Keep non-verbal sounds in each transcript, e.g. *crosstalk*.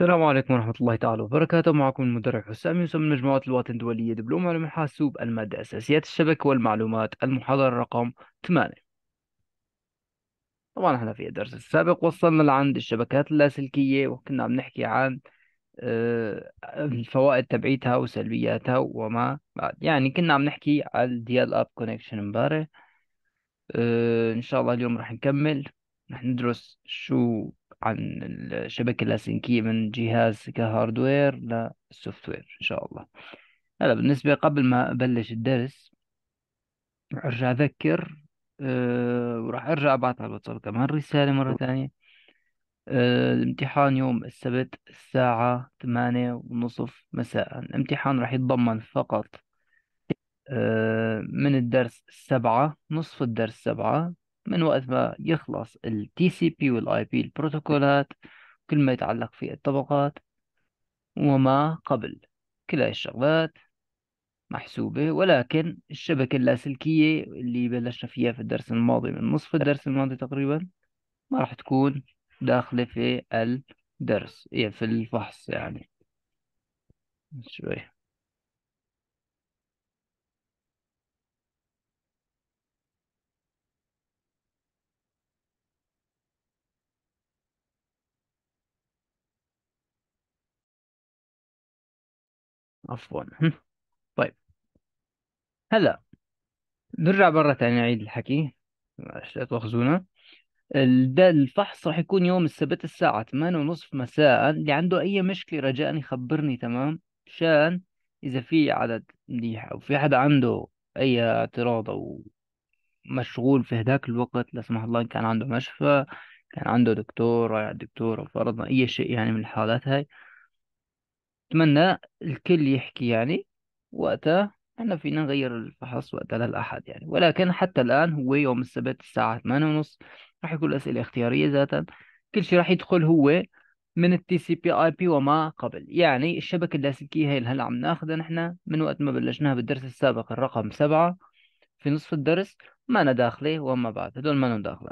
السلام عليكم ورحمة الله تعالى وبركاته معكم المدرب حسام يوسف من مجموعة الوطن الدولية دبلوم علوم الحاسوب المادة أساسيات الشبكة والمعلومات المحاضرة رقم 8 طبعا احنا في الدرس السابق وصلنا لعند الشبكات اللاسلكية وكنا عم نحكي عن آه، الفوائد تبعيتها وسلبياتها وما بعد يعني كنا عم نحكي على الديال اب كونكشن امبارح آه، ان شاء الله اليوم راح نكمل رح ندرس شو عن الشبكة اللاسلكية من جهاز كهاردوير للسوفت وير إن شاء الله هلا بالنسبة قبل ما أبلش الدرس أرجع أذكر أه وراح أرجع أبعث على الواتساب كمان رسالة مرة ثانية أه الامتحان يوم السبت الساعة ثمانية ونصف مساء الامتحان راح يتضمن فقط أه من الدرس السبعة نصف الدرس السبعة من وقت ما يخلص التي سي بي والاي بي البروتوكولات كل ما يتعلق في الطبقات وما قبل كل هاي الشغلات محسوبة ولكن الشبكة اللاسلكية اللي بلشنا فيها في الدرس الماضي من نصف الدرس الماضي تقريبا ما راح تكون داخلة في الدرس يعني في الفحص يعني شوي عفوا طيب هلا نرجع مرة ثانية نعيد الحكي لا تاخذونا الفحص راح يكون يوم السبت الساعة 8:30 مساء اللي عنده أي مشكلة رجاء يخبرني تمام مشان إذا في عدد منيح أو في حدا عنده أي اعتراض أو مشغول في هداك الوقت لا سمح الله إن كان عنده مشفى كان عنده دكتور رايح دكتور أو فرضنا أي شيء يعني من الحالات هاي أتمنى الكل يحكي يعني وقتها احنا فينا نغير الفحص وقتها للأحد يعني ولكن حتى الآن هو يوم السبت الساعة ونص راح يكون الأسئلة اختيارية ذاتا كل شيء راح يدخل هو من التي سي بي اي بي وما قبل يعني الشبكة اللاسلكية هي اللي هلا عم ناخذها نحن من وقت ما بلشناها بالدرس السابق الرقم سبعة في نصف الدرس ما أنا داخلة وما بعد هدول ما داخلة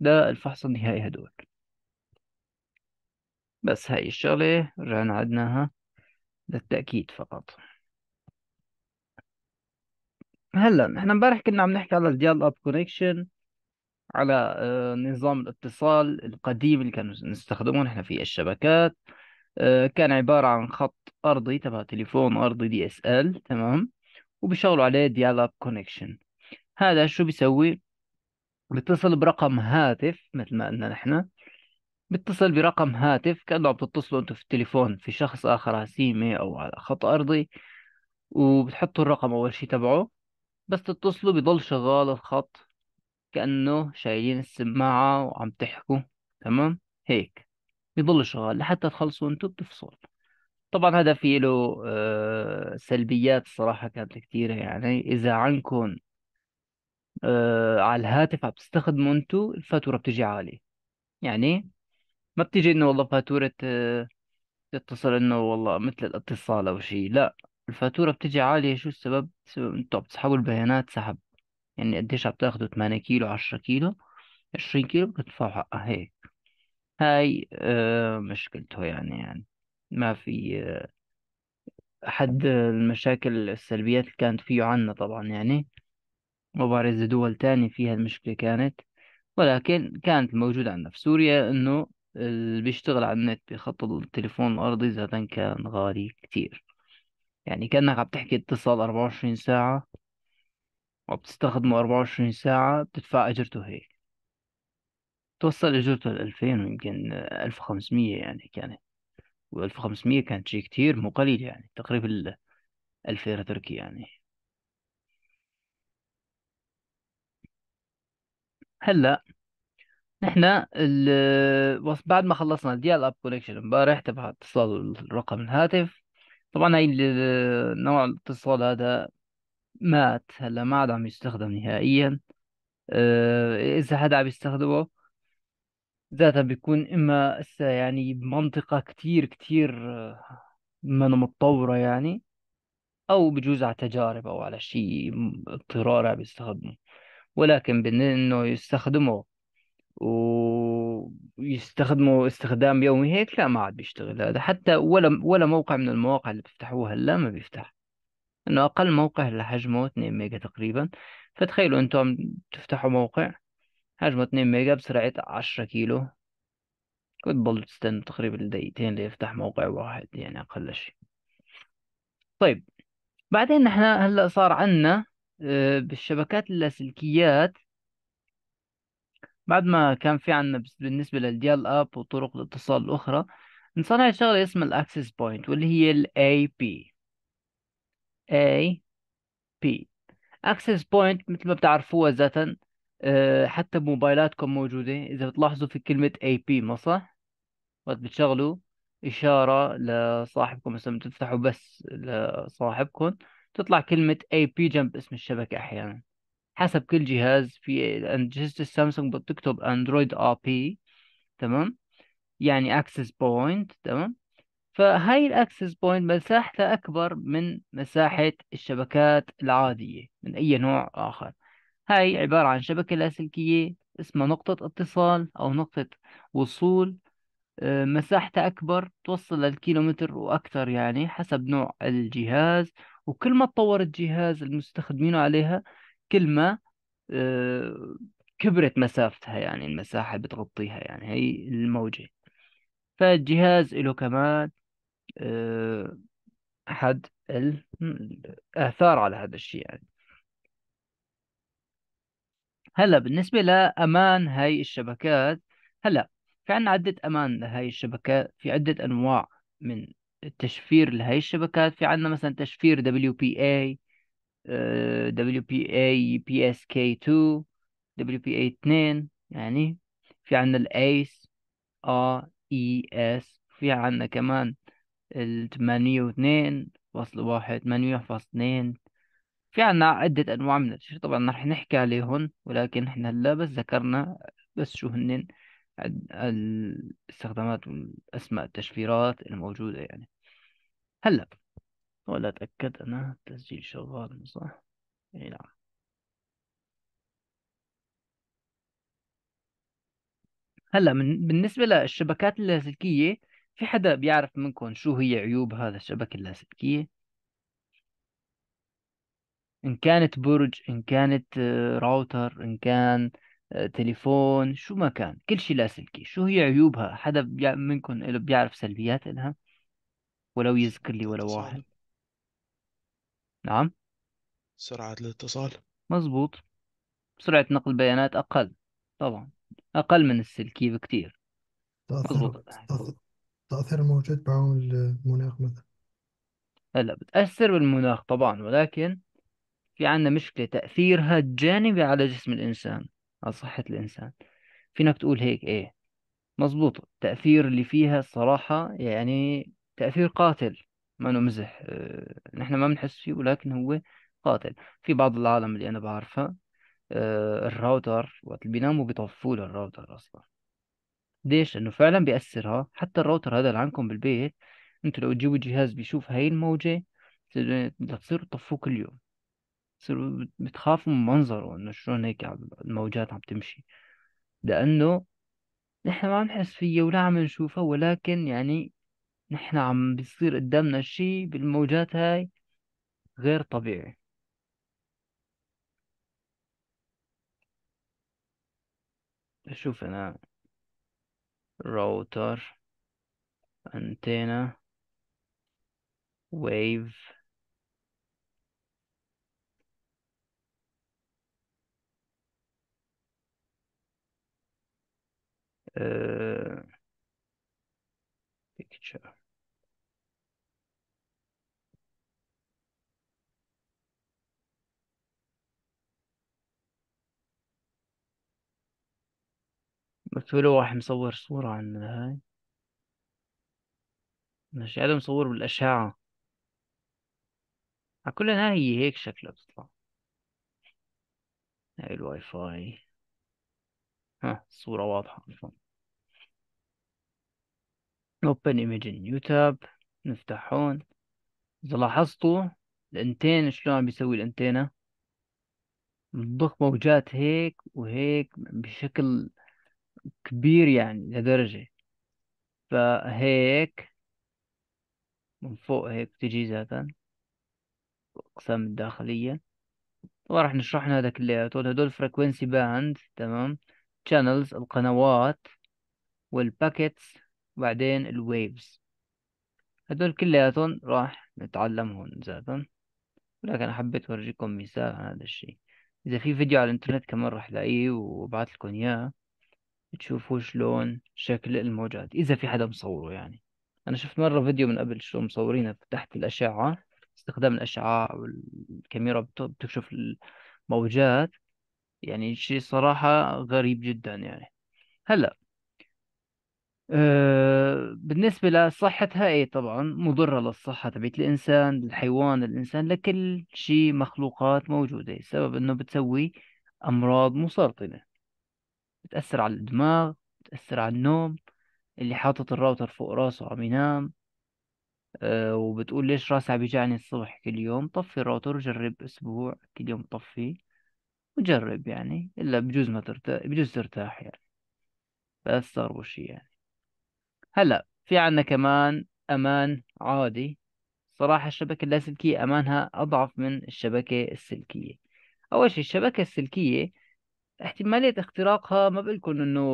ده الفحص النهائي هدول بس هاي الشغلة رجعنا عدناها للتأكيد فقط هلا نحن امبارح كنا عم نحكي على الديال اب كونكشن على آه، نظام الاتصال القديم اللي كانوا نستخدمه نحن في الشبكات آه، كان عبارة عن خط أرضي تبع تليفون أرضي دي اس ال تمام وبيشغلوا عليه ديال اب كونكشن هذا شو بيسوي بيتصل برقم هاتف مثل ما قلنا نحن بتصل برقم هاتف كأنه عم تتصلوا أنتم في التليفون في شخص آخر على سيمة أو على خط أرضي وبتحطوا الرقم أول شي تبعه بس تتصلوا بضل شغال الخط كأنه شايلين السماعة وعم تحكوا تمام هيك بضل شغال لحتى تخلصوا أنتم بتفصل طبعا هذا في له آه، سلبيات الصراحة كانت كتيرة يعني إذا عنكم آه، على الهاتف عم تستخدموا أنتم الفاتورة بتجي عالية يعني ما بتيجي انه والله فاتورة تتصل آه، انه والله مثل الاتصال او شيء لا الفاتورة بتجي عالية شو السبب؟ السبب انتوا عم البيانات سحب يعني قديش عم تاخدوا 8 كيلو 10 كيلو 20 كيلو بتدفعوا حقها هيك هاي آه، مشكلته يعني يعني ما في آه، أحد المشاكل السلبيات اللي كانت فيه عنا طبعا يعني ما بعرف إذا دول تاني فيها المشكلة كانت ولكن كانت الموجودة عندنا في سوريا إنه اللي بيشتغل على النت بخط التليفون الأرضي ذاتاً كان غالي كتير يعني كأنك عم تحكي اتصال أربعة وعشرين ساعة وبتستخدمه أربعة وعشرين ساعة بتدفع أجرته هيك توصل أجرته لألفين ويمكن ألف وخمسمية يعني كانت وألف وخمسمية كانت شي كتير مو قليل يعني تقريبا ألف ليرة تركي يعني هلا احنا ال بعد ما خلصنا الدي ال اب كونكشن امبارح تبع اتصال الرقم الهاتف طبعا هاي نوع الاتصال هذا مات هلا ما عاد عم يستخدم نهائيا اه، اذا حدا عم يستخدمه ذاتا بيكون اما هسه يعني بمنطقة كتير كتير اه، منه متطورة يعني او بجوز على تجارب او على شيء اضطرار عم يستخدمه ولكن بانه انه يستخدمه ويستخدموا استخدام يومي هيك لا ما عاد بيشتغل هذا حتى ولا ولا موقع من المواقع اللي بتفتحوها هلا ما بيفتح انه اقل موقع لحجمه 2 ميجا تقريبا فتخيلوا انتم عم تفتحوا موقع حجمه 2 ميجا بسرعة 10 كيلو وتضلوا تستنوا تقريبا دقيقتين ليفتح موقع واحد يعني اقل شيء طيب بعدين نحن هلا صار عنا آه، بالشبكات اللاسلكيات بعد ما كان في عنا بالنسبة للديال اب وطرق الاتصال الأخرى نصنع شغلة اسمها الأكسس بوينت واللي هي الـ AP AP أكسس بوينت مثل ما بتعرفوها ذاتا آه، حتى بموبايلاتكم موجودة إذا بتلاحظوا في كلمة AP ما صح؟ وقت بتشغلوا إشارة لصاحبكم مثلا بتفتحوا بس لصاحبكم تطلع كلمة AP جنب اسم الشبكة أحيانا حسب كل جهاز في أجهزة السامسونج بتكتب اندرويد ار بي تمام يعني اكسس بوينت تمام فهاي الاكسس بوينت مساحتها اكبر من مساحة الشبكات العادية من اي نوع اخر هاي عبارة عن شبكة لاسلكية اسمها نقطة اتصال او نقطة وصول آه، مساحتها أكبر توصل للكيلومتر وأكثر يعني حسب نوع الجهاز وكل ما تطور الجهاز المستخدمين عليها كل ما آه، كبرت مسافتها يعني المساحه اللي بتغطيها يعني هي الموجه فالجهاز له كمان آه، احد الاثار على هذا الشيء يعني هلا بالنسبه لامان هاي الشبكات هلا في عنا عدة أمان لهاي الشبكات في عدة أنواع من التشفير لهاي الشبكات في عنا مثلا تشفير WPA آه، WPA PSK2 WPA 2 يعني في عندنا الايس A E S في عندنا كمان ال 802 فاصل واحد 8 فاصل 2 في عنا عدة أنواع من الشيء طبعا رح نحكي عليهم ولكن إحنا هلا بس ذكرنا بس شو هن الاستخدامات والأسماء التشفيرات الموجودة يعني هلا ولا اتاكد انا التسجيل شغال صح اي نعم هلا من بالنسبه للشبكات اللاسلكيه في حدا بيعرف منكم شو هي عيوب هذا الشبكه اللاسلكيه ان كانت برج ان كانت آه، راوتر ان كان آه، تليفون شو ما كان كل شيء لاسلكي شو هي عيوبها حدا منكم بيعرف سلبيات لها ولو يذكر لي ولا واحد نعم سرعة الاتصال مظبوط سرعة نقل البيانات أقل طبعا أقل من السلكي بكتير تأثر مظبوط تأثر تأثر الموجات بعون المناخ مثلا هلا بتأثر بالمناخ طبعا ولكن في عنا مشكلة تأثيرها الجانبي على جسم الإنسان على صحة الإنسان فينك تقول هيك إيه مظبوط التأثير اللي فيها الصراحة يعني تأثير قاتل ما انه مزح آه، نحن ما بنحس فيه ولكن هو قاتل في بعض العالم اللي انا بعرفها آه، الراوتر وقت اللي بيناموا بيطفوا له الراوتر اصلا ليش انه فعلا بيأثر ها حتى الراوتر هذا اللي عندكم بالبيت انتوا لو تجيبوا جهاز بيشوف هاي الموجة تصيروا تطفوه كل يوم تصيروا بتخافوا من منظره انه شلون هيك الموجات عم تمشي لانه نحن ما عم نحس فيه ولا عم نشوفه ولكن يعني نحن عم بيصير قدامنا شيء بالموجات هاي غير طبيعي اشوف انا راوتر انتينا ويف أه قلت له واحد مصور صورة عن هاي مش قادر مصور بالأشعة على كل هي هيك شكلها بتطلع هاي الواي فاي ها الصورة واضحة أصلا open image new tab نفتح هون إذا لاحظتوا الانتين شلون عم بيسوي الأنتينة الضخمة موجات هيك وهيك بشكل كبير يعني لدرجة فهيك من فوق هيك تجي ذاتا الأقسام الداخلية طبعا راح نشرح لنا هذا كلياته هدول فريكونسي باند تمام channels القنوات والباكيتس وبعدين الويفز هدول كلياتهم راح نتعلمهم ذاتا ولكن حبيت اورجيكم مثال عن هذا الشيء اذا في فيديو على الانترنت كمان راح لاقيه وابعث لكم اياه تشوفوا شلون شكل الموجات اذا في حدا مصوره يعني انا شفت مره فيديو من قبل شلون مصورينه تحت الاشعه استخدام الاشعه والكاميرا بتكشف الموجات يعني شيء صراحه غريب جدا يعني هلا أه بالنسبة لصحتها اي طبعا مضرة للصحة تبعت الإنسان للحيوان الانسان لكل شيء مخلوقات موجودة السبب إنه بتسوي أمراض مسرطنة بتأثر على الدماغ بتأثر على النوم اللي حاطط الراوتر فوق راسه عم ينام أه وبتقول ليش راسي عم يجعني الصبح كل يوم طفي الراوتر وجرب أسبوع كل يوم طفيه وجرب يعني إلا بجوز ما ترتاح بجوز ترتاح يعني بس صار الشيء يعني هلا في عنا كمان أمان عادي صراحة الشبكة اللاسلكية أمانها أضعف من الشبكة السلكية أول شي الشبكة السلكية احتمالية اختراقها ما بقولكم انه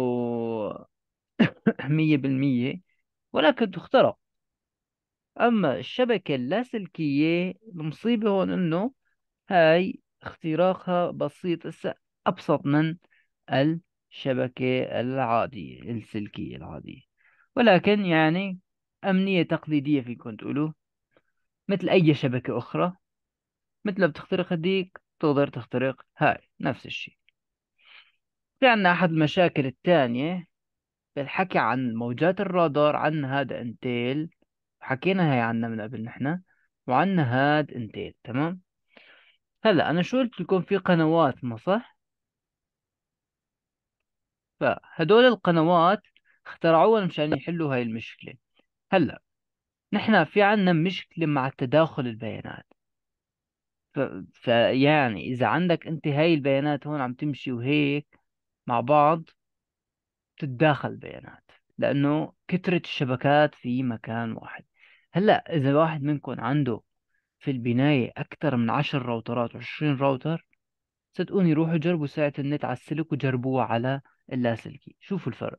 *laughs* مية بالمية ولكن تخترق اما الشبكة اللاسلكية المصيبة هون انه هاي اختراقها بسيط ابسط من الشبكة العادية السلكية العادية ولكن يعني امنية تقليدية فيكم تقولوا مثل اي شبكة اخرى مثل بتخترق هديك تقدر تخترق هاي نفس الشيء في عندنا أحد المشاكل التانية بالحكي عن موجات الرادار عندنا هاد انتيل حكينا هي عنا من قبل نحنا وعنا هاد انتيل تمام هلا أنا شو قلت لكم في قنوات ما صح فهدول القنوات اخترعوها مشان يحلوا هاي المشكلة هلا نحن في عنا مشكلة مع تداخل البيانات فيعني إذا عندك أنت هاي البيانات هون عم تمشي وهيك مع بعض تتداخل بيانات لأنه كثرة الشبكات في مكان واحد هلا إذا واحد منكم عنده في البناية أكثر من عشر راوترات وعشرين راوتر صدقوني روحوا جربوا ساعة النت على السلك وجربوها على اللاسلكي شوفوا الفرق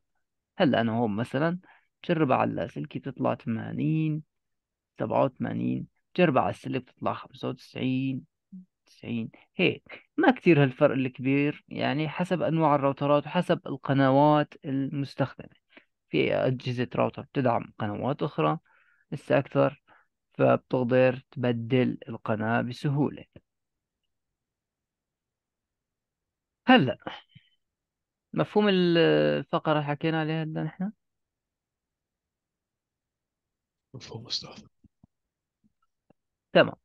هلا أنا هون مثلا جربها على اللاسلكي تطلع 80 87 جربها على السلك تطلع 95 90 هيك ما كتير هالفرق الكبير يعني حسب انواع الراوترات وحسب القنوات المستخدمه في اجهزه راوتر بتدعم قنوات اخرى لسه اكثر فبتقدر تبدل القناه بسهوله هلا مفهوم الفقره اللي حكينا عليها هلا نحن مفهوم استاذ تمام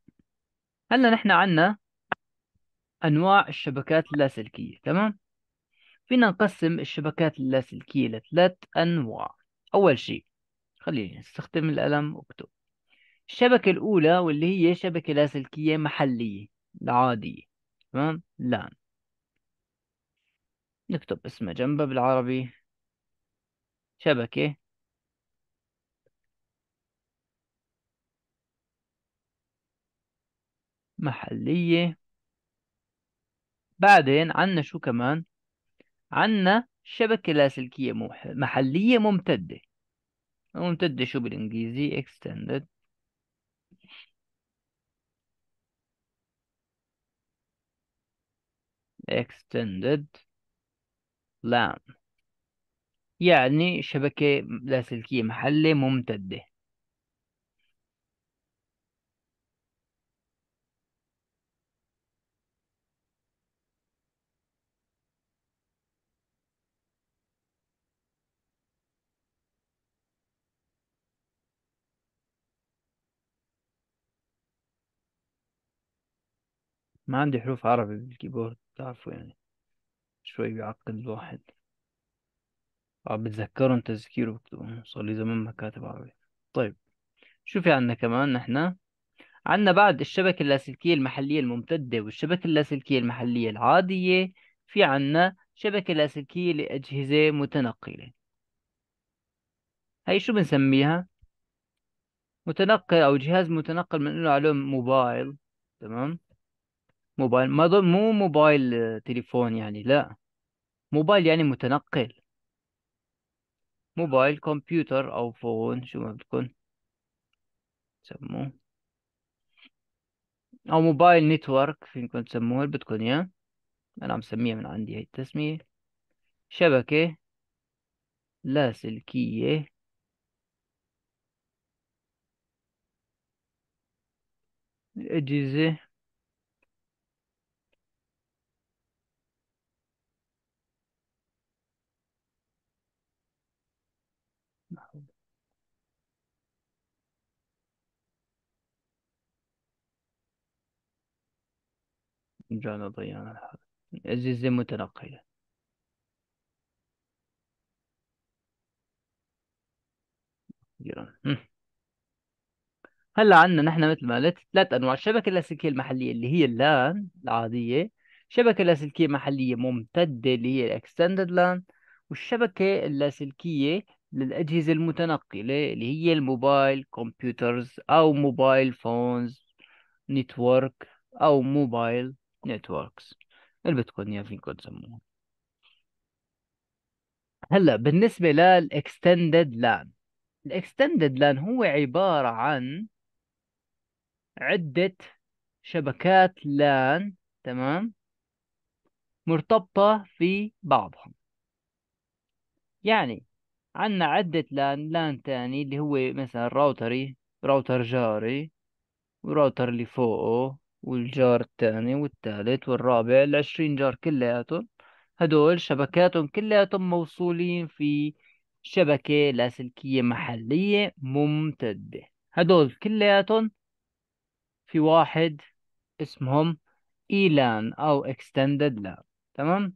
هلا نحن عندنا أنواع الشبكات اللاسلكية تمام فينا نقسم الشبكات اللاسلكية لثلاث أنواع أول شيء خليني نستخدم القلم واكتب الشبكة الأولى واللي هي شبكة لاسلكية محلية العادية تمام لان نكتب اسمها جنبها بالعربي شبكة محلية بعدين عنا شو كمان عنا شبكة لاسلكية محلية ممتدة ممتدة شو بالإنجليزي extended extended LAN يعني شبكة لاسلكية محلية ممتدة ما عندي حروف عربي بالكيبورد تعرفوا يعني شوي بيعقد الواحد عم آه، بتذكرهم تذكير بكتبهم صار لي زمان ما كاتب عربي طيب شو في عنا كمان نحنا عنا بعد الشبكة اللاسلكية المحلية الممتدة والشبكة اللاسلكية المحلية العادية في عنا شبكة لاسلكية لأجهزة متنقلة هي شو بنسميها متنقل أو جهاز متنقل بنقول عليه موبايل تمام موبايل ما ض- مو موبايل آه، تليفون يعني لا موبايل يعني متنقل موبايل كمبيوتر أو فون شو ما بتكون تسموه أو موبايل نتورك فينكم تسموه اللي بدكم إياه أنا عم سميها من عندي هاي التسمية شبكة لاسلكية أجهزة جعل ضيان الحق عزيز متنقلة هلا عندنا نحن مثل ما قلت ثلاث انواع الشبكه اللاسلكيه المحليه اللي هي اللان العاديه شبكه لاسلكيه محليه ممتده اللي هي الاكستندد لان والشبكه اللاسلكيه للاجهزه المتنقله اللي هي الموبايل كمبيوترز او موبايل فونز نتورك او موبايل نتوركس البتكون يمكن تسموها هلا بالنسبة للإكستندد لان الإكستندد لان هو عبارة عن عدة شبكات لان تمام مرتبطة في بعضها يعني عندنا عدة لان لان تاني اللي هو مثلا راوتري راوتر جاري وراوتر اللي فوقه والجار الثاني والثالث والرابع العشرين جار كلياتهم هدول شبكاتهم كلياتهم موصولين في شبكة لاسلكية محلية ممتدة هدول كلياتهم في واحد اسمهم إيلان أو إكستندد لاب تمام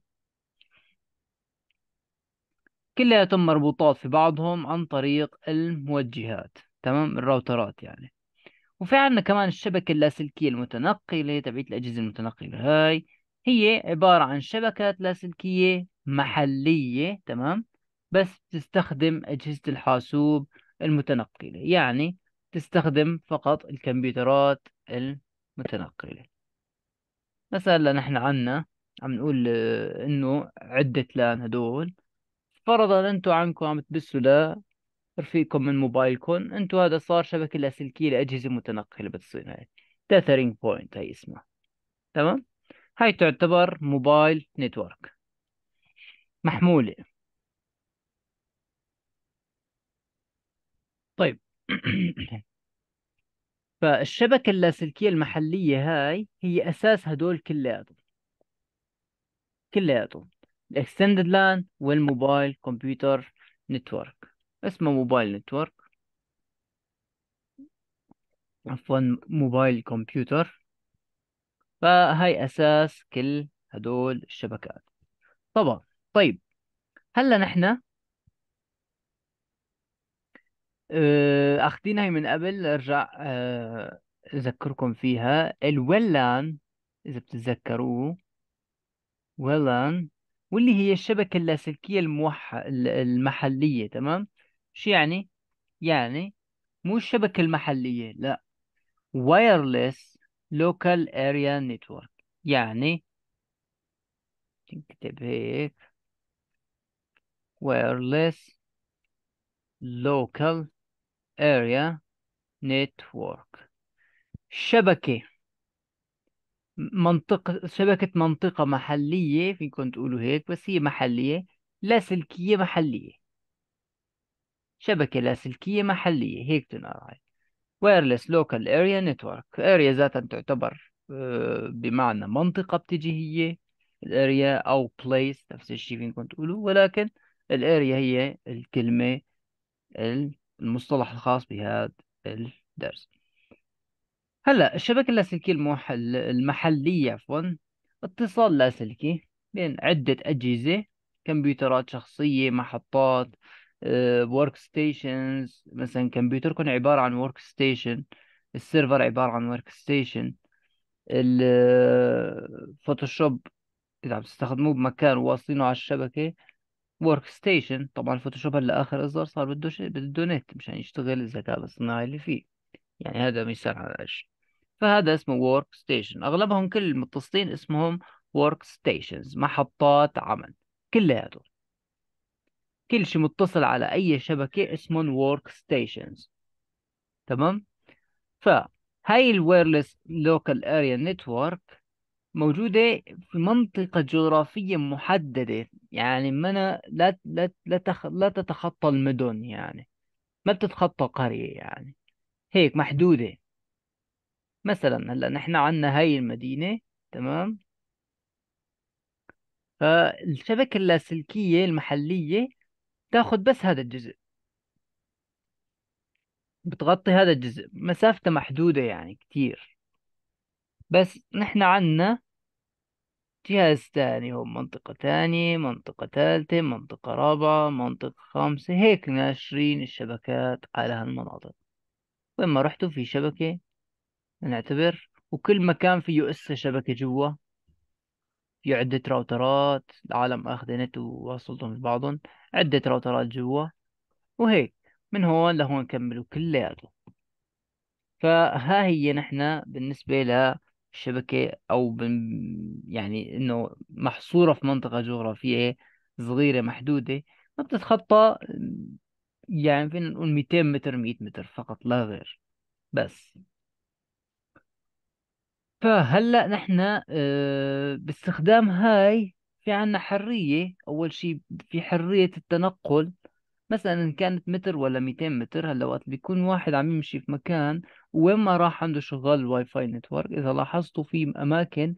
كلياتهم مربوطات في بعضهم عن طريق الموجهات تمام الراوترات يعني وفي عندنا كمان الشبكة اللاسلكية المتنقلة تبعت الأجهزة المتنقلة هاي هي عبارة عن شبكات لاسلكية محلية تمام بس تستخدم أجهزة الحاسوب المتنقلة يعني تستخدم فقط الكمبيوترات المتنقلة مثلا نحن عنا عم نقول آه، انه عدة لان هدول فرضا انتو عنكم عم تبسوا رفيقكم من موبايلكم انتم هذا صار شبكه لاسلكيه لاجهزه متنقله بتصير هاي تاثرينج بوينت هي اسمها تمام هاي تعتبر موبايل نتورك محموله طيب *clears throat* فالشبكة اللاسلكية المحلية هاي هي أساس هدول كلياتهم كلياتهم الاكستندد لان والموبايل كمبيوتر نتورك اسمه موبايل نتورك عفوا موبايل كمبيوتر فهي أساس كل هدول الشبكات طبعا طيب هلا نحن آه، اخذين هاي من قبل ارجع آه، اذكركم فيها الولان اذا بتتذكروه ولان واللي هي الشبكة اللاسلكية الموح... المحلية تمام شو يعني؟ يعني مو الشبكة المحلية لا وايرلس لوكال اريا نتورك يعني تكتب هيك وايرلس لوكال اريا نتورك شبكة منطقة شبكة منطقة محلية فيكم تقولوا هيك بس هي محلية لاسلكية محلية شبكة لاسلكية محلية هيك تنقال هاي وايرلس لوكال اريا نتورك اريا ذاتا تعتبر آه، بمعنى منطقة هي الاريا او بليس نفس الشيء فيكم تقولوا ولكن الاريا هي الكلمة المصطلح الخاص بهذا الدرس هلا الشبكة اللاسلكية المحلية عفوا اتصال لاسلكي بين عدة أجهزة كمبيوترات شخصية محطات ورك آه، ستيشنز مثلا كمبيوتركم عباره عن ورك ستيشن السيرفر عباره عن ورك ستيشن الفوتوشوب اذا عم تستخدموه بمكان واصلينه على الشبكه ورك ستيشن طبعا الفوتوشوب هلا اخر اصدار صار بده شيء بده نت مشان يشتغل الذكاء الاصطناعي اللي فيه يعني هذا مثال على ايش فهذا اسمه ورك ستيشن اغلبهم كل المتصلين اسمهم ورك ستيشنز محطات عمل كلياتهم كل شيء متصل على اي شبكه اسمهم ورك ستيشنز تمام فهاي الويرلس لوكال اريا نتورك موجوده في منطقه جغرافيه محدده يعني ما لا لا لا, تخ... لا تتخطى المدن يعني ما بتتخطى قريه يعني هيك محدوده مثلا هلا نحن عندنا هاي المدينه تمام فالشبكة اللاسلكية المحلية تاخذ بس هذا الجزء بتغطي هذا الجزء مسافته محدودة يعني كتير بس نحن عنا جهاز تاني هو منطقة تانية منطقة تالتة منطقة رابعة منطقة خامسة هيك ناشرين الشبكات على هالمناطق وين ما رحتوا في شبكة نعتبر وكل مكان فيه إسا شبكة جوا في عدة راوترات العالم أخذ نت وواصلتهم لبعضهم عدة راوترات جوا وهيك من هون لهون نكمل وكلياته فها هي نحن بالنسبة للشبكة أو بن يعني إنه محصورة في منطقة جغرافية صغيرة محدودة ما بتتخطى يعني فينا نقول 200 متر 100 متر فقط لا غير بس فهلا نحن آه، باستخدام هاي في عنا حرية أول شيء في حرية التنقل مثلا كانت متر ولا 200 متر هلا وقت بيكون واحد عم يمشي في مكان وين ما راح عنده شغال الواي فاي نتورك إذا لاحظتوا في أماكن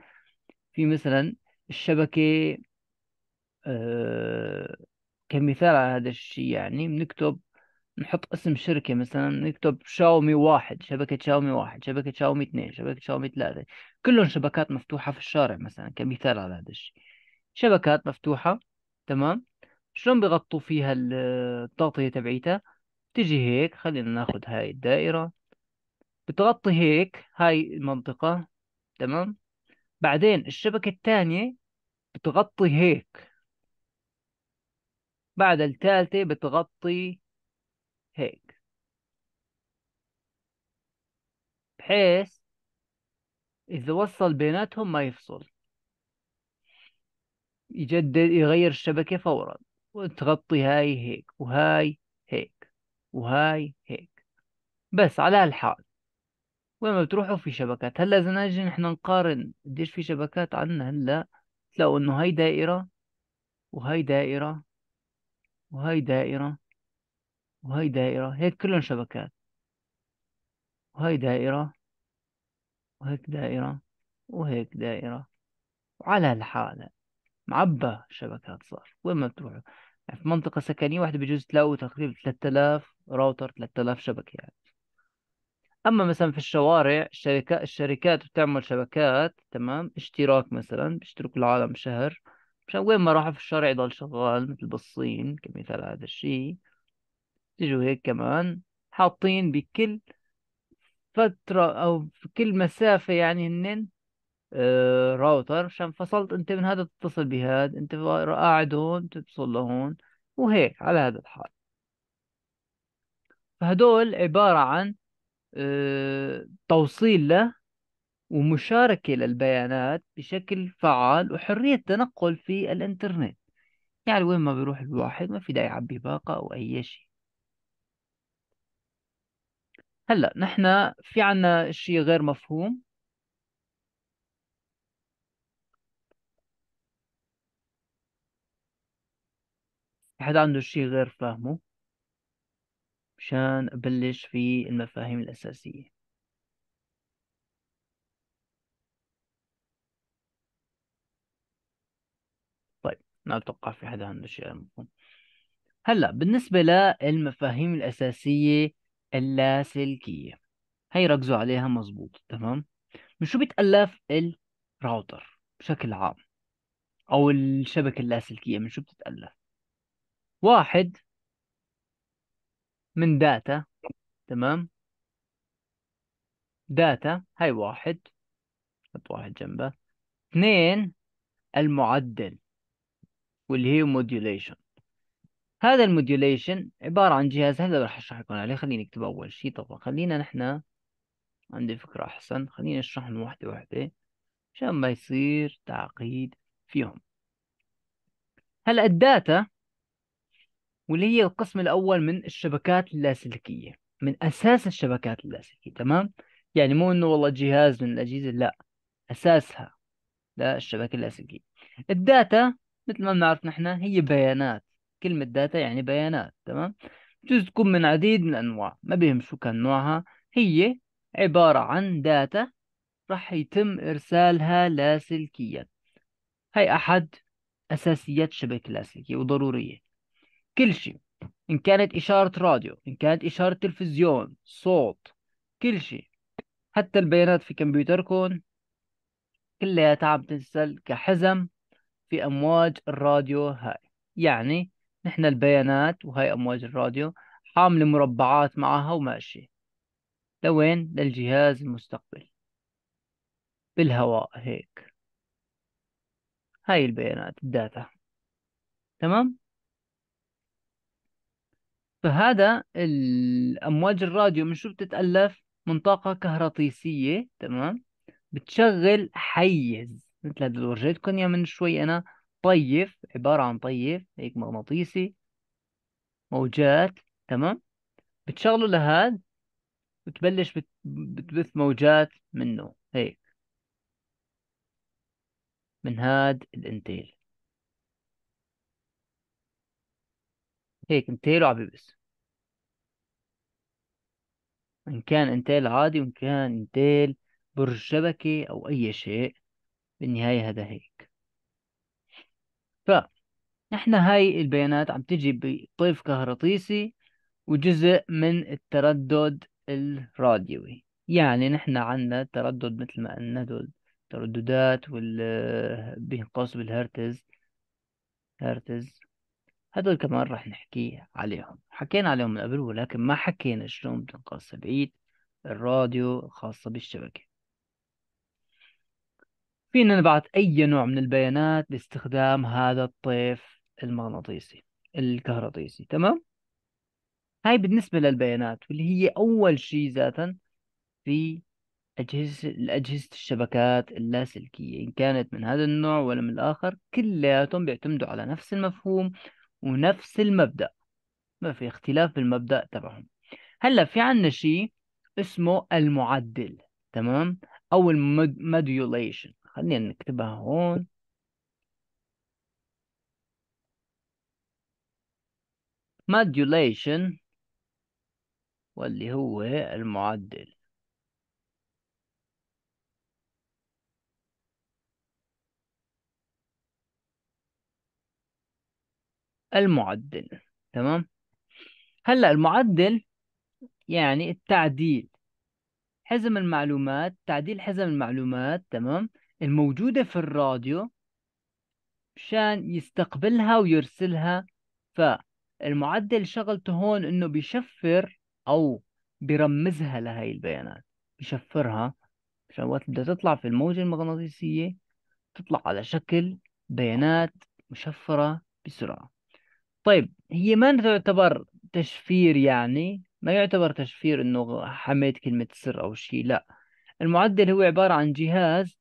في مثلا الشبكة آه كمثال على هذا الشيء يعني بنكتب نحط اسم شركة مثلا نكتب شاومي واحد شبكة شاومي واحد شبكة شاومي اثنين شبكة شاومي ثلاثة كلهم شبكات مفتوحة في الشارع مثلا كمثال على هذا الشيء شبكات مفتوحة تمام شلون بغطوا فيها التغطية تبعيتها تجي هيك خلينا ناخد هاي الدائرة بتغطي هيك هاي المنطقة تمام بعدين الشبكة الثانية بتغطي هيك بعد الثالثة بتغطي هيك بحيث إذا وصل بيناتهم ما يفصل يجدد يغير الشبكة فورا وتغطي هاي هيك وهاي هيك وهاي هيك بس على هالحال وين ما بتروحوا في شبكات هلا اذا نجي نحن نقارن قديش في شبكات عنا هلا تلاقوا انه هاي دائرة وهاي دائرة وهاي دائرة وهاي دائرة هيك كلهم شبكات وهاي دائرة وهيك دائرة وهيك دائرة وعلى الحالة معبى الشبكات صار وين ما بتروحوا يعني في منطقة سكنية واحدة بجوز تلاقوا تقريبا 3000 راوتر 3000 شبكة يعني أما مثلا في الشوارع الشركات الشركات بتعمل شبكات تمام اشتراك مثلا بيشتركوا العالم شهر مشان وين ما راحوا في الشارع يضل شغال مثل بالصين كمثال هذا الشيء تجوا هيك كمان حاطين بكل فترة أو في كل مسافة يعني هنن آه، راوتر عشان فصلت انت من هذا تتصل بهذا انت قاعد هون تتصل لهون وهيك على هذا الحال فهدول عبارة عن آه، توصيل له ومشاركة للبيانات بشكل فعال وحرية تنقل في الإنترنت يعني وين ما بيروح الواحد ما في داعي يعبي باقة أو أي شيء هلا نحن في عنا شيء غير مفهوم حدا عنده شيء غير فاهمه مشان أبلش في المفاهيم الأساسية طيب ما أتوقع في حدا عنده شيء غير مفهوم هلا بالنسبة للمفاهيم الأساسية اللاسلكية هي ركزوا عليها مزبوط تمام من شو بيتألف الراوتر بشكل عام أو الشبكة اللاسلكية من شو بتتألف واحد من داتا تمام داتا هاي واحد حط واحد جنبه اثنين المعدل واللي هي موديوليشن هذا الموديوليشن عبارة عن جهاز هلا راح اشرح لكم عليه خليني اكتب اول شيء طبعا خلينا نحن عندي فكرة احسن خليني اشرحهم واحدة واحدة عشان ما يصير تعقيد فيهم هلا الداتا واللي هي القسم الاول من الشبكات اللاسلكيه من اساس الشبكات اللاسلكيه تمام يعني مو انه والله جهاز من الاجهزه لا اساسها للشبكه اللاسلكيه الداتا مثل ما بنعرف نحن هي بيانات كلمه داتا يعني بيانات تمام بجوز تكون من عديد من الانواع ما بهم شو كان نوعها هي عباره عن داتا راح يتم ارسالها لاسلكيا هي احد اساسيات الشبكه اللاسلكيه وضروريه كل شيء إن كانت إشارة راديو إن كانت إشارة تلفزيون صوت كل شيء حتى البيانات في كمبيوتركم كلياتها عم تنسل كحزم في أمواج الراديو هاي يعني نحن البيانات وهي أمواج الراديو حاملة مربعات معها وماشية لوين للجهاز المستقبل بالهواء هيك هاي البيانات الداتا تمام فهذا الامواج الراديو من شو بتتالف من طاقه كهرطيسيه تمام بتشغل حيز مثل هذا اللي ورجيتكم من شوي انا طيف عباره عن طيف هيك مغناطيسي موجات تمام بتشغله لهاد وتبلش بت... بتبث موجات منه هيك من هاد الانتيل هيك انتيل عم ببث إن كان انتيل عادي وإن كان انتيل برج شبكة أو أي شيء بالنهاية هذا هيك فنحن هاي البيانات عم تجي بطيف كهرطيسي وجزء من التردد الراديوي يعني نحن عندنا تردد مثل ما قلنا دول ترددات وال بينقص بالهرتز هرتز هدول كمان رح نحكي عليهم حكينا عليهم من قبل ولكن ما حكينا شلون بتنقص سبعية الراديو الخاصة بالشبكة فينا نبعث أي نوع من البيانات باستخدام هذا الطيف المغناطيسي الكهرطيسي تمام هاي بالنسبة للبيانات واللي هي أول شيء ذاتا في أجهزة الأجهزة الشبكات اللاسلكية إن كانت من هذا النوع ولا من الآخر كلياتهم بيعتمدوا على نفس المفهوم ونفس المبدأ ما في اختلاف بالمبدأ تبعهم هلا في عنا شيء اسمه المعدل تمام أو الموديوليشن خلينا نكتبها هون modulation واللي هو المعدل المعدل تمام هلا المعدل يعني التعديل حزم المعلومات تعديل حزم المعلومات تمام الموجودة في الراديو مشان يستقبلها ويرسلها فالمعدل شغلته هون انه بيشفر او برمزها لهي البيانات بيشفرها مشان وقت بدها تطلع في الموجة المغناطيسية تطلع على شكل بيانات مشفرة بسرعة طيب هي ما تعتبر تشفير يعني ما يعتبر تشفير انه حميت كلمة سر او شيء لا المعدل هو عبارة عن جهاز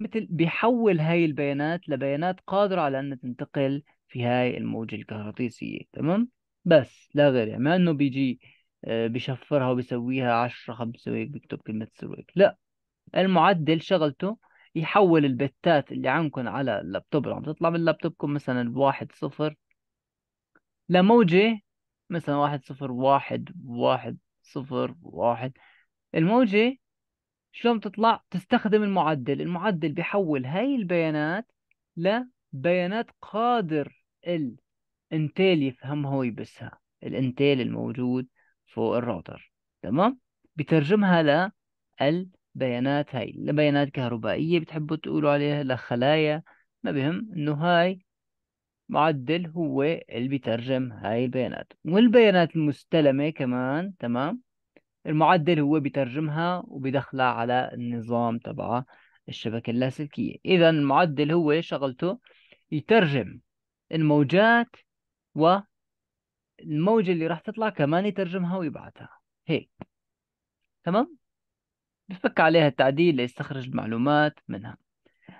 مثل بيحول هاي البيانات لبيانات قادرة على انها تنتقل في هاي الموجة الكهرطيسية تمام بس لا غير يعني ما انه بيجي آه، بشفرها وبيسويها 10 خمسة وهيك بيكتب كلمة سر وهيك لا المعدل شغلته يحول البتات اللي عندكم على اللابتوب اللي عم تطلع من لابتوبكم مثلا بواحد صفر لموجه مثلا واحد صفر واحد واحد صفر واحد الموجة شلون بتطلع تستخدم المعدل المعدل بيحول هاي البيانات لبيانات قادر الانتيل يفهمها ويبسها الانتيل الموجود فوق الراوتر تمام بترجمها ل البيانات هاي لبيانات كهربائية بتحبوا تقولوا عليها لخلايا ما بهم انه هاي معدل هو اللي بيترجم هاي البيانات والبيانات المستلمة كمان تمام المعدل هو بيترجمها وبيدخلها على النظام تبع الشبكة اللاسلكية إذا المعدل هو شغلته يترجم الموجات والموجة اللي راح تطلع كمان يترجمها ويبعثها هيك تمام بفك عليها التعديل ليستخرج المعلومات منها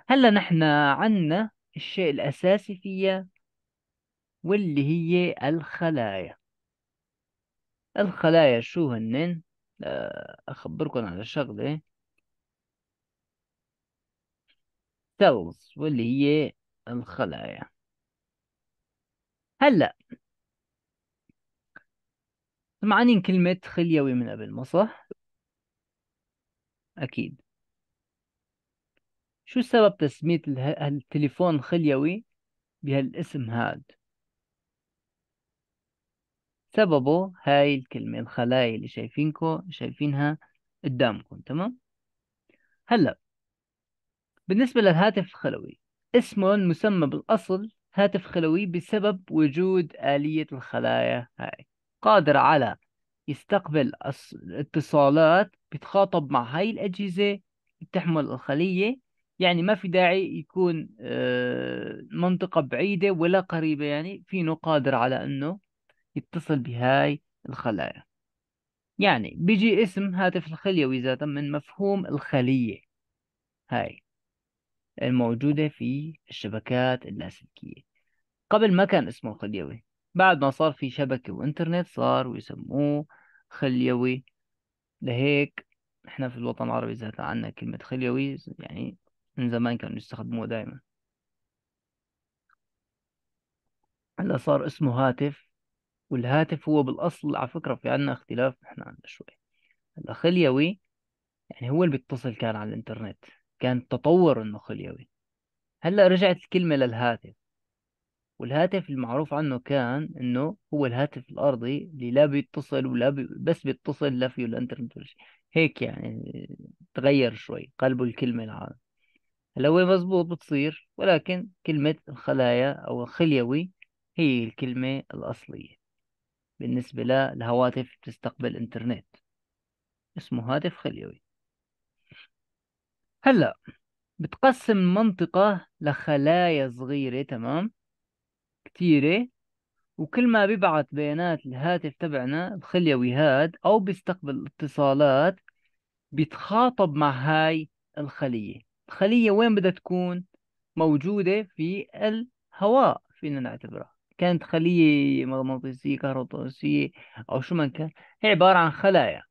هلا نحن عنا الشيء الأساسي فيها واللي هي الخلايا الخلايا شو هنن آه، أخبركم على شغلة cells واللي هي الخلايا هلأ سمعانين كلمة خليوي من قبل ما صح؟ أكيد شو سبب تسمية التليفون خليوي بهالاسم هاد؟ سببه هاي الكلمة الخلايا اللي شايفينكو شايفينها قدامكم تمام هلا بالنسبة للهاتف الخلوي اسمه المسمى بالأصل هاتف خلوي بسبب وجود آلية الخلايا هاي قادر على يستقبل اتصالات بتخاطب مع هاي الأجهزة بتحمل الخلية يعني ما في داعي يكون آه، منطقة بعيدة ولا قريبة يعني فينه قادر على أنه يتصل بهاي الخلايا يعني بيجي اسم هاتف الخليوي ذاتا من مفهوم الخلية هاي الموجودة في الشبكات اللاسلكية قبل ما كان اسمه خليوي بعد ما صار في شبكة وإنترنت صار يسموه خليوي لهيك احنا في الوطن العربي ذاتا عنا كلمة خليوي يعني من زمان كانوا يستخدموها دائما هلا صار اسمه هاتف والهاتف هو بالأصل على فكرة في عندنا اختلاف احنا عندنا شوي الخليوي يعني هو اللي بيتصل كان على الإنترنت كان تطور انه خليوي هلأ رجعت الكلمة للهاتف والهاتف المعروف عنه كان إنه هو الهاتف الأرضي اللي لا بيتصل ولا بي... بس بيتصل لا فيه الإنترنت ولا شيء هيك يعني تغير شوي قلبه الكلمة العالم هلا هو مزبوط بتصير ولكن كلمة الخلايا أو الخليوي هي الكلمة الأصلية بالنسبة للهواتف بتستقبل إنترنت اسمه هاتف خليوي هلا بتقسم المنطقة لخلايا صغيرة تمام كتيرة وكل ما بيبعت بيانات الهاتف تبعنا الخليوي هاد أو بيستقبل اتصالات بيتخاطب مع هاي الخلية الخلية وين بدها تكون موجودة في الهواء فينا نعتبرها كانت خلية مغناطيسية كهرومغناطيسية أو شو ما كان هي عبارة عن خلايا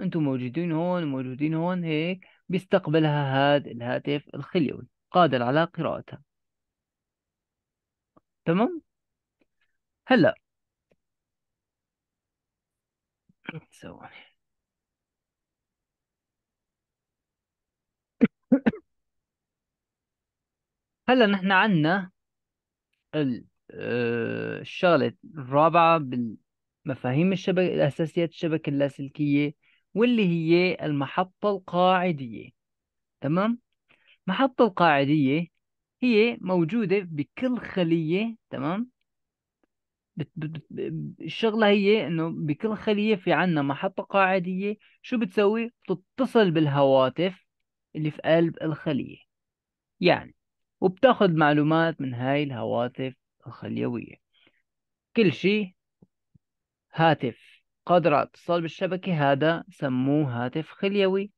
أنتم موجودين هون موجودين هون هيك بيستقبلها هذا الهاتف الخليوي قادر على قراءتها تمام هلا هلا نحن عنا ال آه، الشغلة الرابعة بمفاهيم الشبكة أساسيات الشبكة اللاسلكية واللي هي المحطة القاعدية تمام المحطة القاعدية هي موجودة بكل خلية تمام الشغلة هي إنه بكل خلية في عنا محطة قاعدية شو بتسوي؟ بتتصل بالهواتف اللي في قلب الخلية يعني وبتاخذ معلومات من هاي الهواتف الخليوية كل شيء هاتف قادر اتصال بالشبكة هذا سموه هاتف خليوي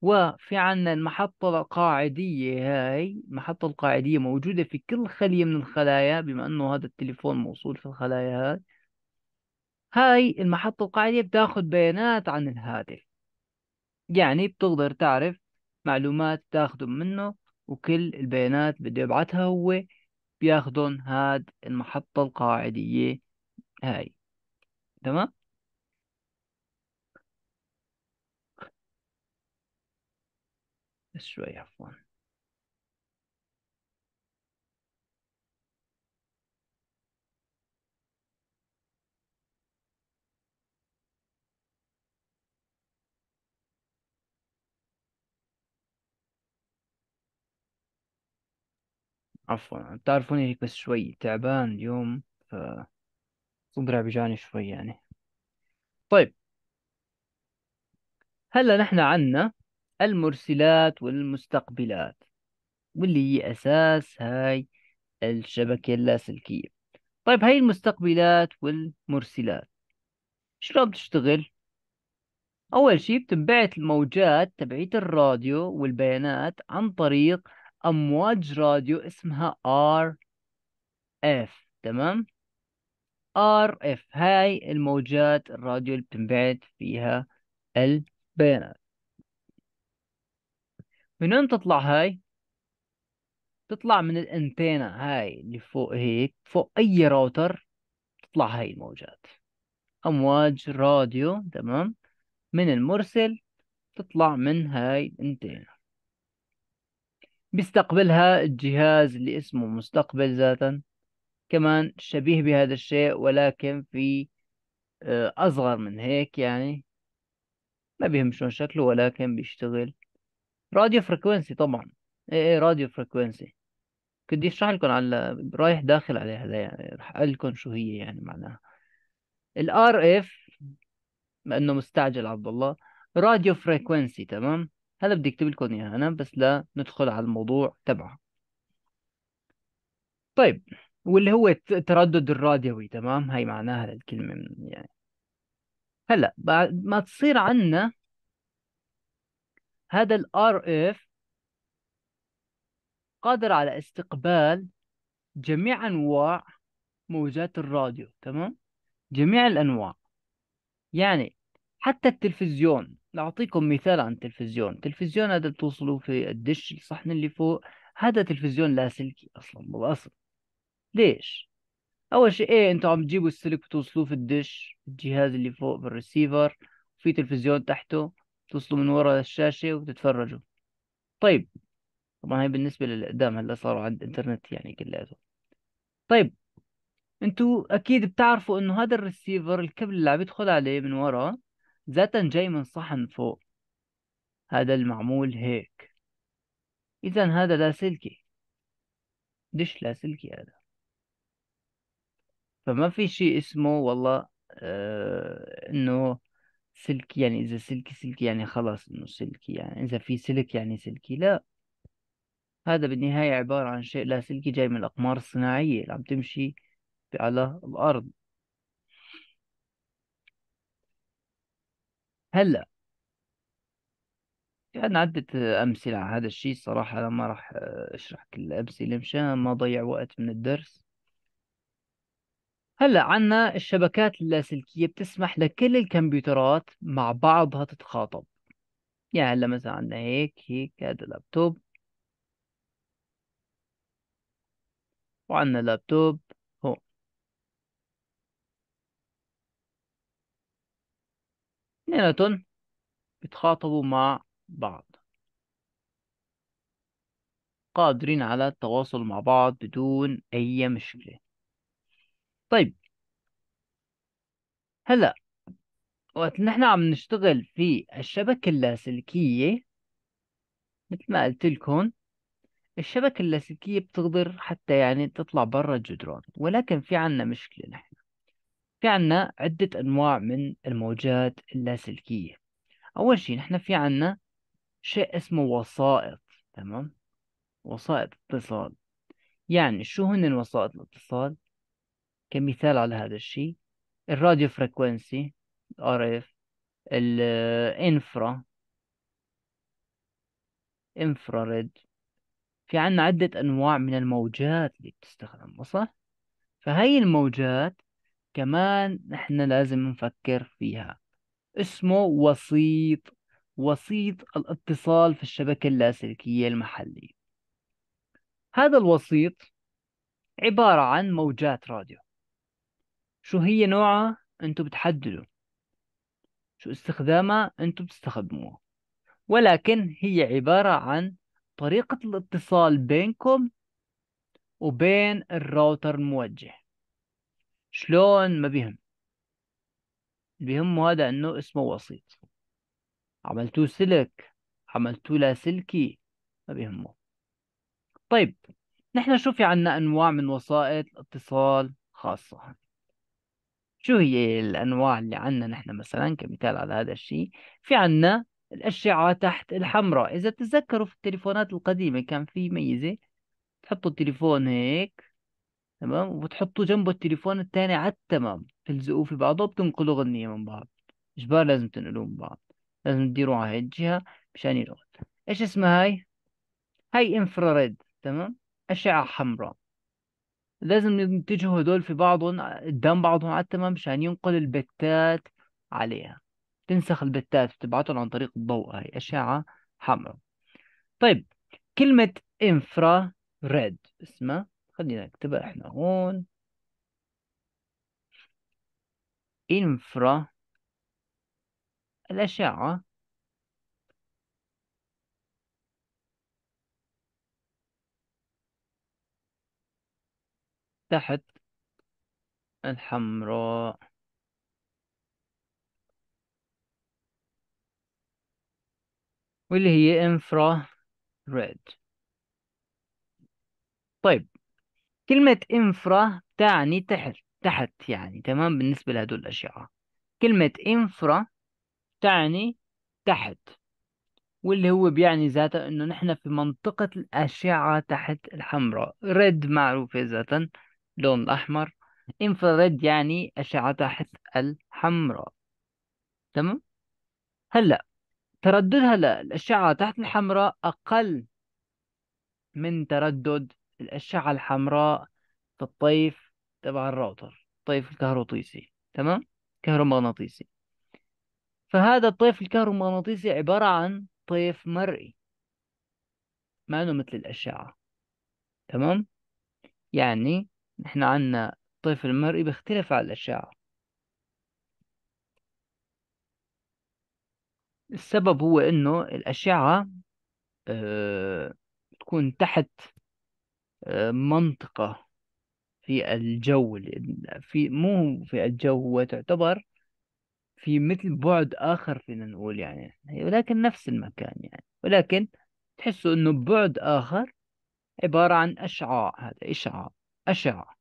وفي عنا المحطة القاعدية هاي المحطة القاعدية موجودة في كل خلية من الخلايا بما أنه هذا التليفون موصول في الخلايا هاي هاي المحطة القاعدية بتاخد بيانات عن الهاتف يعني بتقدر تعرف معلومات تاخده منه وكل البيانات بده يبعتها هو بياخذون هاد المحطة القاعدية هاي تمام بس شوي عفوا عفوا تعرفوني هيك بس شوي تعبان اليوم ف صدري بيجاني شوي يعني طيب هلا نحن عنا المرسلات والمستقبلات واللي هي أساس هاي الشبكة اللاسلكية طيب هاي المستقبلات والمرسلات شلون بتشتغل؟ أول شي بتنبعث الموجات تبعية الراديو والبيانات عن طريق امواج راديو اسمها ار اف تمام ار اف هاي الموجات الراديو اللي بتنبعث فيها البيانات من وين تطلع هاي تطلع من الانتينا هاي اللي فوق هيك فوق اي راوتر تطلع هاي الموجات امواج راديو تمام من المرسل تطلع من هاي الانتينا بيستقبلها الجهاز اللي اسمه مستقبل ذاتا كمان شبيه بهذا الشيء ولكن في آه، أصغر من هيك يعني ما بيهم شلون شكله ولكن بيشتغل راديو فريكونسي طبعا ايه ايه راديو فريكونسي كنت اشرح لكم على رايح داخل عليها يعني رح اقول لكم شو هي يعني معناها الار اف ما انه مستعجل عبد الله راديو فريكونسي تمام هلا بدي اكتب لكم اياها انا بس لا ندخل على الموضوع تبعها طيب واللي هو التردد الراديوي تمام هاي معناها الكلمة يعني هلا بعد ما تصير عنا هذا ال RF قادر على استقبال جميع أنواع موجات الراديو تمام جميع الأنواع يعني حتى التلفزيون لأعطيكم مثال عن التلفزيون التلفزيون هذا بتوصله في الدش الصحن اللي فوق هذا تلفزيون لاسلكي أصلا بالأصل ليش؟ أول شيء إيه أنتوا عم تجيبوا السلك بتوصلوه في الدش الجهاز اللي فوق بالريسيفر في تلفزيون تحته بتوصلوا من ورا الشاشة وبتتفرجوا طيب طبعا هي بالنسبة للأقدام هلا صاروا عند إنترنت يعني كلياته طيب انتوا اكيد بتعرفوا انه هذا الريسيفر الكبل اللي عم يدخل عليه من ورا ذاتا جاي من صحن فوق هذا المعمول هيك إذا هذا لاسلكي دش لاسلكي هذا فما في شيء اسمه والله آه إنه سلكي يعني إذا سلكي سلكي يعني خلاص إنه سلكي يعني إذا في سلك يعني سلكي لا هذا بالنهاية عبارة عن شيء لاسلكي جاي من الأقمار الصناعية اللي عم تمشي على الأرض هلا في يعني عدة أمثلة على هذا الشيء الصراحة أنا ما راح أشرح كل الأمثلة مشان ما أضيع وقت من الدرس هلا عنا الشبكات اللاسلكية بتسمح لكل الكمبيوترات مع بعضها تتخاطب يعني هلا مثلا عندنا هيك هيك هذا لابتوب وعندنا لابتوب اثنين بتخاطبوا مع بعض قادرين على التواصل مع بعض بدون أي مشكلة طيب هلأ وقت نحن عم نشتغل في الشبكة اللاسلكية مثل ما قلت لكم الشبكة اللاسلكية بتقدر حتى يعني تطلع برا الجدران ولكن في عنا مشكلة نحن في عنا عدة أنواع من الموجات اللاسلكية أول شي نحن في عنا شيء اسمه وسائط تمام وسائط اتصال يعني شو هن وسائط الاتصال كمثال على هذا الشيء الراديو فريكونسي الار اف الانفرا انفراريد في عنا عدة أنواع من الموجات اللي بتستخدم صح؟ فهي الموجات كمان نحن لازم نفكر فيها اسمه وسيط وسيط الاتصال في الشبكة اللاسلكية المحلية هذا الوسيط عبارة عن موجات راديو شو هي نوعها انتو بتحددوا شو استخدامها انتو بتستخدموها ولكن هي عبارة عن طريقة الاتصال بينكم وبين الراوتر الموجه شلون ما بيهم بيهمه هذا انه اسمه وسيط عملتوه سلك عملتوه لاسلكي ما بيهمه طيب نحن شو في عنا انواع من وسائط اتصال خاصة شو هي الانواع اللي عنا نحن مثلا كمثال على هذا الشيء في عنا الأشعة تحت الحمراء إذا تتذكروا في التليفونات القديمة كان في ميزة تحطوا التليفون هيك تمام وبتحطه جنبه التليفون التاني على التمام تلزقوه في بعضه وبتنقلوا غنية من بعض إجبار لازم تنقلوه من بعض لازم تديروا على هاي الجهة مشان يلغط إيش اسمها هاي؟ هاي انفراريد تمام أشعة حمراء لازم ينتجوا هدول في بعضهم قدام بعضهم على التمام مشان ينقل البتات عليها تنسخ البتات بتبعتهم عن طريق الضوء هاي أشعة حمراء طيب كلمة انفرا ريد اسمها خلينا نكتبها أيوة. احنا هون انفرا الأشعة تحت الحمراء واللي هي انفرا ريد طيب كلمة انفرا تعني تحت تحت يعني تمام بالنسبة لهدول الأشعة كلمة انفرا تعني تحت واللي هو بيعني ذاته انه نحن في منطقة الأشعة تحت الحمراء ريد معروفة ذاتا لون الأحمر انفراريد يعني أشعة تحت الحمراء تمام هلا ترددها للأشعة تحت الحمراء أقل من تردد الأشعة الحمراء في الطيف تبع الراوتر الطيف الكهروطيسي تمام كهرومغناطيسي فهذا الطيف الكهرومغناطيسي عبارة عن طيف مرئي ما أنه مثل الأشعة تمام يعني نحن عنا الطيف المرئي بيختلف عن الأشعة السبب هو إنه الأشعة أه... تكون تحت منطقة في الجو في مو في الجو هو تعتبر في مثل بعد آخر فينا نقول يعني ولكن نفس المكان يعني ولكن تحسوا إنه بعد آخر عبارة عن أشعاع هذا إشعاع أشعة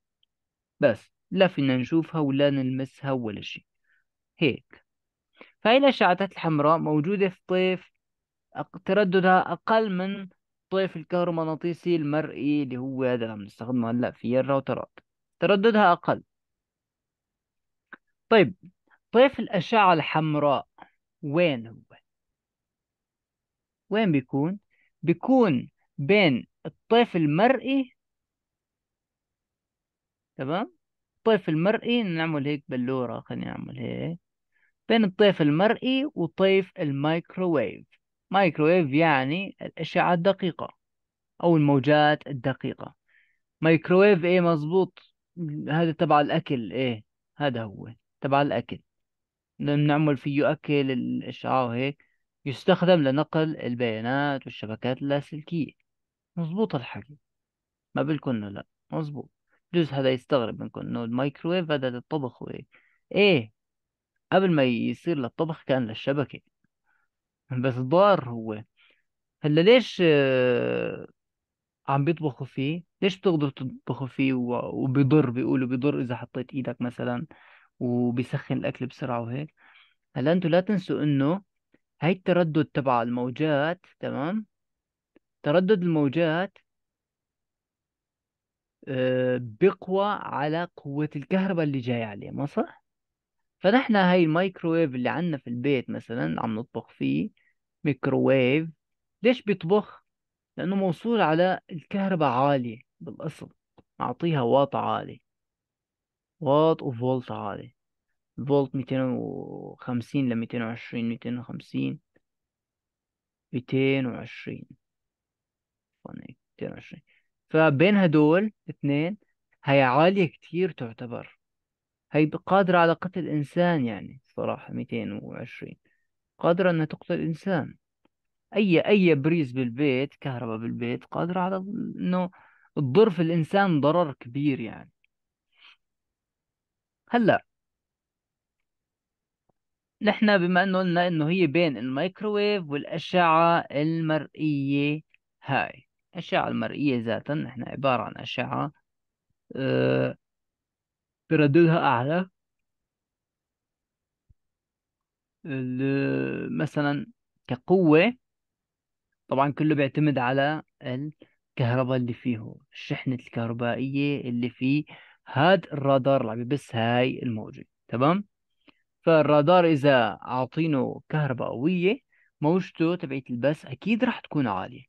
بس لا فينا نشوفها ولا نلمسها ولا شيء هيك فهي الأشعة الحمراء موجودة في طيف ترددها أقل من الطيف الكهرومغناطيسي المرئي اللي هو هذا اللي عم نستخدمه هلا في الراوترات ترددها أقل طيب طيف الأشعة الحمراء وين هو؟ وين بيكون؟ بيكون بين الطيف المرئي تمام؟ الطيف المرئي نعمل هيك بلورة خلينا نعمل هيك بين الطيف المرئي وطيف الميكروويف مايكرويف يعني الأشعة الدقيقة أو الموجات الدقيقة مايكرويف إيه مظبوط هذا تبع الأكل إيه هذا هو تبع الأكل نعمل فيه أكل الأشعة وهيك يستخدم لنقل البيانات والشبكات اللاسلكية مظبوط الحكي ما بالكم إنه لأ مظبوط بجوز حدا يستغرب منكم إنه الميكرويف هذا للطبخ وهيك إيه قبل ما يصير للطبخ كان للشبكة بس ضار هو هلا ليش آه، عم بيطبخوا فيه ليش بتقدروا تطبخوا فيه وبيضر بيقولوا بيضر اذا حطيت ايدك مثلا وبيسخن الاكل بسرعه وهيك هلا انتم لا تنسوا انه هاي التردد تبع الموجات تمام تردد الموجات آه، بقوى بيقوى على قوة الكهرباء اللي جاي عليه ما صح؟ فنحن هاي الميكرويف اللي عندنا في البيت مثلا عم نطبخ فيه ميكروويف ليش بيطبخ لأنه موصول على الكهرباء عالية بالأصل معطيها واط عالي واط وفولت عالي الفولت 250 ل 220 250 220 220 فبين هدول اثنين هي عالية كتير تعتبر هي قادرة على قتل إنسان يعني صراحة 220 قادرة أنها تقتل إنسان أي أي بريز بالبيت كهرباء بالبيت قادرة على أنه تضر في الإنسان ضرر كبير يعني هلا نحن بما انه قلنا انه هي بين الميكروويف والاشعه المرئيه هاي الاشعه المرئيه ذاتا نحن عباره عن اشعه أه... برددها اعلى ال- مثلا كقوة طبعا كله بيعتمد على الكهرباء اللي فيه الشحنة الكهربائية اللي فيه هاد الرادار اللي عم هاي الموجة تمام فالرادار إذا عاطينه كهرباء قوية موجته تبعت البث أكيد راح تكون عالية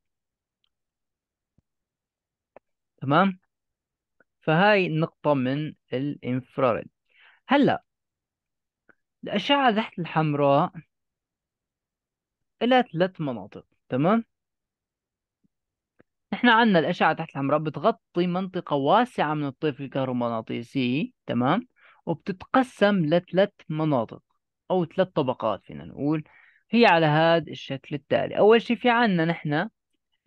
تمام فهاي النقطة من الانفراريد هلا الأشعة تحت الحمراء إلى ثلاث مناطق تمام نحن عندنا الأشعة تحت الحمراء بتغطي منطقة واسعة من الطيف الكهرومغناطيسي تمام وبتتقسم لثلاث مناطق أو ثلاث طبقات فينا نقول هي على هذا الشكل التالي أول شيء في عندنا نحن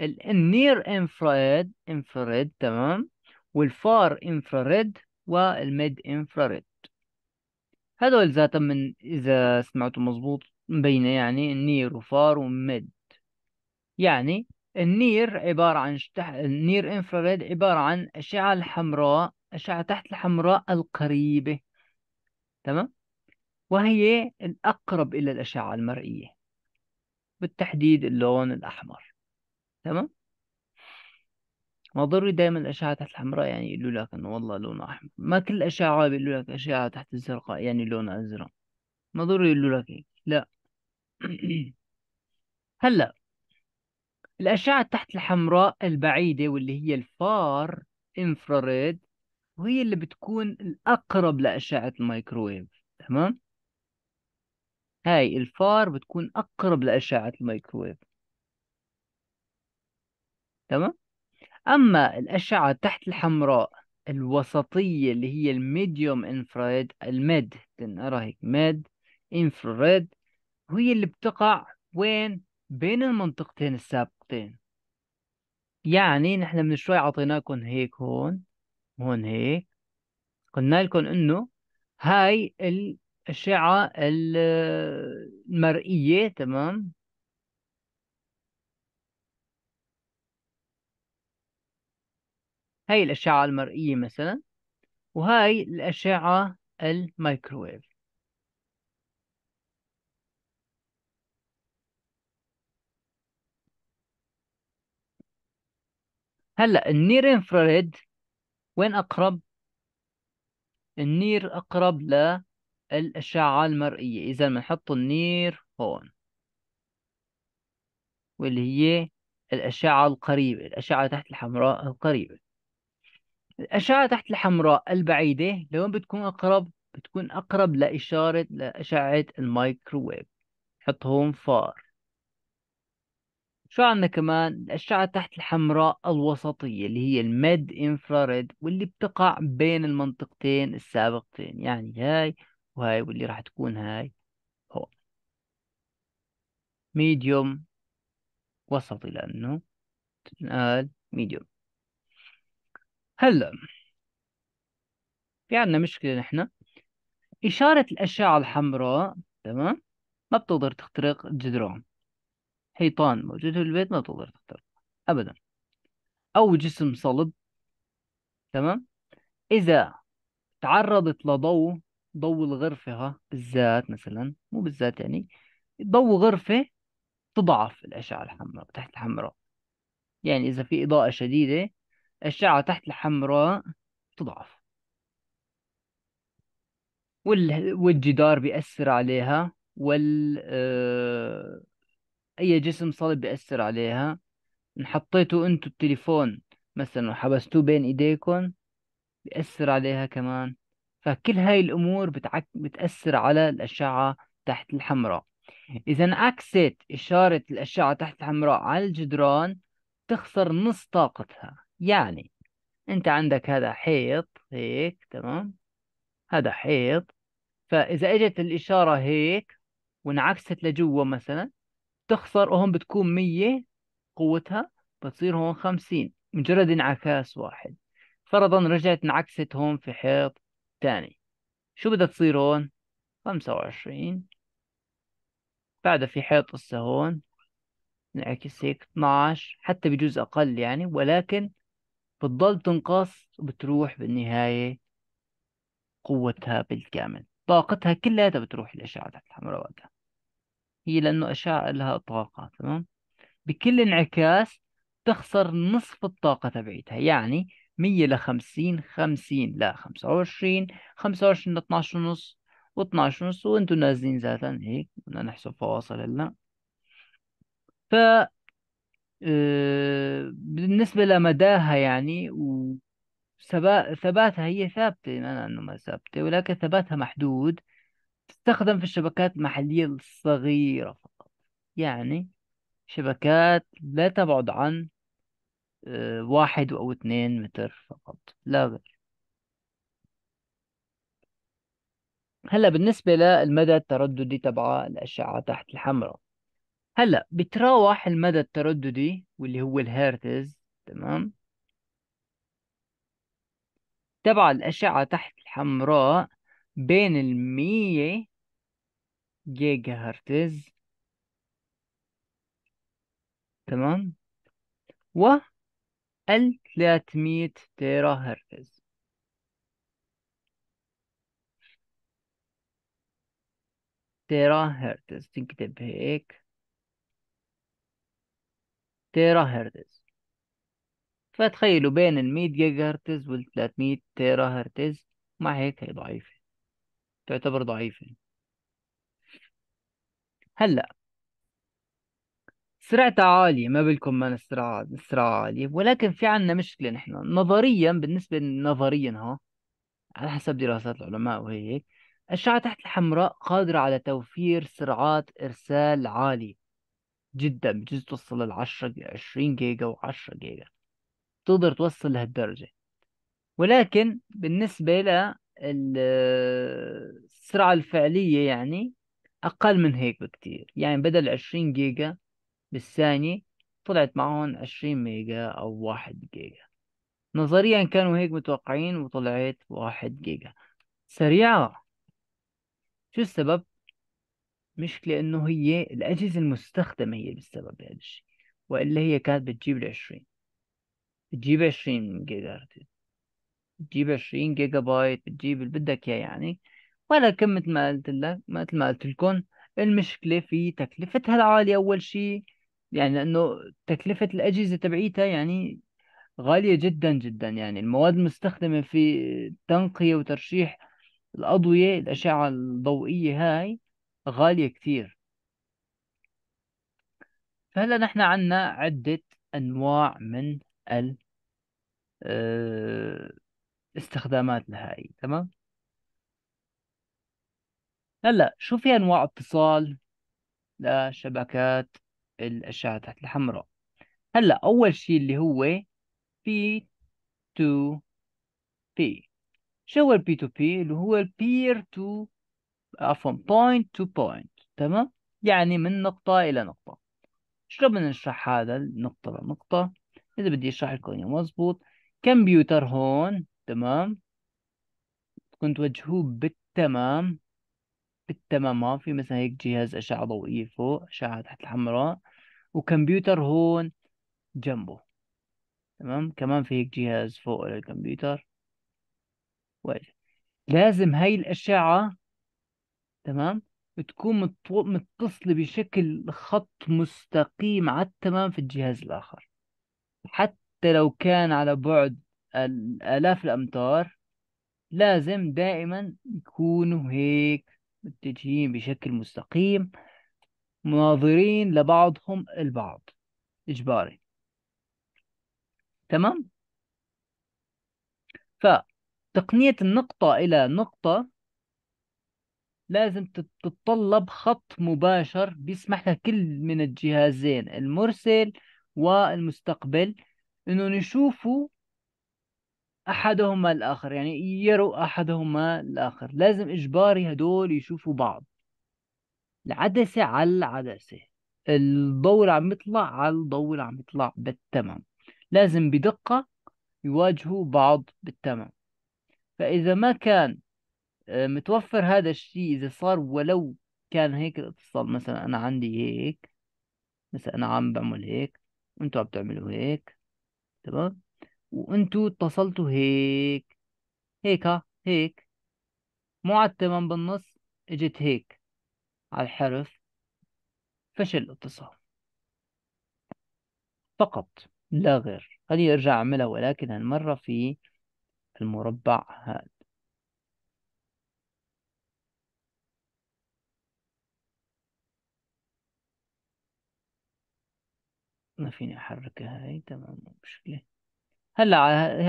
النير انفراد انفراد تمام والفار انفراد والميد انفراد هذول ذاتا من إذا سمعتوا مظبوط مبينة يعني النير وفار وميد يعني النير عبارة عن شتح... النير انفراريد عبارة عن أشعة الحمراء أشعة تحت الحمراء القريبة تمام وهي الأقرب إلى الأشعة المرئية بالتحديد اللون الأحمر تمام ما ضروري دائما الأشعة تحت الحمراء يعني يقولوا لك إنه والله لونها أحمر ما كل الأشعة بيقولوا لك أشعة تحت الزرقاء يعني لونها أزرق ما ضروري يقولوا لك هيك لا *clears throat* هلا الأشعة تحت الحمراء البعيدة واللي هي الفار انفراريد وهي اللي بتكون الأقرب لأشعة الميكروويف تمام هاي الفار بتكون أقرب لأشعة الميكروويف تمام اما الاشعه تحت الحمراء الوسطيه اللي هي الميديوم انفراريد الميد تنقرا هيك ميد انفراريد وهي اللي بتقع وين بين المنطقتين السابقتين يعني نحن من شوي عطيناكم هيك هون هون هيك قلنا لكم انه هاي الاشعه المرئيه تمام هاي الأشعة المرئية مثلا وهاي الأشعة الميكروويف هلا النير انفراريد وين اقرب النير اقرب للاشعه المرئيه اذا بنحط النير هون واللي هي الاشعه القريبه الاشعه تحت الحمراء القريبه الأشعة تحت الحمراء البعيدة لوين بتكون أقرب؟ بتكون أقرب لإشارة لأشعة الميكروويف هون فار شو عندنا كمان الأشعة تحت الحمراء الوسطية اللي هي الميد انفراريد واللي بتقع بين المنطقتين السابقتين يعني هاي وهاي واللي راح تكون هاي هون ميديوم وسطي لأنه تنقال ميديوم هلا في عندنا مشكلة نحن إشارة الأشعة الحمراء تمام ما بتقدر تخترق جدران حيطان موجودة في البيت ما بتقدر تخترق أبدا أو جسم صلب تمام إذا تعرضت لضوء ضوء الغرفة ها بالذات مثلا مو بالذات يعني ضوء غرفة تضعف الأشعة الحمراء تحت الحمراء يعني إذا في إضاءة شديدة الأشعة تحت الحمراء تضعف وال... والجدار بيأثر عليها وال آه، أي جسم صلب بيأثر عليها إن حطيتوا أنتوا التليفون مثلا وحبستوه بين إيديكم بيأثر عليها كمان فكل هاي الأمور بتعك... بتأثر على الأشعة تحت الحمراء إذا انعكست إشارة الأشعة تحت الحمراء على الجدران تخسر نص طاقتها يعني انت عندك هذا حيط هيك تمام هذا حيط فاذا اجت الاشاره هيك وانعكست لجوا مثلا تخسر وهون بتكون 100 قوتها بتصير هون 50 مجرد انعكاس واحد فرضا رجعت انعكست هون في حيط تاني شو بدها تصير هون 25 بعدها في حيط هسه هون انعكس هيك 12 حتى بجوز اقل يعني ولكن بتضل تنقص وبتروح بالنهاية قوتها بالكامل طاقتها كلها بتروح الأشعة تحت الحمراء وقتها هي لأنه أشعة لها طاقة تمام بكل انعكاس تخسر نصف الطاقة تبعيتها يعني مية لخمسين خمسين خمسة وعشرين خمسة وعشرين لاتناش ونص واتناش ونص وانتو نازلين ذاتا هيك بدنا نحسب فواصل هلا ف آه، بالنسبة لمداها يعني وثباتها هي ثابتة ما أنه ما ثابتة ولكن ثباتها محدود تستخدم في الشبكات المحلية الصغيرة فقط يعني شبكات لا تبعد عن آه، واحد أو اثنين متر فقط لا غير هلا بالنسبة للمدى الترددي تبع الأشعة تحت الحمراء هلا بتراوح المدى الترددي واللي هو الهيرتز تمام تبع الأشعة تحت الحمراء بين المية جيجا هرتز تمام و ال 300 تيرا هرتز تيرا هرتز تنكتب هيك تيرا هرتز فتخيلوا بين ال 100 جيجا هرتز وال 300 تيرا هرتز مع هيك هي ضعيفة تعتبر ضعيفة هلأ سرعتها عالية ما بالكم من السرعة السرعة عالية ولكن في عنا مشكلة نحن نظريا بالنسبة نظريا ها على حسب دراسات العلماء وهيك الأشعة تحت الحمراء قادرة على توفير سرعات إرسال عالية جدا بجوز توصل ل 10 20 جيجا و10 جيجا تقدر توصل لهالدرجة ولكن بالنسبة ل السرعة الفعلية يعني أقل من هيك بكتير يعني بدل 20 جيجا بالثانية طلعت معهم 20 ميجا أو 1 جيجا نظريا كانوا هيك متوقعين وطلعت واحد جيجا سريعة شو السبب؟ مش لأنه هي الأجهزة المستخدمة هي بسبب هذا الشيء وإلا هي كانت بتجيب العشرين بتجيب عشرين جيجا هرتز بتجيب عشرين جيجا بايت بتجيب اللي بدك إياه يعني ولكن مثل ما قلت لك مثل ما قلت لكم المشكلة في تكلفتها العالية أول شيء يعني لأنه تكلفة الأجهزة تبعيتها يعني غالية جدا جدا يعني المواد المستخدمة في تنقية وترشيح الأضوية الأشعة الضوئية هاي غالية كتير فهلا نحن عنا عدة أنواع من ال آه، استخدامات لهاي تمام هلا شو في أنواع اتصال لشبكات الأشعة تحت الحمراء هلا أول شيء اللي هو بي تو بي شو هو البي تو بي اللي هو البير تو عفوا point to point تمام يعني من نقطة إلى نقطة شلون نشرح هذا النقطة لنقطة إذا بدي أشرح لكم مضبوط كمبيوتر هون تمام كنت وجهه بالتمام بالتمام ما في مثلا هيك جهاز أشعة ضوئية فوق أشعة تحت الحمراء وكمبيوتر هون جنبه تمام كمان في هيك جهاز فوق للكمبيوتر وين لازم هاي الأشعة تمام بتكون متصلة بشكل خط مستقيم على التمام في الجهاز الآخر حتى لو كان على بعد آلاف الأمتار لازم دائما يكونوا هيك متجهين بشكل مستقيم مناظرين لبعضهم البعض إجباري تمام فتقنية النقطة إلى نقطة لازم تتطلب خط مباشر بيسمح لكل من الجهازين المرسل والمستقبل انه يشوفوا احدهما الاخر يعني يروا احدهما الاخر لازم اجباري هدول يشوفوا بعض العدسة على العدسة الضوء اللي عم يطلع على الضوء اللي عم يطلع بالتمام لازم بدقة يواجهوا بعض بالتمام فإذا ما كان آه، متوفر هذا الشيء اذا صار ولو كان هيك الاتصال مثلا انا عندي هيك مثلا انا عم بعمل هيك وانتوا عم تعملوا هيك تمام وانتوا اتصلتوا هيك هيك ها هيك مو على بالنص اجت هيك على الحرف فشل الاتصال فقط لا غير خليني ارجع اعملها ولكن هالمرة في المربع هذا ما فيني أحركها هاي تمام مو مشكلة هلا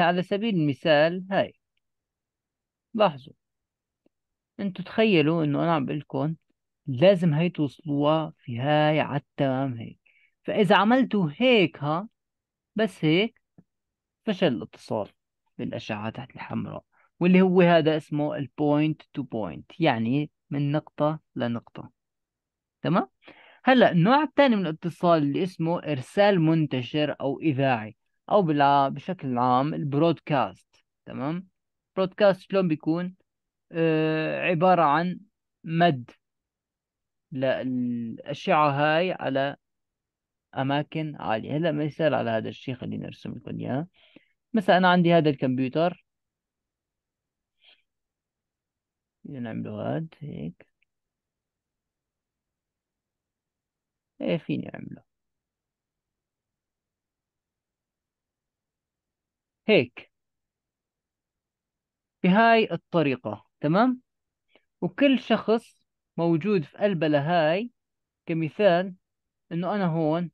على سبيل المثال هاي لاحظوا انتو تخيلوا انه انا عم بقول لازم هاي توصلوها في هاي على التمام هيك فاذا عملتوا هيك ها بس هيك فشل الاتصال بالاشعه تحت الحمراء واللي هو هذا اسمه البوينت تو بوينت يعني من نقطه لنقطه تمام هلا النوع الثاني من الاتصال اللي اسمه ارسال منتشر او اذاعي او بلا بشكل عام البرودكاست تمام برودكاست شلون بيكون آه عبارة عن مد للأشعة هاي على أماكن عالية هلا مثال على هذا الشيء خلينا نرسم لكم إياه مثلا أنا عندي هذا الكمبيوتر نعمله هاد هيك ايه فيني عمله هيك بهاي الطريقة تمام وكل شخص موجود في قلبلة هاي كمثال انه انا هون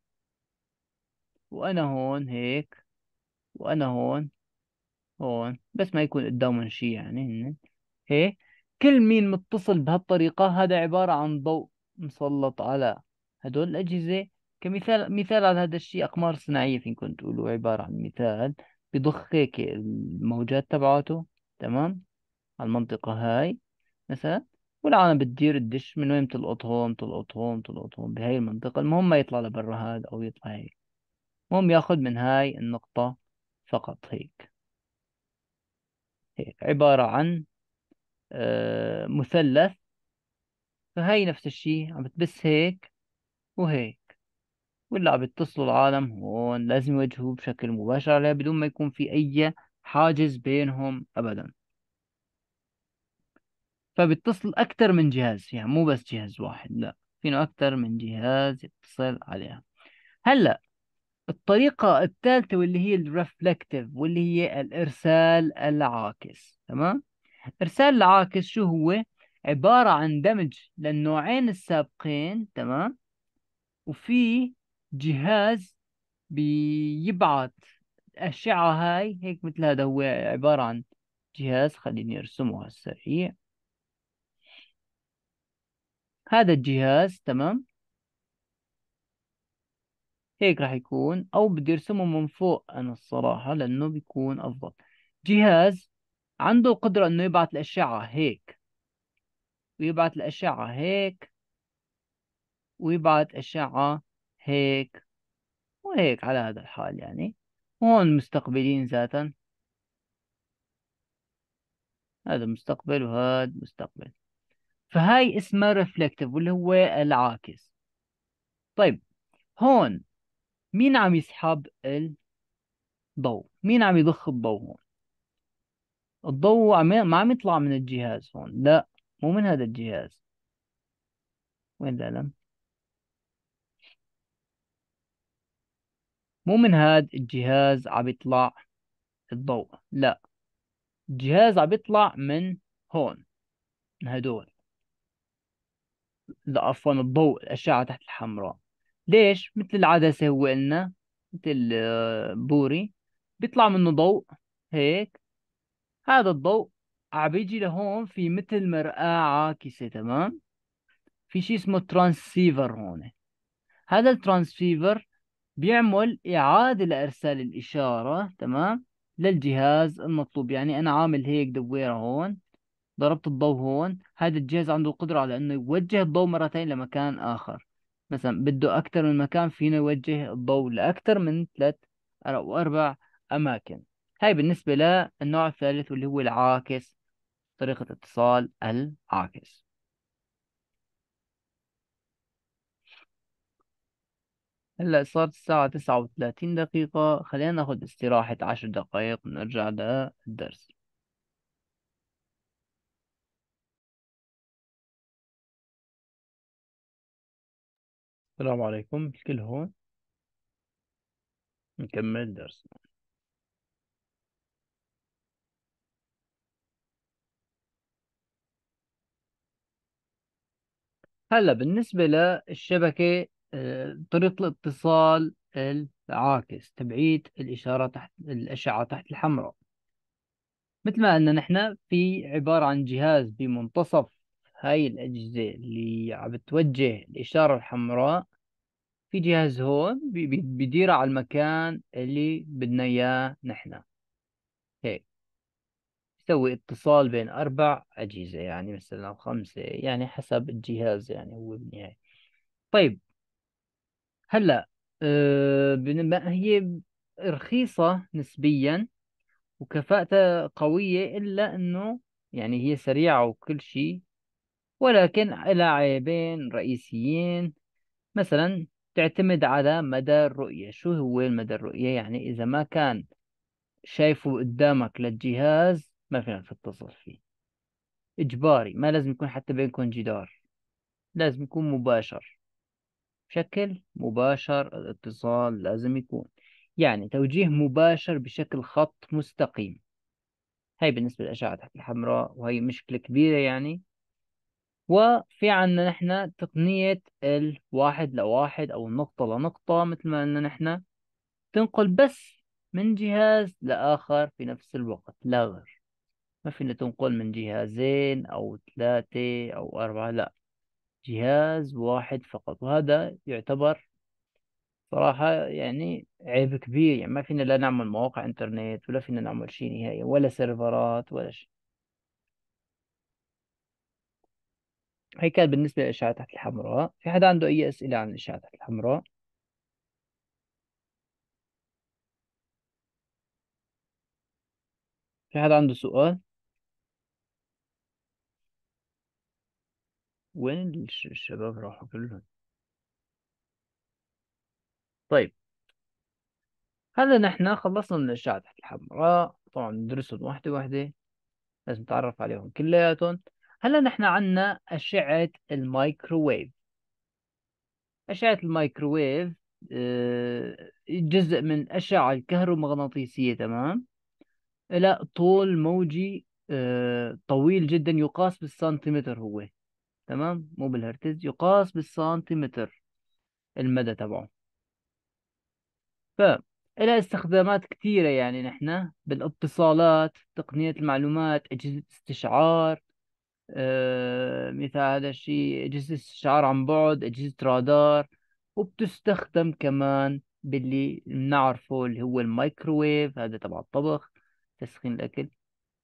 وانا هون هيك وانا هون هون بس ما يكون قدامهم شيء يعني هيك كل مين متصل بهالطريقة هذا عبارة عن ضوء مسلط على هدول الأجهزة كمثال مثال على هذا الشيء أقمار صناعية فينكم تقولوا عبارة عن مثال بضخ هيك الموجات تبعاته تمام على المنطقة هاي مثلا والعالم بتدير الدش من وين هون هون تلقط هون بهاي المنطقة المهم ما يطلع لبرا هذا أو يطلع هيك المهم ياخد من هاي النقطة فقط هيك هيك عبارة عن آه، مثلث فهي نفس الشيء عم بتبس هيك وهيك واللي عم يتصلوا العالم هون لازم يواجهوه بشكل مباشر عليه بدون ما يكون في أي حاجز بينهم أبدا فبيتصل أكثر من جهاز يعني مو بس جهاز واحد لا فينا أكثر من جهاز يتصل عليها هلأ الطريقة الثالثة واللي هي الرفلكتيف واللي هي الإرسال العاكس تمام إرسال العاكس شو هو عبارة عن دمج للنوعين السابقين تمام وفي جهاز بيبعث الأشعة هاي هيك مثل هذا هو عبارة عن جهاز خليني أرسمه على السريع هذا الجهاز تمام هيك راح يكون أو بدي أرسمه من فوق أنا الصراحة لأنه بيكون أفضل جهاز عنده قدرة إنه يبعث الأشعة هيك ويبعث الأشعة هيك ويبعت أشعة هيك وهيك على هذا الحال يعني هون مستقبلين ذاتا هذا مستقبل وهذا مستقبل فهاي اسمها reflective واللي هو العاكس طيب هون مين عم يسحب الضوء مين عم يضخ الضوء هون الضوء عم ما عم يطلع من الجهاز هون لا مو من هذا الجهاز وين القلم مو من هاد الجهاز عم يطلع الضوء لا الجهاز عم يطلع من هون من هدول لا عفوا الضوء الأشعة تحت الحمراء ليش مثل العدسة هو قلنا مثل آه، بوري بيطلع منه ضوء هيك هذا الضوء عم بيجي لهون في مثل مرآة عاكسة تمام في شيء اسمه ترانسيفر هون هذا الترانسيفر بيعمل إعادة لإرسال الإشارة تمام للجهاز المطلوب يعني أنا عامل هيك دويرة هون ضربت الضوء هون هذا الجهاز عنده القدرة على أنه يوجه الضوء مرتين لمكان آخر مثلا بده أكثر من مكان فينا يوجه الضوء لأكثر من ثلاث أو أربع أماكن هاي بالنسبة للنوع الثالث واللي هو العاكس طريقة اتصال العاكس هلا صارت الساعة تسعة وثلاثين دقيقة خلينا ناخد استراحة عشر دقايق ونرجع للدرس السلام عليكم الكل هون نكمل درسنا هلا بالنسبة للشبكة آه، طريقة الاتصال العاكس تبعيد الإشارة تحت الأشعة تحت الحمراء مثل ما قلنا نحن في عبارة عن جهاز بمنتصف هاي الأجهزة اللي عم بتوجه الإشارة الحمراء في جهاز هون بديره على المكان اللي بدنا إياه نحن هيك يسوي اتصال بين أربع أجهزة يعني مثلا خمسة يعني حسب الجهاز يعني هو بالنهاية طيب هلا آه، بما هي رخيصة نسبيا وكفاءتها قوية إلا إنه يعني هي سريعة وكل شيء ولكن إلى عيبين رئيسيين مثلا تعتمد على مدى الرؤية شو هو المدى الرؤية يعني إذا ما كان شايفه قدامك للجهاز ما فينا تتصل فيه إجباري ما لازم يكون حتى بينكم جدار لازم يكون مباشر بشكل مباشر الاتصال لازم يكون يعني توجيه مباشر بشكل خط مستقيم هاي بالنسبة للأشعة تحت الحمراء وهي مشكلة كبيرة يعني وفي عنا نحن تقنية الواحد لواحد أو النقطة لنقطة مثل ما قلنا نحن تنقل بس من جهاز لآخر في نفس الوقت لا غير ما فينا تنقل من جهازين أو ثلاثة أو أربعة لا جهاز واحد فقط وهذا يعتبر صراحة يعني عيب كبير يعني ما فينا لا نعمل مواقع إنترنت ولا فينا نعمل شيء نهائي ولا سيرفرات ولا شيء هي كانت بالنسبة للإشعاع تحت الحمراء في حدا عنده أي أسئلة عن الإشعاع تحت الحمراء في حدا عنده سؤال وين الشباب راحوا كلهم طيب هذا نحن خلصنا من الأشعة تحت الحمراء طبعا ندرسهم واحدة واحدة لازم نتعرف عليهم كلياتهم هلا نحن عنا أشعة الميكروويف أشعة الميكروويف آه، جزء من أشعة الكهرومغناطيسية تمام إلى طول موجي آه، طويل جدا يقاس بالسنتيمتر هو تمام مو بالهرتز يقاس بالسنتيمتر المدى تبعه فإلى استخدامات كثيرة يعني نحن بالاتصالات تقنية المعلومات أجهزة استشعار آه، مثال هذا الشيء أجهزة استشعار عن بعد أجهزة رادار وبتستخدم كمان باللي بنعرفه اللي هو المايكروويف هذا تبع الطبخ تسخين الأكل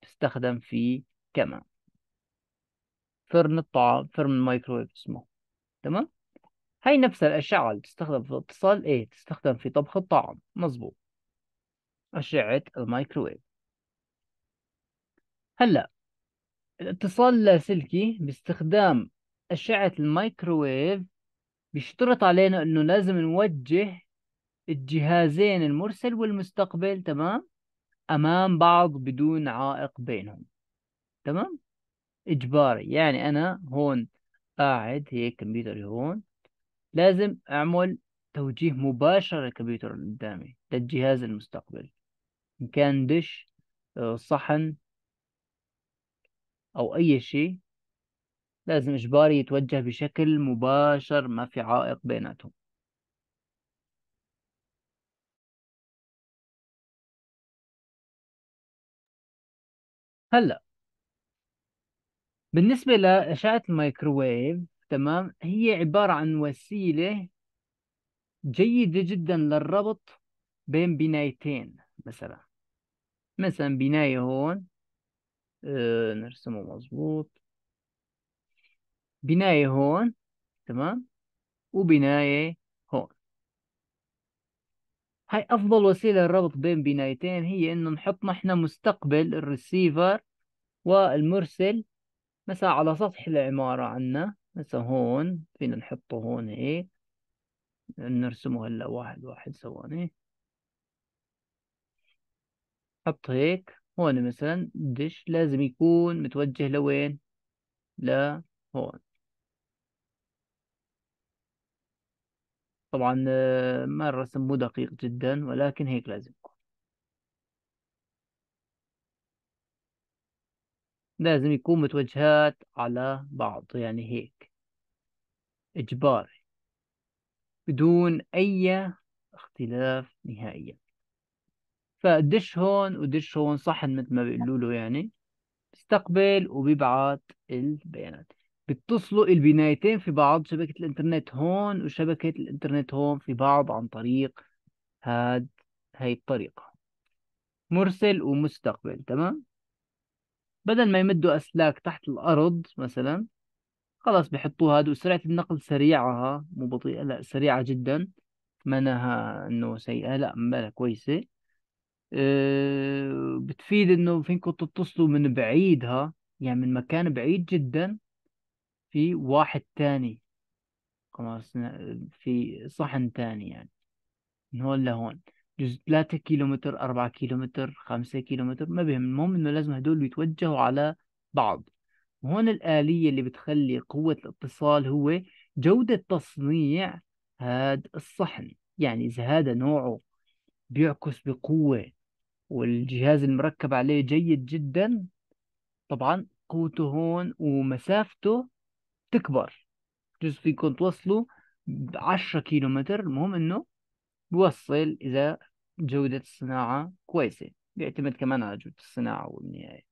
تستخدم فيه كمان فرن الطعام فرن الميكرويف اسمه تمام هاي نفس الأشعة اللي تستخدم في الاتصال إيه تستخدم في طبخ الطعام مظبوط أشعة الميكرويف هلا الاتصال اللاسلكي باستخدام أشعة الميكرويف بيشترط علينا إنه لازم نوجه الجهازين المرسل والمستقبل تمام أمام بعض بدون عائق بينهم تمام اجباري يعني انا هون قاعد هيك كمبيوتري هون لازم اعمل توجيه مباشر للكمبيوتر اللي قدامي للجهاز المستقبل ان كان دش آه، صحن او اي شيء لازم اجباري يتوجه بشكل مباشر ما في عائق بيناتهم هلا بالنسبة لأشعة الميكروويف تمام هي عبارة عن وسيلة جيدة جدا للربط بين بنايتين مثلا مثلا بناية هون أه نرسمه مظبوط بناية هون تمام وبناية هون هاي أفضل وسيلة للربط بين بنايتين هي إنه نحط نحن مستقبل الريسيفر والمرسل مثلا على سطح العمارة عنا مثلا هون فينا نحطه هون هيك نرسمه هلا واحد واحد ثواني حط هيك هون مثلا دش لازم يكون متوجه لوين لهون طبعا آه، ما الرسم مو دقيق جدا ولكن هيك لازم يكون لازم يكون متوجهات على بعض يعني هيك إجباري بدون أي اختلاف نهائيا فدش هون ودش هون صحن مثل ما بيقولوا له يعني بيستقبل وبيبعت البيانات بيتصلوا البنايتين في بعض شبكة الإنترنت هون وشبكة الإنترنت هون في بعض عن طريق هاد هاي الطريقة مرسل ومستقبل تمام بدل ما يمدوا أسلاك تحت الأرض مثلا خلاص بحطوها هذا وسرعة النقل سريعة مو بطيئة لا سريعة جدا منها انه سيئة لا منها كويسة أه بتفيد انه فينكم تتصلوا من بعيدها يعني من مكان بعيد جدا في واحد تاني خلاص في صحن تاني يعني من هون لهون جزء 3 كيلومتر 4 كيلومتر 5 كيلومتر ما بهم المهم انه لازم هدول يتوجهوا على بعض وهون الآلية اللي بتخلي قوة الاتصال هو جودة تصنيع هاد الصحن يعني إذا هذا نوعه بيعكس بقوة والجهاز المركب عليه جيد جدا طبعا قوته هون ومسافته تكبر بجوز فيكم توصلوا 10 كيلومتر المهم انه بوصل إذا جودة الصناعة كويسة بيعتمد كمان على جودة الصناعة والنهاية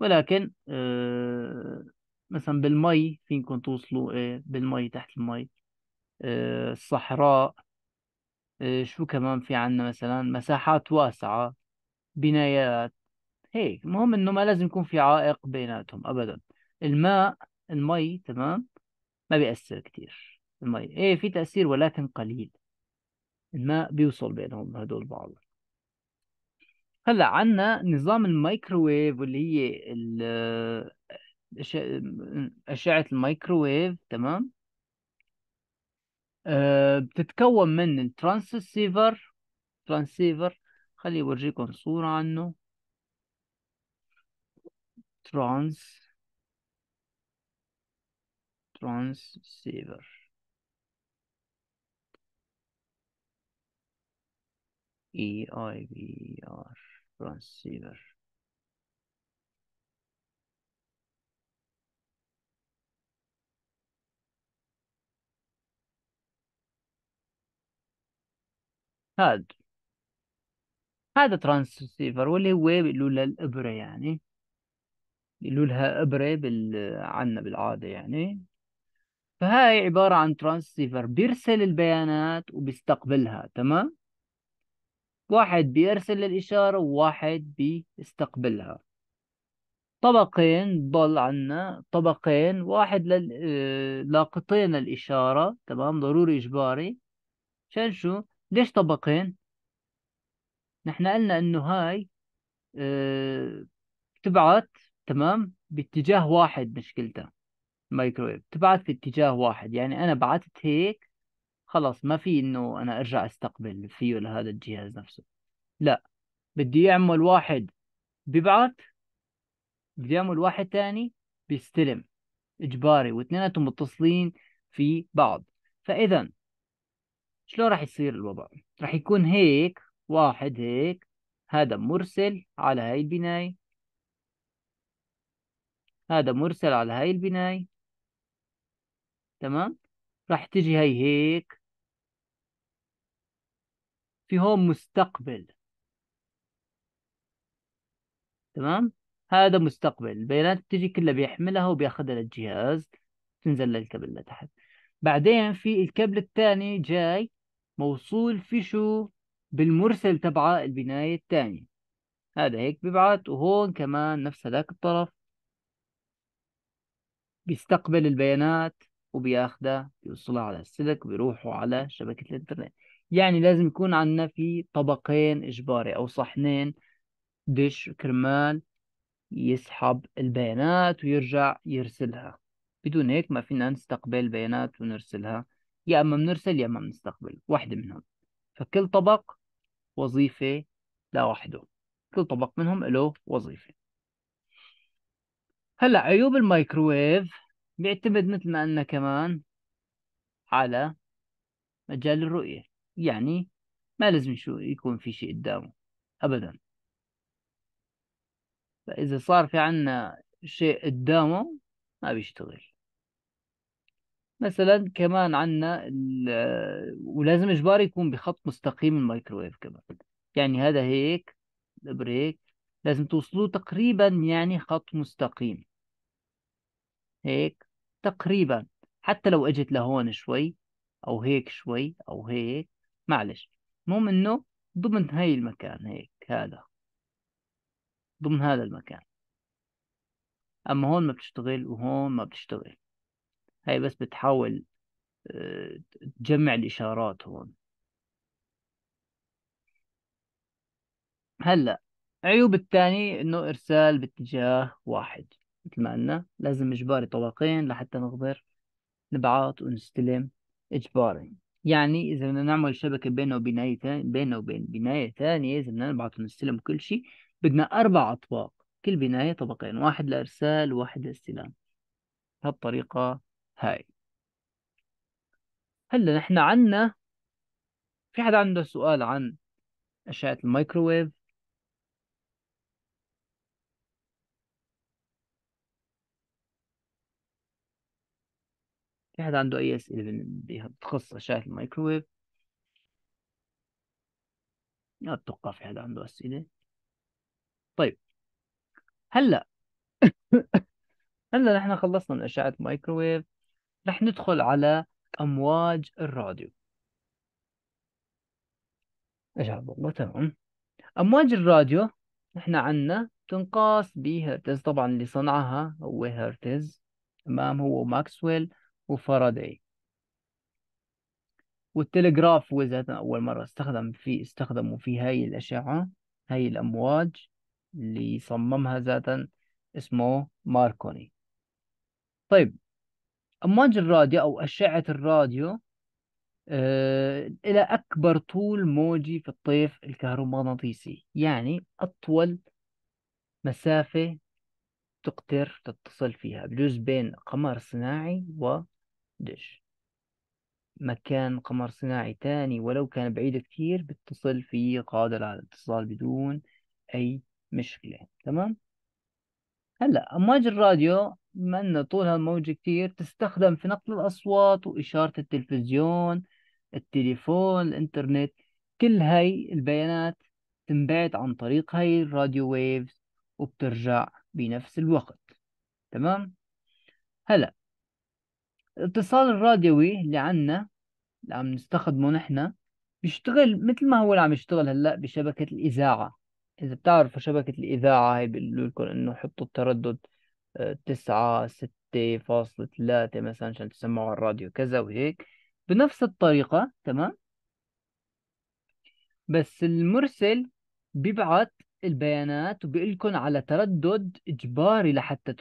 ولكن آه مثلا بالمي فينكم توصلوا إيه بالمي تحت المي آه الصحراء آه شو كمان في عنا مثلا مساحات واسعة بنايات هيك المهم انه ما لازم يكون في عائق بيناتهم ابدا الماء المي تمام ما بيأثر كتير المي ايه في تأثير ولكن قليل الماء بيوصل بينهم هدول بعض هلا عنا نظام الميكروويف واللي هي أشعة الميكروويف تمام أه بتتكون من الترانسيفر ترانسيفر خلي أورجيكم صورة عنه ترانس ترانسسيفر اي اي بي ار ترانسيفر هذا هذا ترانسيفر واللي هو لولا الإبرة يعني لها إبرة بال... عنا بالعادة يعني فهاي عبارة عن ترانسيفر بيرسل البيانات وبيستقبلها تمام واحد بيرسل الإشارة وواحد بيستقبلها طبقين ضل عنا طبقين واحد لل... آه، لاقطين الإشارة تمام ضروري إجباري عشان شو ليش طبقين نحن قلنا إنه هاي آه، تبعت تمام باتجاه واحد مشكلتها الميكرويف تبعت في اتجاه واحد يعني أنا بعثت هيك خلاص ما في انه انا ارجع استقبل فيه لهذا الجهاز نفسه لا بدي يعمل واحد ببعث بدي يعمل واحد تاني بيستلم اجباري واثنيناتهم متصلين في بعض فاذا شلون راح يصير الوضع راح يكون هيك واحد هيك هذا مرسل على هاي البناية هذا مرسل على هاي البناية تمام راح تجي هاي هيك فيهم مستقبل تمام هذا مستقبل البيانات بتجي كلها بيحملها وبياخذها للجهاز تنزل للكابل لتحت بعدين في الكابل الثاني جاي موصول في شو بالمرسل تبع البناية الثانية هذا هيك ببعث وهون كمان نفس هذاك الطرف بيستقبل البيانات وبياخدها بيوصلها على السلك بيروحوا على شبكة الإنترنت يعني لازم يكون عندنا في طبقين إجباري أو صحنين دش كرمال يسحب البيانات ويرجع يرسلها بدون هيك ما فينا نستقبل بيانات ونرسلها يا اما بنرسل يا اما بنستقبل واحدة منهم فكل طبق وظيفة لوحده كل طبق منهم له وظيفة هلا عيوب الميكروويف بيعتمد مثل ما قلنا كمان على مجال الرؤية يعني ما لازم شو يكون في شيء قدامه أبدا فإذا صار في عنا شيء قدامه ما بيشتغل مثلا كمان عنا ولازم إجباري يكون بخط مستقيم الميكروويف كمان يعني هذا هيك البريك لازم توصلوه تقريبا يعني خط مستقيم هيك تقريبا حتى لو اجت لهون شوي او هيك شوي او هيك معلش مو منه ضمن هاي المكان هيك هذا ضمن هذا المكان اما هون ما بتشتغل وهون ما بتشتغل هاي بس بتحاول آه، تجمع الاشارات هون هلا عيوب الثاني انه ارسال باتجاه واحد مثل ما قلنا لازم اجباري طبقين لحتى نقدر نبعث ونستلم اجباري يعني إذا بدنا نعمل شبكة بينه وبين أي بينه وبين بناية ثانيه إذا بدنا نبعث ونستلم كل شيء بدنا أربع أطباق كل بناية طبقين واحد لإرسال وواحد لاستلام هالطريقة هاي هلا نحن عنا في حدا عنده سؤال عن أشعة الميكروويف في حد عنده أي أسئلة بال- بتخص أشعة الميكروويف؟ لا أتوقع في حد عنده أسئلة طيب هلا هلا نحن خلصنا من أشعة الميكروويف رح ندخل على أمواج الراديو أشعة الله تمام أمواج الراديو نحن عنا تنقاس بهرتز طبعا اللي صنعها هو هرتز تمام هو ماكسويل وفاراداي والتلغراف وذاتنا أول مرة استخدم في استخدموا في هاي الأشعة هاي الأمواج اللي صممها ذاتا اسمه ماركوني طيب أمواج الراديو أو أشعة الراديو آه، إلى أكبر طول موجي في الطيف الكهرومغناطيسي يعني أطول مسافة تقدر تتصل فيها بجوز بين قمر صناعي و دش مكان قمر صناعي تاني ولو كان بعيد كتير بتصل فيه قادر على الاتصال بدون أي مشكلة تمام هلا أمواج الراديو بما أن طولها الموج كتير تستخدم في نقل الأصوات وإشارة التلفزيون التليفون الإنترنت كل هاي البيانات تنبعت عن طريق هاي الراديو ويفز وبترجع بنفس الوقت تمام هلا الاتصال الراديوي اللي عنا اللي عم نستخدمه نحن بيشتغل مثل ما هو اللي عم يشتغل هلا بشبكة الإذاعة إذا بتعرفوا شبكة الإذاعة هي بيقولوا لكم إنه حطوا التردد آه، تسعة ستة فاصلة ثلاثة مثلا عشان تسمعوا الراديو كذا وهيك بنفس الطريقة تمام بس المرسل بيبعت البيانات وبيقلكن على تردد إجباري لحتى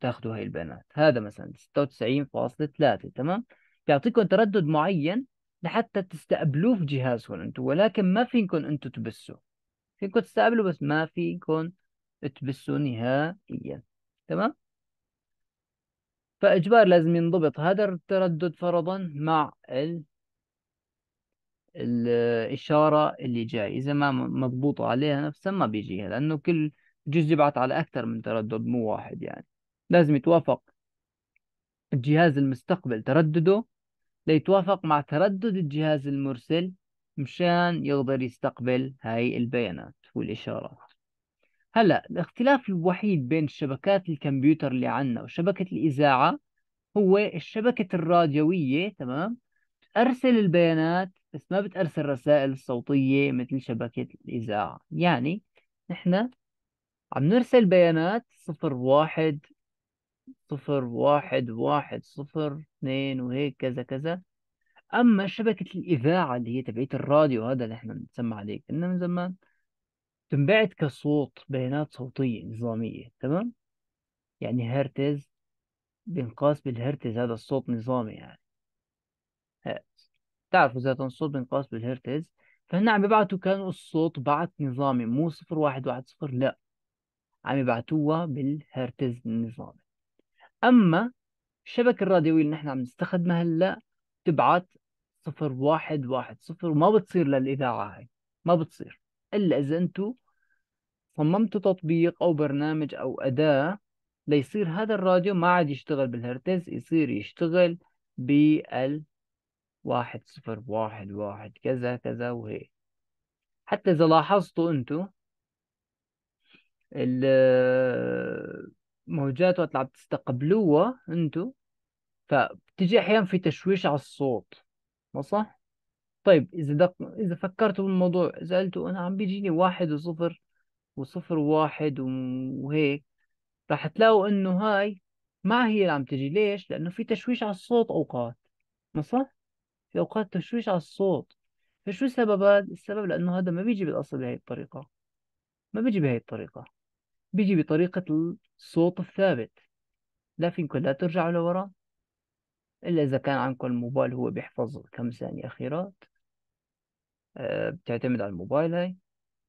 تاخذوا هاي البيانات هذا مثلا 96.3 تمام بيعطيكم تردد معين لحتى تستقبلوه في جهازكم انتم ولكن ما فيكم انتم تبسوا فيكم تستقبلوا بس ما فيكم تبسوا نهائيا تمام فإجبار لازم ينضبط هذا التردد فرضا مع ال الإشارة اللي جاي إذا ما مضبوطة عليها نفسها ما بيجيها لأنه كل جزء يبعث على أكثر من تردد مو واحد يعني لازم يتوافق الجهاز المستقبل تردده ليتوافق مع تردد الجهاز المرسل مشان يقدر يستقبل هاي البيانات والإشارات هلا الاختلاف الوحيد بين شبكات الكمبيوتر اللي عندنا وشبكة الإذاعة هو الشبكة الراديوية تمام أرسل البيانات بس ما بتأرسل رسائل صوتية مثل شبكة الإذاعة يعني نحن عم نرسل بيانات صفر واحد صفر واحد واحد صفر اثنين وهيك كذا كذا أما شبكة الإذاعة اللي هي تبعية الراديو هذا اللي احنا بنسمع عليه كنا من زمان تنبعت كصوت بيانات صوتية نظامية تمام يعني هرتز بينقاس بالهرتز هذا الصوت نظامي يعني بتعرفوا ذات الصوت بينقاس بالهرتز فهنا عم يبعتوا كان الصوت بعت نظامي مو صفر واحد واحد صفر لا عم يبعتوها بالهرتز النظامي أما الشبكة الراديوية اللي نحن عم نستخدمها هلا تبعت صفر واحد واحد صفر وما بتصير للإذاعة هاي ما بتصير إلا إذا أنتوا صممتوا تطبيق أو برنامج أو أداة ليصير هذا الراديو ما عاد يشتغل بالهرتز يصير يشتغل بال واحد صفر واحد واحد كذا كذا وهيك حتى إذا لاحظتوا أنتوا الموجات وقت عم تستقبلوها أنتوا فبتجي أحيانا في تشويش على الصوت ما صح؟ طيب إذا دق... إذا فكرتوا بالموضوع إذا قلتوا أنا عم بيجيني واحد وصفر وصفر وواحد وهيك راح تلاقوا إنه هاي ما هي اللي عم تجي ليش؟ لأنه في تشويش على الصوت أوقات ما صح؟ في أوقات تشويش على الصوت فشو السببات؟ السبب لأنه هذا ما بيجي بالأصل بهي الطريقة ما بيجي بهي الطريقة بيجي بطريقة الصوت الثابت لا فيكم لا ترجعوا لورا إلا إذا كان عندكم الموبايل هو بيحفظ كم ثانية أخيرات أه بتعتمد على الموبايل هاي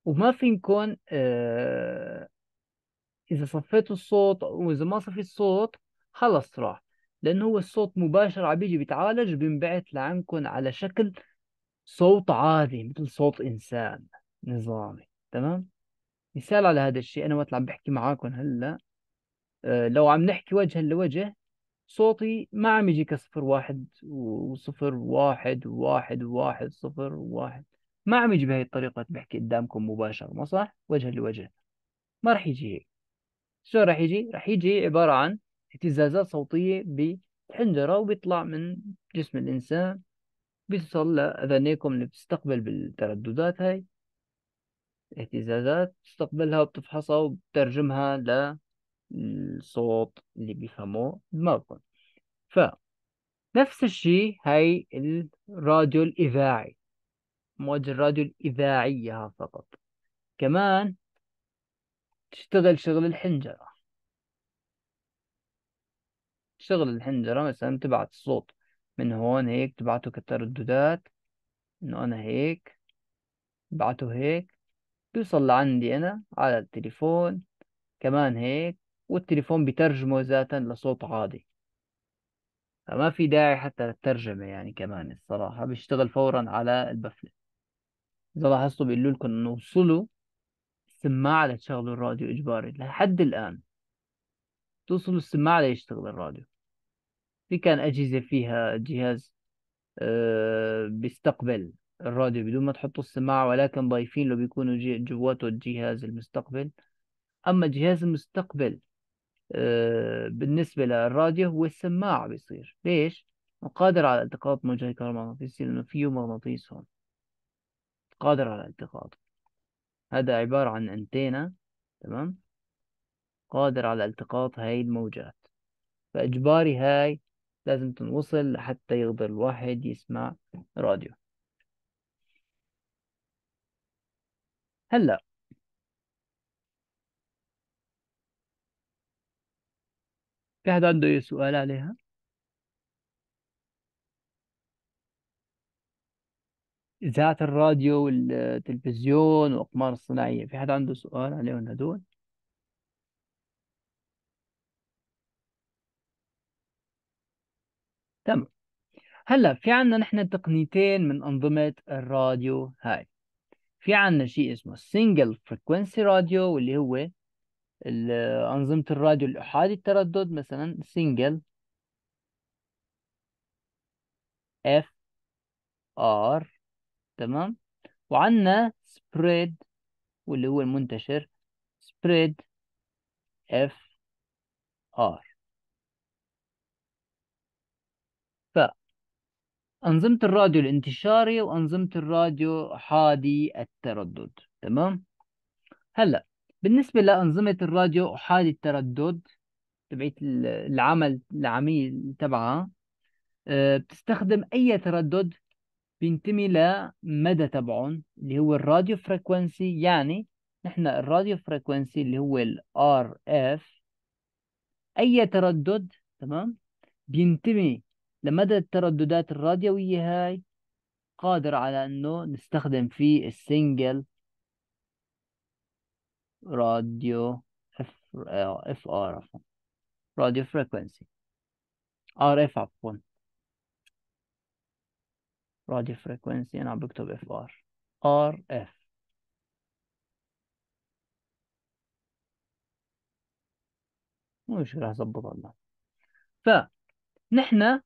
وما فيكم أه إذا صفيتوا الصوت وإذا ما صفيت الصوت خلص راح لانه هو الصوت مباشر عم بيجي بيتعالج بينبعث لعندكم على شكل صوت عادي مثل صوت انسان نظامي تمام مثال على هذا الشيء انا وقت عم بحكي معاكم هلا آه، لو عم نحكي وجها لوجه صوتي ما عم يجي كصفر واحد وصفر واحد وواحد وواحد صفر وواحد ما عم يجي بهي الطريقة بحكي قدامكم مباشر ما صح وجها لوجه ما رح يجي هيك شو رح يجي رح يجي عبارة عن اهتزازات صوتية بحنجرة وبيطلع من جسم الإنسان بيصل لأذانيكم اللي بتستقبل بالترددات هاي اهتزازات بتستقبلها وبتفحصها وبترجمها للصوت اللي بيفهموه دماغكم ف نفس الشيء هاي الراديو الإذاعي موج الراديو الإذاعية فقط كمان تشتغل شغل الحنجرة تشغل الحنجرة مثلا تبعت الصوت من هون هيك تبعته كترددات انه انا هيك تبعته هيك بيوصل لعندي انا على التليفون كمان هيك والتليفون بترجمه ذاتا لصوت عادي فما في داعي حتى للترجمة يعني كمان الصراحة بيشتغل فورا على البفلة إذا لاحظتوا بيقولوا لكم إنه وصلوا السماعة لتشغلوا الراديو إجباري لحد الآن توصلوا السماعة ليشتغل الراديو في كان أجهزة فيها جهاز أه بيستقبل الراديو بدون ما تحطوا السماعة ولكن ضايفين له بيكونوا جواته الجهاز المستقبل أما جهاز المستقبل أه بالنسبة للراديو هو السماعة بيصير ليش؟ قادر على التقاط موجة كهرومغناطيسي لأنه فيه مغناطيس هون قادر على التقاطه هذا عبارة عن أنتينا تمام قادر على التقاط هاي الموجات فإجباري هاي لازم تنوصل لحتى يقدر الواحد يسمع راديو هلا في حد عنده أي سؤال عليها؟ إذاعة الراديو والتلفزيون والأقمار الصناعية في حد عنده سؤال عليهم هدول؟ تمام هلا في عنا نحن تقنيتين من أنظمة الراديو هاي في عنا شيء اسمه سينجل فريكوينسي راديو واللي هو أنظمة الراديو الأحادي التردد مثلا سينجل اف ار تمام وعنا سبريد واللي هو المنتشر سبريد اف ار أنظمة الراديو الانتشاري وأنظمة الراديو حادي التردد تمام هلا بالنسبة لأنظمة الراديو حادي التردد تبعية العمل العميل تبعها آه، بتستخدم أي تردد بينتمي لمدى تبعهم اللي هو الراديو فريكونسي يعني نحن الراديو فريكونسي اللي هو ال RF اي تردد تمام بينتمي لمدى الترددات الراديوية هاي قادر على انه نستخدم فيه السنجل راديو اف اف ار عفوا راديو فريكونسي ار اف عفوا راديو فريكونسي انا عم بكتب اف ار ار اف مش رح اظبطها ف نحن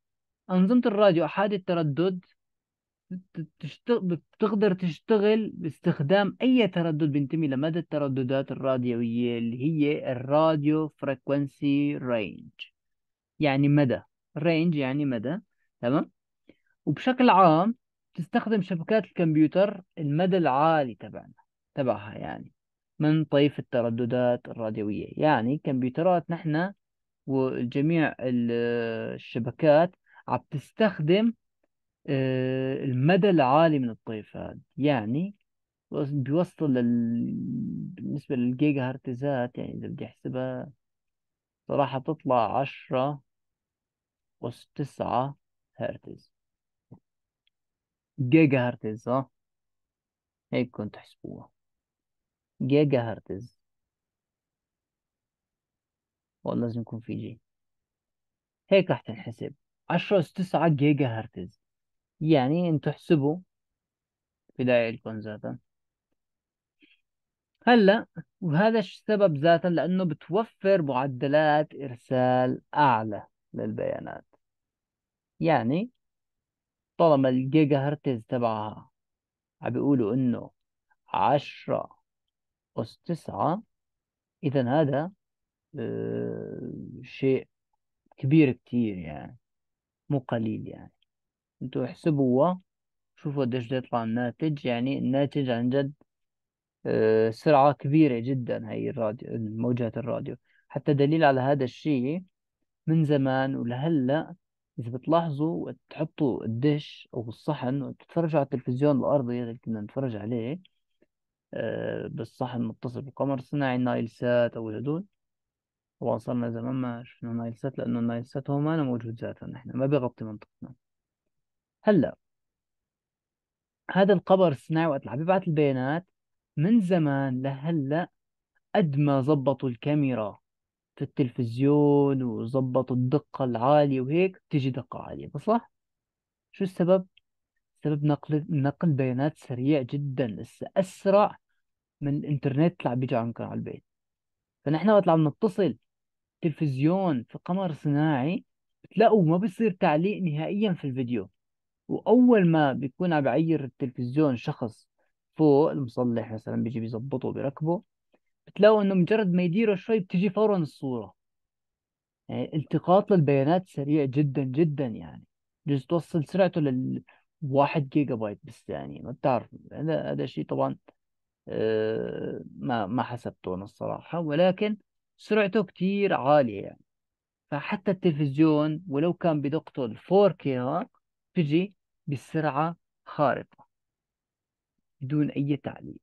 أنظمة الراديو أحادي التردد بتقدر تشتغل باستخدام أي تردد بينتمي لمدى الترددات الراديوية اللي هي الراديو فريكوانسي رينج يعني مدى رينج يعني مدى تمام وبشكل عام تستخدم شبكات الكمبيوتر المدى العالي تبعنا تبعها يعني من طيف الترددات الراديوية يعني كمبيوترات نحن وجميع الشبكات عم تستخدم آه، المدى العالي من الطيف هذا يعني بيوصل لل... بالنسبة للجيجا هرتزات يعني إذا بدي أحسبها صراحة تطلع عشرة أس تسعة هرتز جيجا هرتز صح؟ آه. هيك كنت تحسبوها جيجا هرتز والله لازم يكون في جي هيك راح تنحسب 10 اس 9 جيجا هرتز يعني انتو احسبوا بداية الكون ذاتا هلا وهذا السبب ذاتا لأنه بتوفر معدلات إرسال أعلى للبيانات يعني طالما الجيجا هرتز تبعها عم بيقولوا إنه عشرة أس تسعة إذا هذا آه، شيء كبير كتير يعني مو قليل يعني انتوا احسبوا شوفوا قديش يطلع الناتج يعني الناتج عن جد آه، سرعة كبيرة جدا هي الراديو موجات الراديو حتى دليل على هذا الشيء من زمان ولهلا إذا بتلاحظوا وقت تحطوا الدش أو الصحن وتتفرجوا على التلفزيون الأرضي اللي كنا نتفرج عليه آه، بالصحن متصل بالقمر الصناعي نايل سات أو هدول وصلنا زمان ما شفنا نايلسات لأنه نايلسات هو ما أنا موجود ذاتا نحن ما بيغطي منطقتنا هلا هذا القبر الصناعي وقت اللي عم البيانات من زمان لهلا قد ما زبطوا الكاميرا في التلفزيون وزبطوا الدقة العالية وهيك تيجي دقة عالية صح؟ شو السبب؟ سبب نقل نقل بيانات سريع جدا لسه أسرع من الإنترنت اللي عم بيجي عندكم على البيت فنحن وقت عم نتصل تلفزيون في قمر صناعي بتلاقوا ما بيصير تعليق نهائيا في الفيديو واول ما بيكون عم يعير التلفزيون شخص فوق المصلح مثلا بيجي بيظبطه بيركبه بتلاقوا انه مجرد ما يديره شوي بتجي فورا الصوره يعني التقاط للبيانات سريع جدا جدا يعني بجوز توصل سرعته لل 1 جيجا بايت بالثانية يعني، ما بتعرف هذا هذا شيء طبعا آه، ما ما حسبته انا الصراحة ولكن سرعته كتير عالية يعني فحتى التلفزيون ولو كان بدقته ال 4K تجي بسرعة خارقة بدون أي تعليق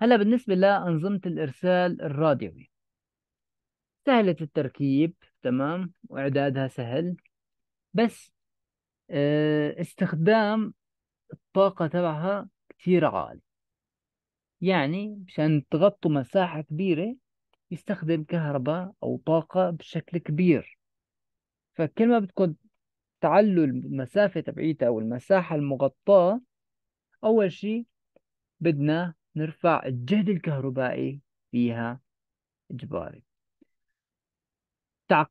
هلا بالنسبة لأنظمة الإرسال الراديوي سهلة التركيب تمام وإعدادها سهل بس آه، استخدام الطاقة تبعها كتير عالي يعني مشان تغطوا مساحة كبيرة يستخدم كهرباء أو طاقة بشكل كبير فكل ما بدكم تعلوا المسافة تبعيتها أو المساحة المغطاة أول شيء بدنا نرفع الجهد الكهربائي فيها إجباري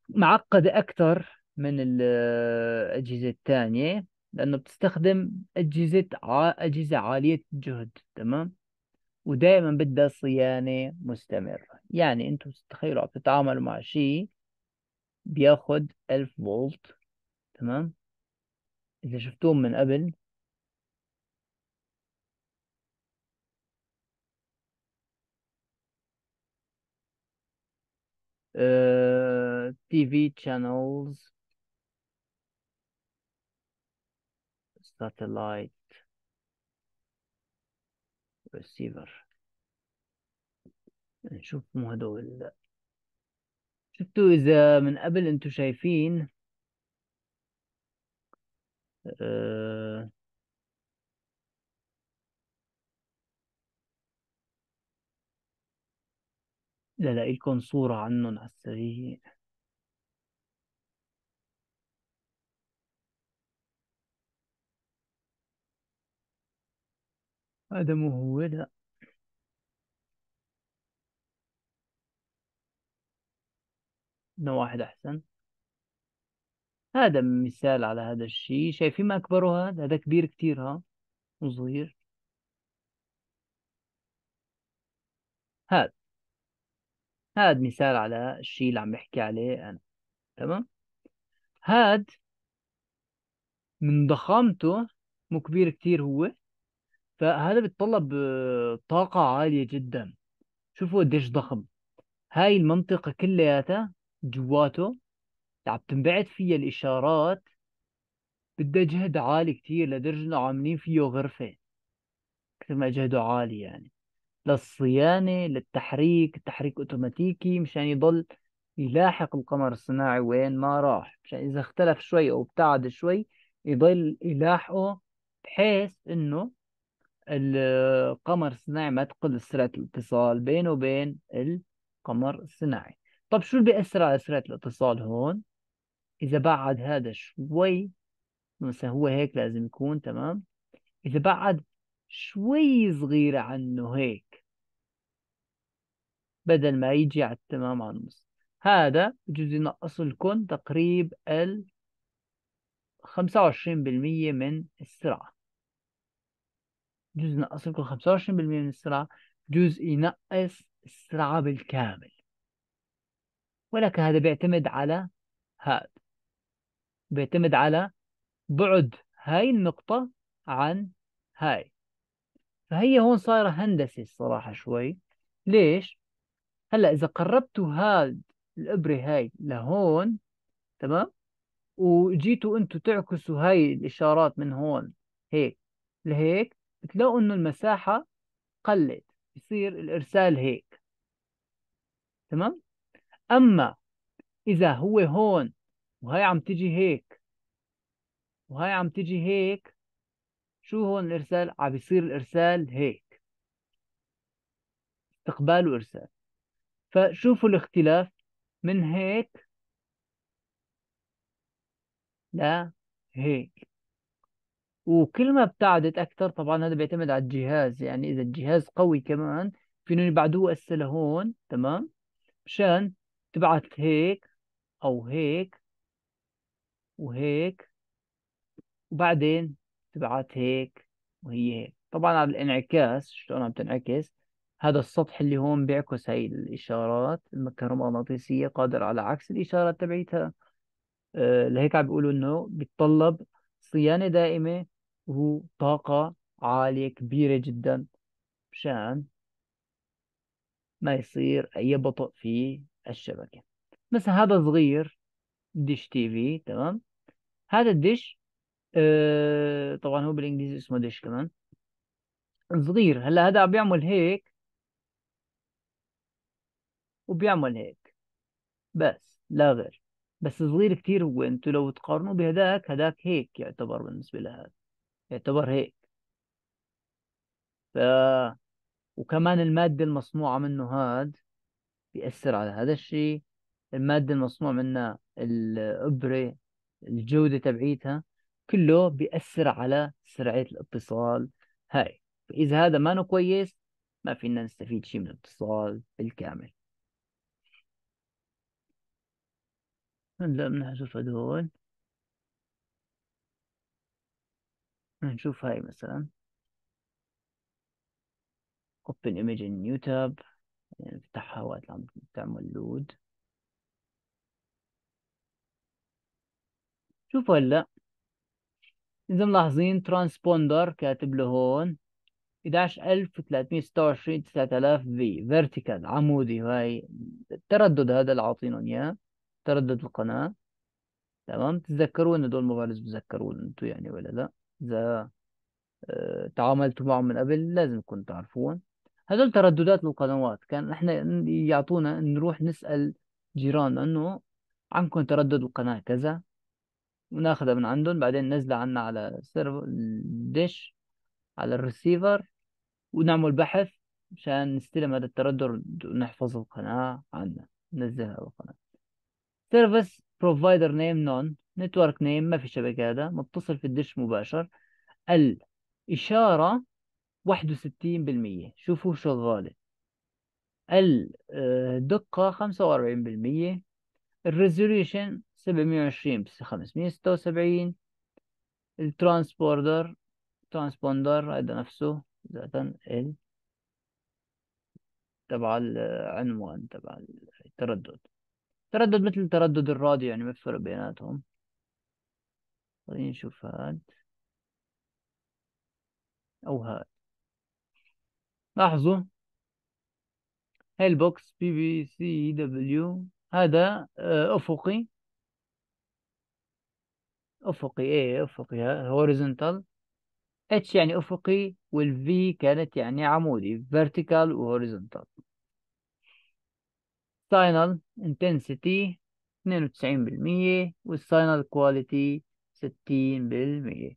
معقدة أكثر من الأجهزة *hesitation* الثانية لأنه بتستخدم أجهزة أجهزة عالية الجهد تمام ودائما بدها صيانة مستمرة يعني انتم تتخيلوا عم تتعاملوا مع شيء بياخد ألف فولت تمام إذا شفتوه من قبل آه، تي في channels satellite السيفر نشوف مو هدول شفتوا اذا من قبل انتم شايفين أه... لا لكم صورة عنهم على السريع هذا مو هو لا انه واحد احسن هذا مثال على هذا الشيء شايفين ما اكبره هذا هذا كبير كتير ها وصغير هذا هذا مثال على الشيء اللي عم بحكي عليه انا تمام هاد من ضخامته مو كبير كتير هو فهذا بيتطلب آه، طاقة عالية جدا شوفوا قديش ضخم هاي المنطقة كلياتها جواته عم يعني تنبعث فيها الإشارات بدها جهد عالي كتير لدرجة إنه عاملين فيه غرفة كثر ما جهده عالي يعني للصيانة للتحريك التحريك أوتوماتيكي مشان يضل يلاحق القمر الصناعي وين ما راح مشان إذا اختلف شوي أو ابتعد شوي يضل يلاحقه بحيث إنه القمر الصناعي ما تقل سرعة الاتصال بينه وبين القمر الصناعي طب شو اللي بيأثر على سرعة الاتصال هون إذا بعد هذا شوي مثلا هو هيك لازم يكون تمام إذا بعد شوي صغيرة عنه هيك بدل ما يجي على التمام على النص هذا بجوز ينقص لكم تقريب ال 25% من السرعة بجوز ينقص لكم 25% من السرعة بجوز ينقص السرعة بالكامل ولكن هذا بيعتمد على هذا بيعتمد على بعد هاي النقطة عن هاي فهي هون صايرة هندسة الصراحة شوي ليش؟ هلا إذا قربتوا هاد الإبرة هاي لهون تمام؟ وجيتوا أنتوا تعكسوا هاي الإشارات من هون هيك لهيك بتلاقوا انه المساحة قلت يصير الارسال هيك تمام اما اذا هو هون وهي عم تيجي هيك وهي عم تيجي هيك شو هون الارسال عم بيصير الارسال هيك استقبال وارسال فشوفوا الاختلاف من هيك لا هيك وكل ما ابتعدت اكثر طبعا هذا بيعتمد على الجهاز يعني اذا الجهاز قوي كمان فينهم يبعدوه هسه لهون تمام مشان تبعت هيك او هيك وهيك وبعدين تبعت هيك وهي هيك طبعا على الانعكاس شلون عم تنعكس هذا السطح اللي هون بيعكس هاي الاشارات المكهرومغناطيسيه قادر على عكس الاشارات تبعيتها آه، لهيك عم بيقولوا انه بيتطلب صيانه دائمه هو طاقة عالية كبيرة جدا مشان ما يصير أي بطء في الشبكة مثلا هذا صغير ديش تي في تمام هذا الديش آه طبعا هو بالإنجليزي اسمه ديش كمان صغير هلا هذا عم بيعمل هيك وبيعمل هيك بس لا غير بس صغير كتير هو انتو لو تقارنوا بهداك هداك هيك يعتبر بالنسبة لهذا يعتبر هيك ف وكمان المادة المصنوعة منه هاد بيأثر على هذا الشيء المادة المصنوع منها الإبرة الجودة تبعيتها كله بيأثر على سرعة الاتصال هاي فإذا هذا ما كويس ما فينا نستفيد شيء من الاتصال بالكامل هلا بنحذف هدول نشوف هاي مثلا open image in new tab يعني وقت عم تعمل لود شوفوا هلا إذا ملاحظين ترانسبوندر كاتب له هون 11326 9000 في فيرتيكال عمودي وهي التردد هذا اللي عاطينهم اياه تردد القناة تمام تتذكرون هدول الموبايلز بتذكرون انتم يعني ولا لا إذا آه، تعاملت معهم من قبل لازم يكون تعرفون هذول ترددات القنوات كان احنا يعطونا نروح نسأل جيراننا انه عندكم تردد القناة كذا وناخذها من عندهم بعدين ننزلها عنا على السيرفر الدش على الريسيفر ونعمل بحث مشان نستلم هذا التردد ونحفظ القناة عنا ننزلها القناة سيرفيس بروفايدر نيم نون نتورك نيم ما في شبكة هذا متصل في الدش مباشر الإشارة 61% شوفوا شغالة الدقة 45% الريزوليوشن 720 بس 576 الترانسبوردر ترانسبوندر هذا نفسه ذاتا ال تبع العنوان تبع التردد تردد مثل تردد الراديو يعني ما في فرق بيناتهم خلينا نشوف هاد أو هاد لاحظوا هاي البوكس بي بي سي دبليو هذا آه، أفقي أفقي إيه أفقي هوريزونتال اتش يعني أفقي والفي كانت يعني عمودي vertical وهوريزونتال ساينال انتنسيتي 92% والساينال كواليتي ستين بالمية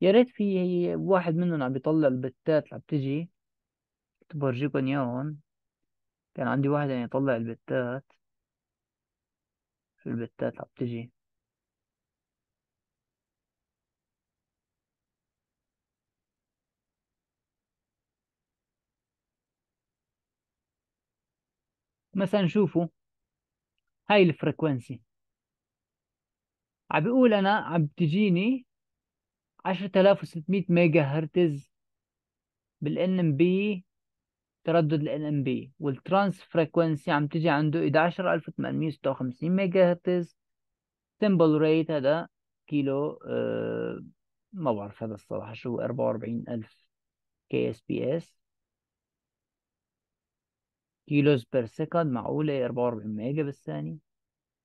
يا ريت في واحد منهم عم بيطلع البتات اللي عم تجي كنت برجيكم اياهم كان عندي واحد يعني يطلع البتات شو البتات اللي عم تجي مثلا شوفوا هاي الفريكونسي عم بيقول انا عم تجيني 10600 ميجا هرتز بالان ام بي تردد الان ام بي والترانس فريكونسي عم تجي عنده 11856 ميجا هرتز سمبل ريت هذا كيلو أه ما بعرف هذا الصراحه شو 44000 كي اس بي اس كيلوز بير سكند معقوله 44 إيه، ميجا بالثانيه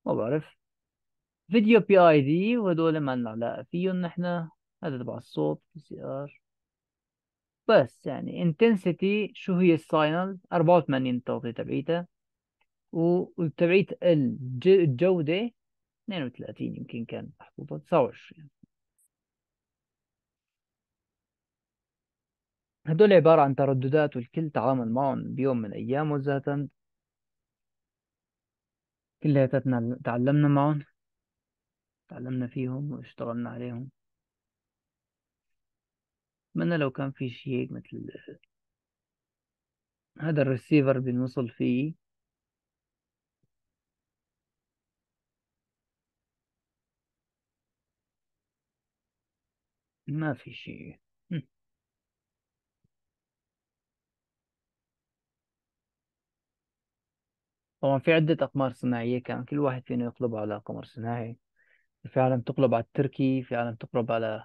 ما بعرف فيديو بي اي دي وهدول ما لنا علاقة فيهم نحنا هذا تبع الصوت بي سي ار بس يعني انتنسيتي شو هي الساينال 84 التغطية تبعيتها وتبعيت الجودة 32 يمكن كان محطوطة 29 هدول عبارة عن ترددات والكل تعامل معهم بيوم من أيامه ذاتا كلياتنا تعلمنا معهم تعلمنا فيهم واشتغلنا عليهم أتمنى لو كان في شيء مثل هذا الريسيفر بنوصل فيه ما في شيء طبعا في عدة أقمار صناعية كان كل واحد فينا يقلبه على قمر صناعي فعلا تقلب على التركي فعلا تقلب على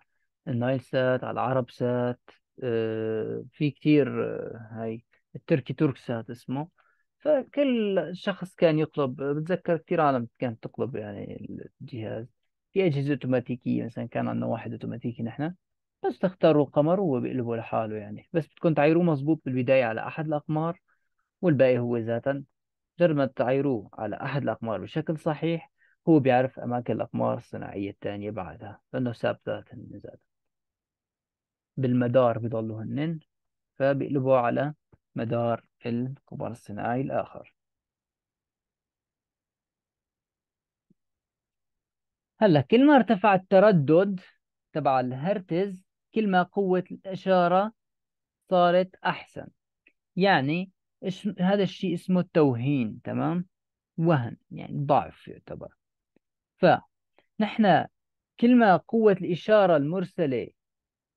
النايل سات على العرب سات آه، في كتير آه، هاي التركي ترك سات اسمه فكل شخص كان يقلب بتذكر كثير عالم كانت تقلب يعني الجهاز في أجهزة أوتوماتيكية مثلا كان عندنا واحد أوتوماتيكي نحن بس تختاروا القمر وهو بيقلبه لحاله يعني بس بدكم تعايروه مظبوط بالبداية على أحد الأقمار والباقي هو ذاتا مجرد ما تعايروه على أحد الأقمار بشكل صحيح هو بيعرف أماكن الأقمار الصناعية التانية بعدها لأنه ساب ذات النزال بالمدار بضلوا هنن فبيقلبوا على مدار القمر الصناعي الآخر هلا كل ما ارتفع التردد تبع الهرتز كل ما قوة الإشارة صارت أحسن يعني هذا الشيء اسمه التوهين تمام وهن يعني ضعف يعتبر فنحن كل ما قوة الإشارة المرسلة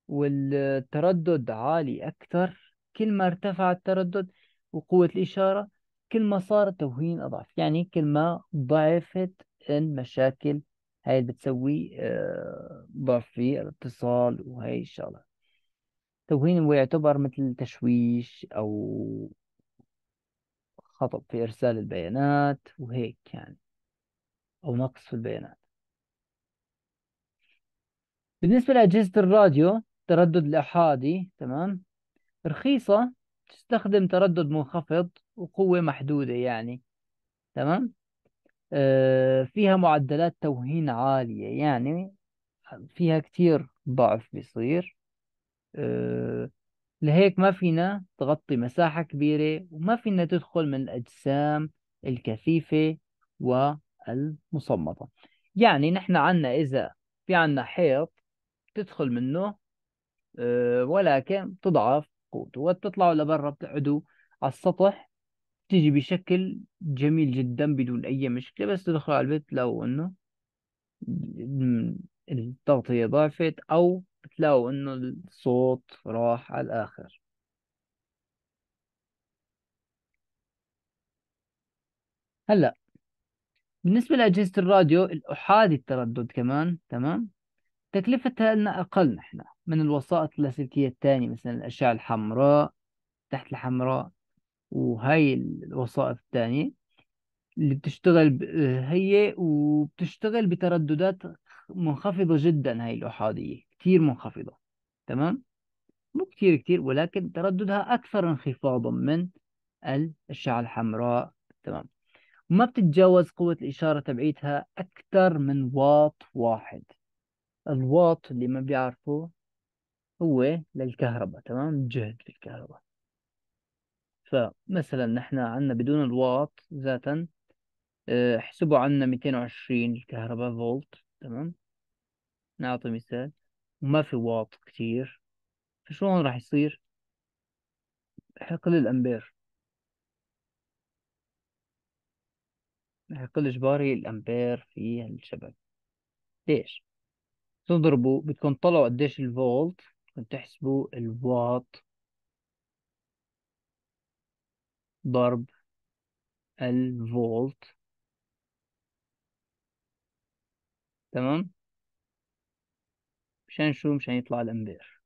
والتردد عالي أكثر كل ما ارتفع التردد وقوة الإشارة كل ما صار التوهين أضعف يعني كل ما ضعفت المشاكل هاي اللي بتسوي آه، ضعف في الاتصال وهي الشغلة توهين هو يعتبر مثل تشويش أو خطأ في إرسال البيانات وهيك يعني أو نقص في البيانات بالنسبة لأجهزة الراديو تردد الأحادي تمام رخيصة تستخدم تردد منخفض وقوة محدودة يعني تمام آه فيها معدلات توهين عالية يعني فيها كتير ضعف بيصير آه لهيك ما فينا تغطي مساحة كبيرة وما فينا تدخل من الأجسام الكثيفة و المصمطة يعني نحن عنا إذا في عنا حيط تدخل منه آه، ولكن تضعف قوته وتطلعوا لبرا بتقعدوا على السطح تيجي بشكل جميل جدا بدون أي مشكلة بس تدخل على البيت لو إنه التغطية ضعفت أو بتلاقوا إنه الصوت راح على الآخر هلا بالنسبة لأجهزة الراديو الأحادي التردد كمان تمام تكلفتها لنا أقل نحن من الوسائط اللاسلكية الثانية مثلا الأشعة الحمراء تحت الحمراء وهي الوسائط الثانية اللي بتشتغل ب... هي وبتشتغل بترددات منخفضة جدا هي الأحادية كتير منخفضة تمام مو كتير كتير ولكن ترددها أكثر انخفاضا من الأشعة الحمراء تمام ما بتتجاوز قوة الإشارة تبعيتها أكثر من واط واحد الواط اللي ما بيعرفه هو للكهرباء تمام جهد في الكهرباء فمثلا نحن عنا بدون الواط ذاتا آه، احسبوا عنا 220 الكهرباء فولت تمام نعطي مثال وما في واط كتير فشلون راح يصير حقل الأمبير هيقل إجباري الأمبير في الشبكة ليش؟ تضربوا بدكم تطلعوا قديش الفولت بدكم تحسبوا الواط ضرب الفولت تمام مشان شو مشان يطلع الامبير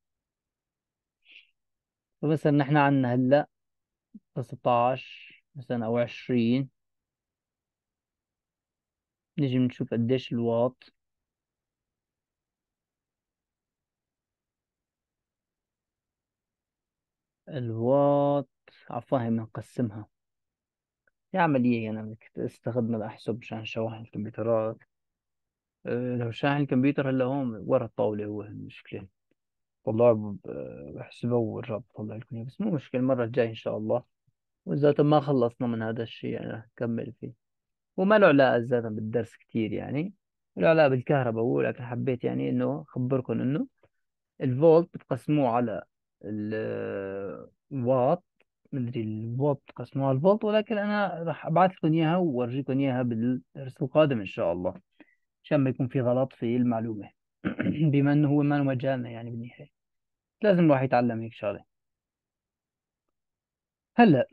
فمثلا نحن عندنا هلا 19 مثلا او 20 نجي نشوف قديش الواط الواط عفوا هي بنقسمها هي عملية يعني استخدم استخدمها لأحسب مشان شواحن الكمبيوترات آه، لو شاحن الكمبيوتر هلا هون ورا الطاولة هو المشكلة آه، طلع بحسبه وارجع بطلع لكم بس مو مشكلة المرة الجاية إن شاء الله وإذا ما خلصنا من هذا الشيء يعني كمل فيه وما له علاقة ذاتا بالدرس كتير يعني له علاقة بالكهرباء ولكن حبيت يعني إنه أخبركم إنه الفولت بتقسموه على الواط مدري الواط بتقسموه على الفولت ولكن أنا راح أبعث لكم إياها وورجيكم إياها بالدرس القادم إن شاء الله عشان ما يكون في غلط في المعلومة *clears throat* بما إنه هو ما مجالنا يعني بالنهاية لازم الواحد يتعلم هيك شغلة هلأ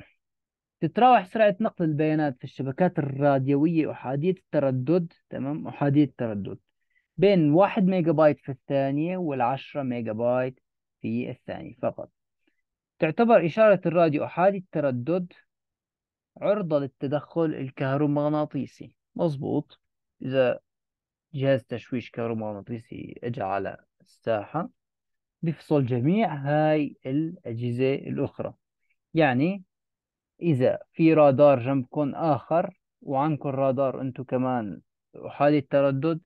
تتراوح سرعة نقل البيانات في الشبكات الراديوية أحادية التردد تمام أحادية التردد بين واحد ميجا بايت في الثانية والعشرة ميجا بايت في الثانية فقط تعتبر إشارة الراديو أحادي التردد عرضة للتدخل الكهرومغناطيسي مظبوط إذا جهاز تشويش كهرومغناطيسي اجى على الساحة بيفصل جميع هاي الأجهزة الأخرى يعني إذا في رادار جنبكم آخر وعندكم رادار أنتم كمان وحالة تردد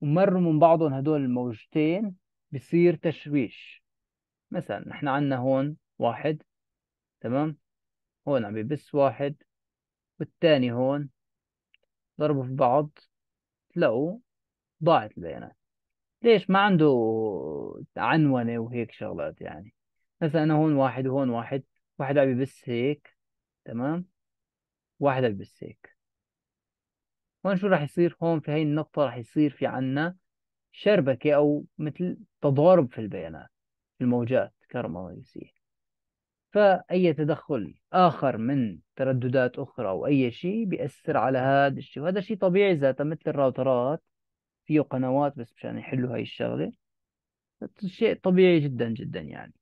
ومروا من بعضهم هدول الموجتين بصير تشويش مثلا نحن عندنا هون واحد تمام هون عم يبس واحد والتاني هون ضربوا في بعض تلاقوا ضاعت البيانات ليش ما عنده عنونة وهيك شغلات يعني مثلا أنا هون واحد وهون واحد واحد عم يبس هيك تمام واحد هيك هون شو راح يصير هون في هاي النقطة راح يصير في عنا شربكة أو مثل تضارب في البيانات في الموجات كهرومغناطيسية فأي تدخل آخر من ترددات أخرى أو أي شيء بيأثر على هذا الشيء وهذا شيء طبيعي ذاته مثل الراوترات فيه قنوات بس مشان يحلوا هاي الشغلة شيء طبيعي جدا جدا يعني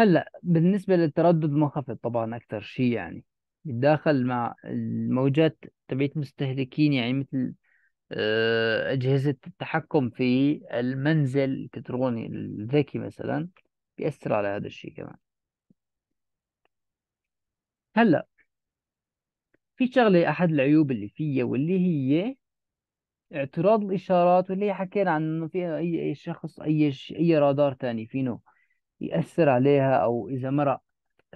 هلا بالنسبه للتردد منخفض طبعا اكثر شيء يعني بيتداخل مع الموجات تبعت مستهلكين يعني مثل آه، أجهزة التحكم في المنزل الإلكتروني الذكي مثلا بيأثر على هذا الشيء كمان هلا في شغلة أحد العيوب اللي فيها واللي هي اعتراض الإشارات واللي حكينا عنه فيها أي شخص أي ش... أي رادار تاني فينه يأثر عليها أو إذا مرق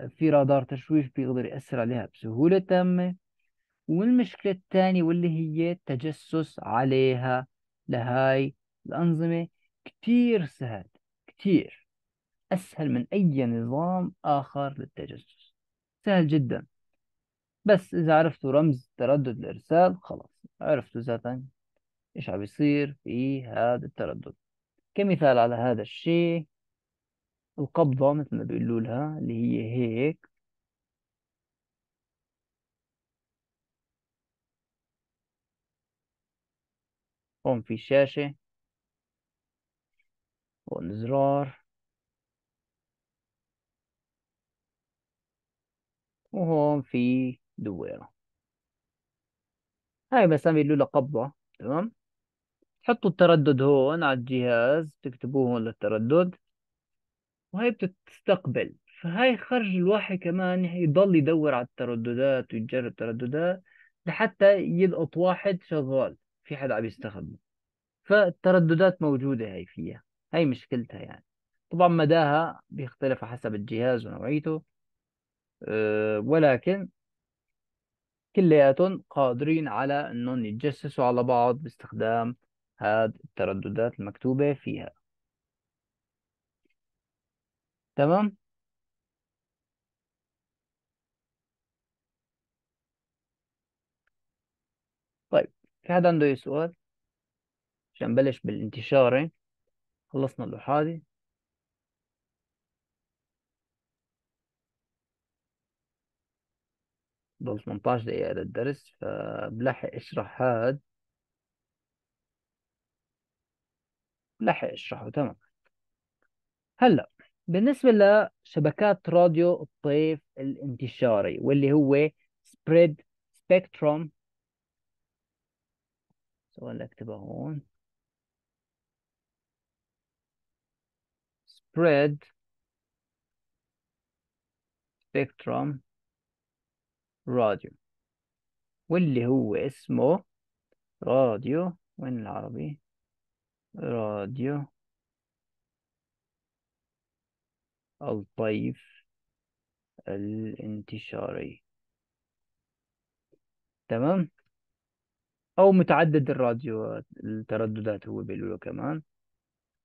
في رادار تشويش بيقدر يأثر عليها بسهولة تامة والمشكلة الثانية واللي هي التجسس عليها لهاي الأنظمة كتير سهل كتير أسهل من أي نظام آخر للتجسس سهل جدا بس إذا عرفتوا رمز تردد الإرسال خلاص عرفتوا ذاتا إيش عم بيصير في هذا التردد كمثال على هذا الشيء القبضة مثل ما بيقولوا لها اللي هي هيك هون في شاشة هون زرار وهون في دويرة هاي مثلا بيقولوا لها قبضة تمام تحطوا التردد هون على الجهاز تكتبوه هون للتردد وهي بتستقبل فهاي خرج الواحد كمان يضل يدور على الترددات ويجرب ترددات لحتى يلقط واحد شغال في حدا عم يستخدمه فالترددات موجودة هاي فيها هاي مشكلتها يعني طبعا مداها بيختلف حسب الجهاز ونوعيته آه، ولكن كلياتهم قادرين على انهم يتجسسوا على بعض باستخدام هذه الترددات المكتوبة فيها تمام طيب في حد عنده أي سؤال عشان نبلش بالانتشار إيه؟ خلصنا اللوحة ضل 18 دقيقة للدرس فبلحق اشرح هاد بلحق اشرحه تمام هلا بالنسبة لشبكات راديو الطيف الانتشاري واللي هو spread spectrum سؤال اكتبه هون spread spectrum راديو واللي هو اسمه راديو وين العربي راديو الطيف الانتشاري تمام أو متعدد الراديو الترددات هو بيقولوا له كمان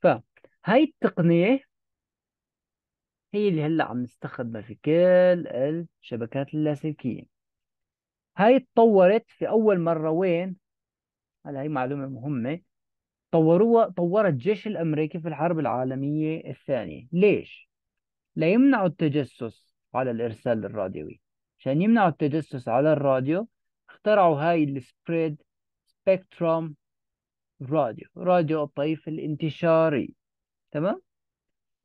فهاي التقنية هي اللي هلا عم نستخدمها في كل الشبكات اللاسلكية هاي اتطورت في أول مرة وين؟ هلا هي معلومة مهمة طوروها طورت الجيش الأمريكي في الحرب العالمية الثانية ليش؟ لا يمنع التجسس على الإرسال الراديوي عشان يمنعوا التجسس على الراديو اخترعوا هاي السبريد سبيكتروم راديو راديو الطيف الانتشاري تمام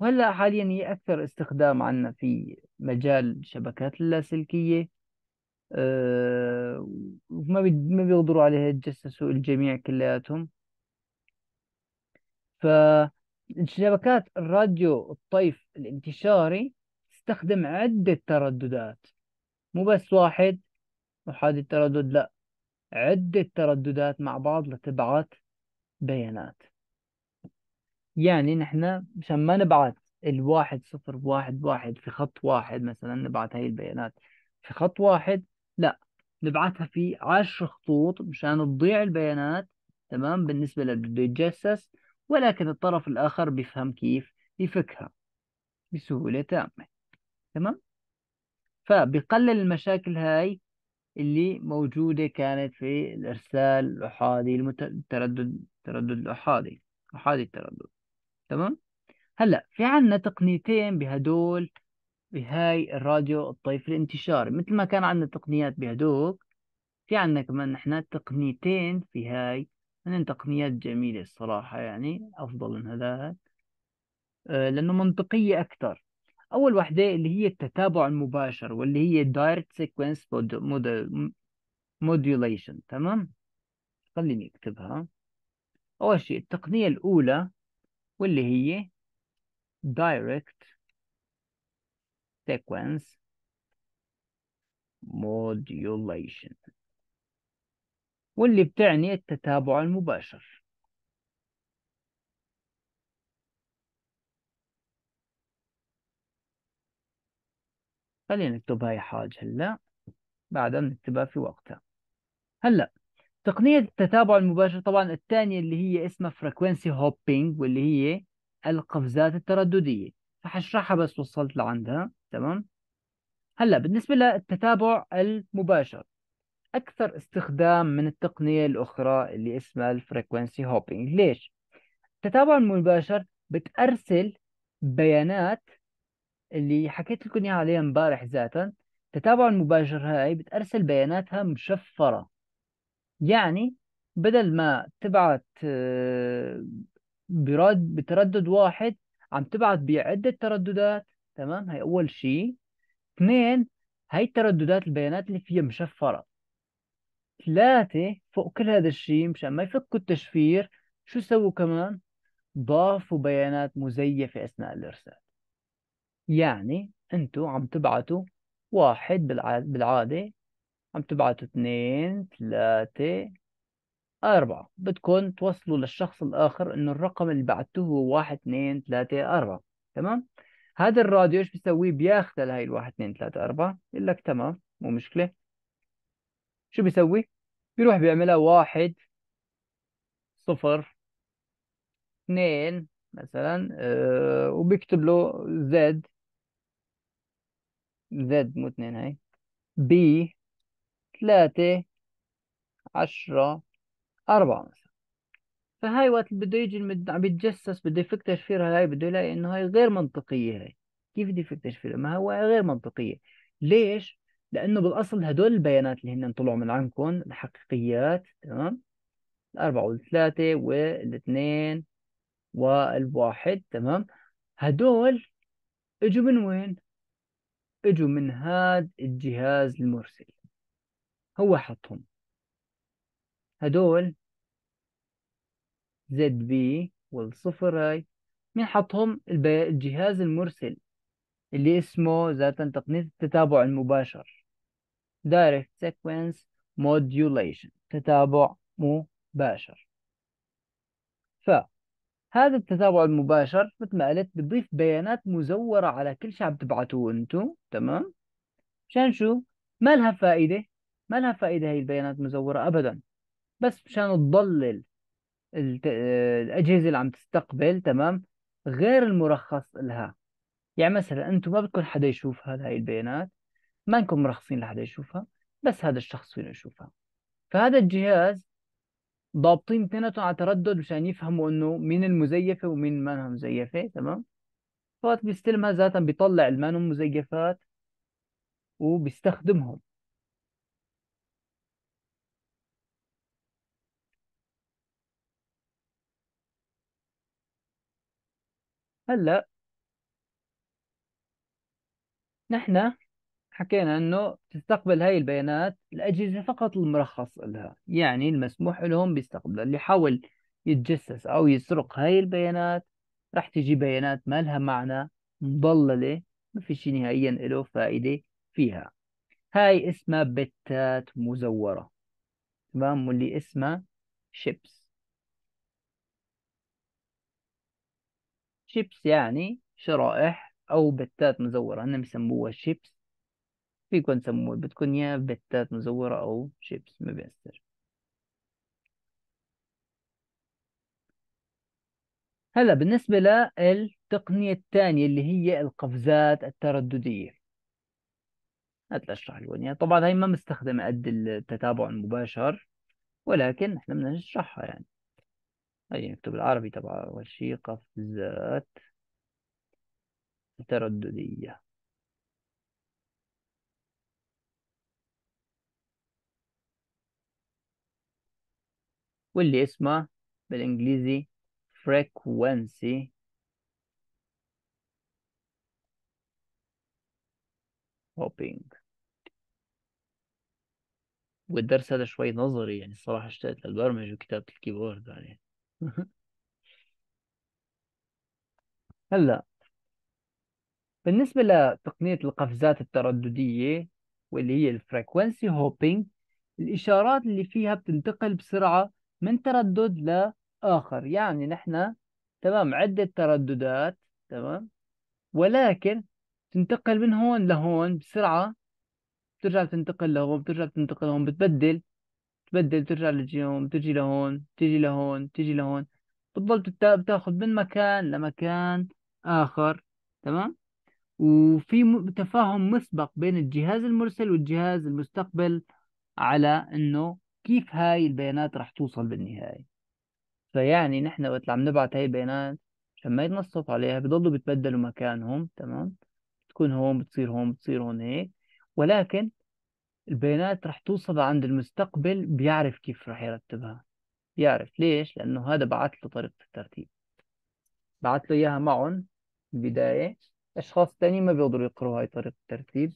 وهلا حاليا هي أكثر استخدام عنا في مجال الشبكات اللاسلكية أه وما ما بيقدروا عليها يتجسسوا الجميع كلياتهم ف شبكات الراديو الطيف الانتشاري تستخدم عدة ترددات مو بس واحد وحادي التردد لا عدة ترددات مع بعض لتبعث بيانات يعني نحن مشان ما نبعث الواحد صفر واحد واحد في خط واحد مثلا نبعث هاي البيانات في خط واحد لا نبعثها في عشر خطوط مشان تضيع البيانات تمام بالنسبة للي بده يتجسس ولكن الطرف الآخر بيفهم كيف يفكها بسهولة تامة تمام فبقلل المشاكل هاي اللي موجودة كانت في الإرسال الأحادي التردد التردد الأحادي أحادي التردد تمام هلا في عنا تقنيتين بهدول بهاي الراديو الطيف الانتشاري مثل ما كان عندنا تقنيات بهدوك في عنا كمان نحن تقنيتين في هاي من تقنيات جميلة الصراحة يعني أفضل من هذا آه، لأنه منطقية أكثر أول وحدة اللي هي التتابع المباشر واللي هي direct sequence modulation تمام خليني أكتبها أول شيء التقنية الأولى واللي هي direct sequence modulation واللي بتعني التتابع المباشر خلينا نكتب هاي حاجة هلا بعدها بنكتبها في وقتها هلا تقنية التتابع المباشر طبعا الثانية اللي هي اسمها frequency هوبينج واللي هي القفزات الترددية فحشرحها بس وصلت لعندها تمام هلا بالنسبة للتتابع المباشر أكثر استخدام من التقنية الأخرى اللي اسمها الفريكوينسي هوبينج ليش؟ التتابع المباشر بتأرسل بيانات اللي حكيت لكم اياها عليها امبارح ذاتا التتابع المباشر هاي بتأرسل بياناتها مشفرة يعني بدل ما تبعت آه، برد بتردد واحد عم تبعت بعدة ترددات تمام هي أول شيء اثنين هاي الترددات البيانات اللي فيها مشفرة ثلاثة فوق كل هذا الشيء مشان ما يفكوا التشفير شو سووا كمان؟ ضافوا بيانات مزيفة أثناء الإرسال يعني أنتوا عم تبعتوا واحد بالعادة عم تبعتوا اثنين ثلاثة أربعة بدكم توصلوا للشخص الآخر إنه الرقم اللي بعتوه هو واحد اثنين ثلاثة أربعة تمام؟ هذا الراديو ايش بيسويه؟ بياخذ لهي الواحد اثنين ثلاثة أربعة يقول لك تمام مو مشكلة شو بيسوي؟ بيروح بيعملها واحد صفر اثنين مثلا آه وبيكتب له زد زد مو اثنين هاي بي ثلاثة عشرة أربعة مثلا فهاي وقت بده يجي عم يتجسس بده يفك تشفيرها هاي بده يلاقي إنه هاي غير منطقية هاي كيف بده يفك تشفيرها؟ ما هو غير منطقية ليش لانه بالاصل هدول البيانات اللي هن طلعوا من عندكم الحقيقيات تمام الاربعه والثلاثه والاثنين والواحد تمام هدول اجوا من وين؟ اجوا من هاد الجهاز المرسل هو حطهم هدول زد بي والصفر هاي مين حطهم الجهاز المرسل اللي اسمه ذاتا تقنية التتابع المباشر direct sequence modulation تتابع مباشر فهذا التتابع المباشر مثل ما قلت بتضيف بيانات مزورة على كل شيء عم تبعتوه انتو تمام مشان شو ما لها فائدة ما لها فائدة هي البيانات المزورة أبدا بس مشان تضلل الأجهزة اللي عم تستقبل تمام غير المرخص لها يعني مثلا أنتم ما بدكم حدا يشوف هاي البيانات ما نكون مرخصين لحدا يشوفها بس هذا الشخص فينا يشوفها فهذا الجهاز ضابطين اثنيناتهم على تردد مشان يفهموا انه مين المزيفه ومين ما مزيفه تمام فوقت بيستلمها ذاتا بيطلع المانو مزيفات وبيستخدمهم هلا نحن حكينا انه تستقبل هاي البيانات الاجهزه فقط المرخص لها يعني المسموح لهم بيستقبلها اللي حاول يتجسس او يسرق هاي البيانات راح تجي بيانات ما لها معنى مضلله ما في شيء نهائيا له فائده فيها هاي اسمها بتات مزوره تمام واللي اسمها شيبس شيبس يعني شرائح او بتات مزوره هم بسموها شيبس بيكون سموه بتكون يا بتات مزورة أو شيبس ما بيأثر هلا بالنسبة للتقنية الثانية اللي هي القفزات الترددية هات لأشرح لكم طبعا هاي ما مستخدمة قد التتابع المباشر ولكن احنا بدنا نشرحها يعني هاي نكتب بالعربي تبع أول شيء قفزات ترددية واللي اسمه بالانجليزي frequency hopping والدرس هذا شوي نظري يعني الصراحة اشتقت للبرمجة وكتابة الكيبورد يعني *laughs* هلا بالنسبة لتقنية القفزات الترددية واللي هي الفريكونسي هوبينج الإشارات اللي فيها بتنتقل بسرعة من تردد لآخر يعني نحن تمام عدة ترددات تمام ولكن تنتقل من هون لهون بسرعة بترجع بتنتقل لهون بترجع بتنتقل لهون بتبدل بتبدل بترجع لهون بتجي لهون بتجي لهون بتجي لهون بتضل بتاخذ من مكان لمكان آخر تمام وفي تفاهم مسبق بين الجهاز المرسل والجهاز المستقبل على انه كيف هاي البيانات رح توصل بالنهاية فيعني نحن وقت عم نبعت هاي البيانات عشان ما يتنصف عليها بضلوا بتبدلوا مكانهم تمام بتكون هون بتصير هون بتصير هون هيك ولكن البيانات رح توصل عند المستقبل بيعرف كيف رح يرتبها بيعرف ليش لأنه هذا بعث له طريقة الترتيب بعث له إياها معهم البداية أشخاص تاني ما بيقدروا يقروا هاي طريقة الترتيب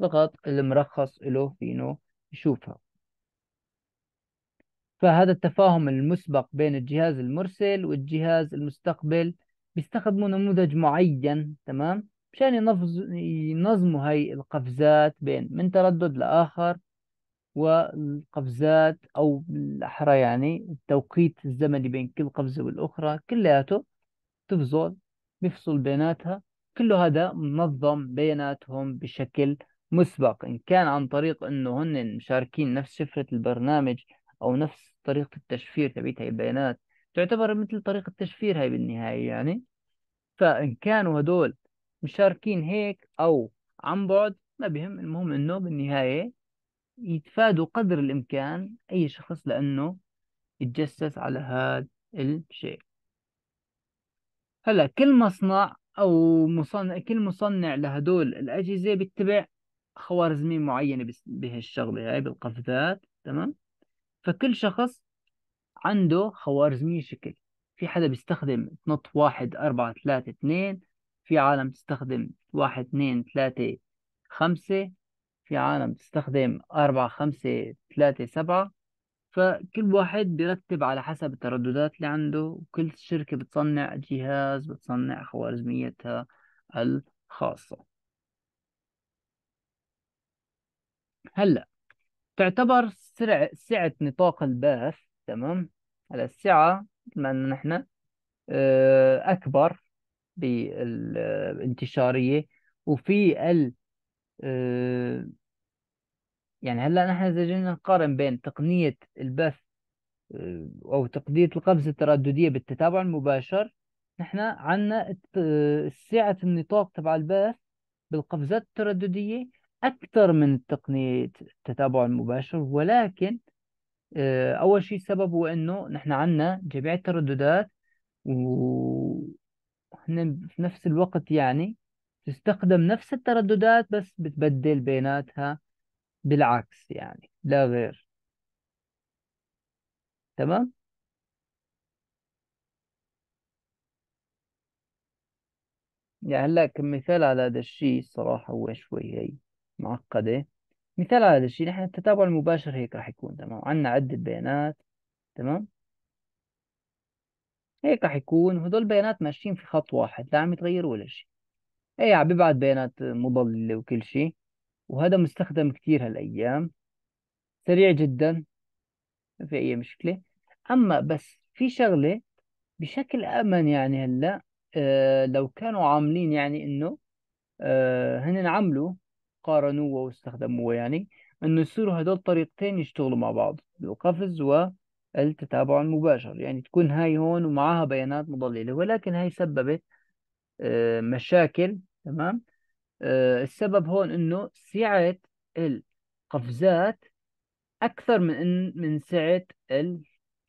فقط المرخص له فينه يشوفها فهذا التفاهم المسبق بين الجهاز المرسل والجهاز المستقبل بيستخدموا نموذج معين تمام مشان ينظموا هاي القفزات بين من تردد لآخر والقفزات أو بالأحرى يعني التوقيت الزمني بين كل قفزة والأخرى كلياته تفصل بيفصل بيناتها كل هذا منظم بيناتهم بشكل مسبق إن كان عن طريق إنه هن مشاركين نفس شفرة البرنامج او نفس طريقه التشفير تبعت هاي البيانات تعتبر مثل طريقه تشفير هاي بالنهايه يعني فان كانوا هدول مشاركين هيك او عن بعد ما بهم المهم انه بالنهايه يتفادوا قدر الامكان اي شخص لانه يتجسس على هذا الشيء هلا كل مصنع او مصنع كل مصنع لهدول الاجهزه بيتبع خوارزميه معينه بهالشغله هاي بالقفزات تمام فكل شخص عنده خوارزمية شكل في حدا بيستخدم نط واحد أربعة ثلاثة اثنين في عالم تستخدم واحد اثنين ثلاثة خمسة في عالم تستخدم أربعة خمسة ثلاثة سبعة فكل واحد بيرتب على حسب الترددات اللي عنده وكل شركة بتصنع جهاز بتصنع خوارزميتها الخاصة هلأ تعتبر سرع سعة نطاق الباث تمام على السعة بما أن نحن آه، أكبر بالانتشارية وفي ال آه، يعني هلا نحن إذا جينا نقارن بين تقنية البث آه، أو تقنية القفزة الترددية بالتتابع المباشر نحن عندنا سعة النطاق تبع البث بالقفزات الترددية أكثر من تقنية التتابع المباشر ولكن آه، أول شيء هو إنه نحن عنا جميع الترددات وهن في نفس الوقت يعني تستخدم نفس الترددات بس بتبدل بيناتها بالعكس يعني لا غير تمام يعني هلا كمثال على هذا الشيء الصراحة هو شوي هي معقدة مثال على هذا الشيء نحن التتابع المباشر هيك راح يكون تمام عندنا عدة بيانات تمام هيك راح يكون هدول البيانات ماشيين في خط واحد لا عم يتغيروا ولا شيء اي عم ببعث بيانات مضللة وكل شيء وهذا مستخدم كثير هالأيام سريع جدا ما في أي مشكلة أما بس في شغلة بشكل أمن يعني هلا أه لو كانوا عاملين يعني إنه أه هن عملوا قارنوه واستخدموه يعني انه يصيروا هدول طريقتين يشتغلوا مع بعض القفز والتتابع المباشر يعني تكون هاي هون ومعها بيانات مضللة ولكن هاي سببت آه، مشاكل تمام آه، السبب هون انه سعة القفزات اكثر من إن من سعة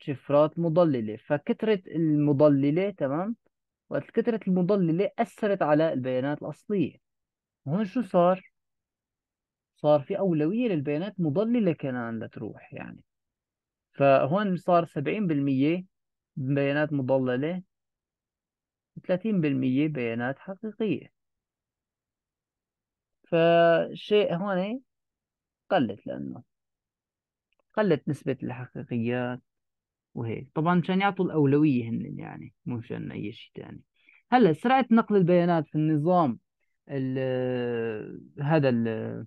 الشفرات المضللة فكثرة المضللة تمام وكثرة المضللة اثرت على البيانات الاصلية هون شو صار صار في أولوية للبيانات مضللة كمان لتروح يعني فهون صار 70% بيانات مضللة 30% بيانات حقيقية فشيء هون قلت لأنه قلت نسبة الحقيقيات وهيك طبعا مشان يعطوا الأولوية هن يعني مو مشان أي شيء تاني هلا سرعة نقل البيانات في النظام هذا ال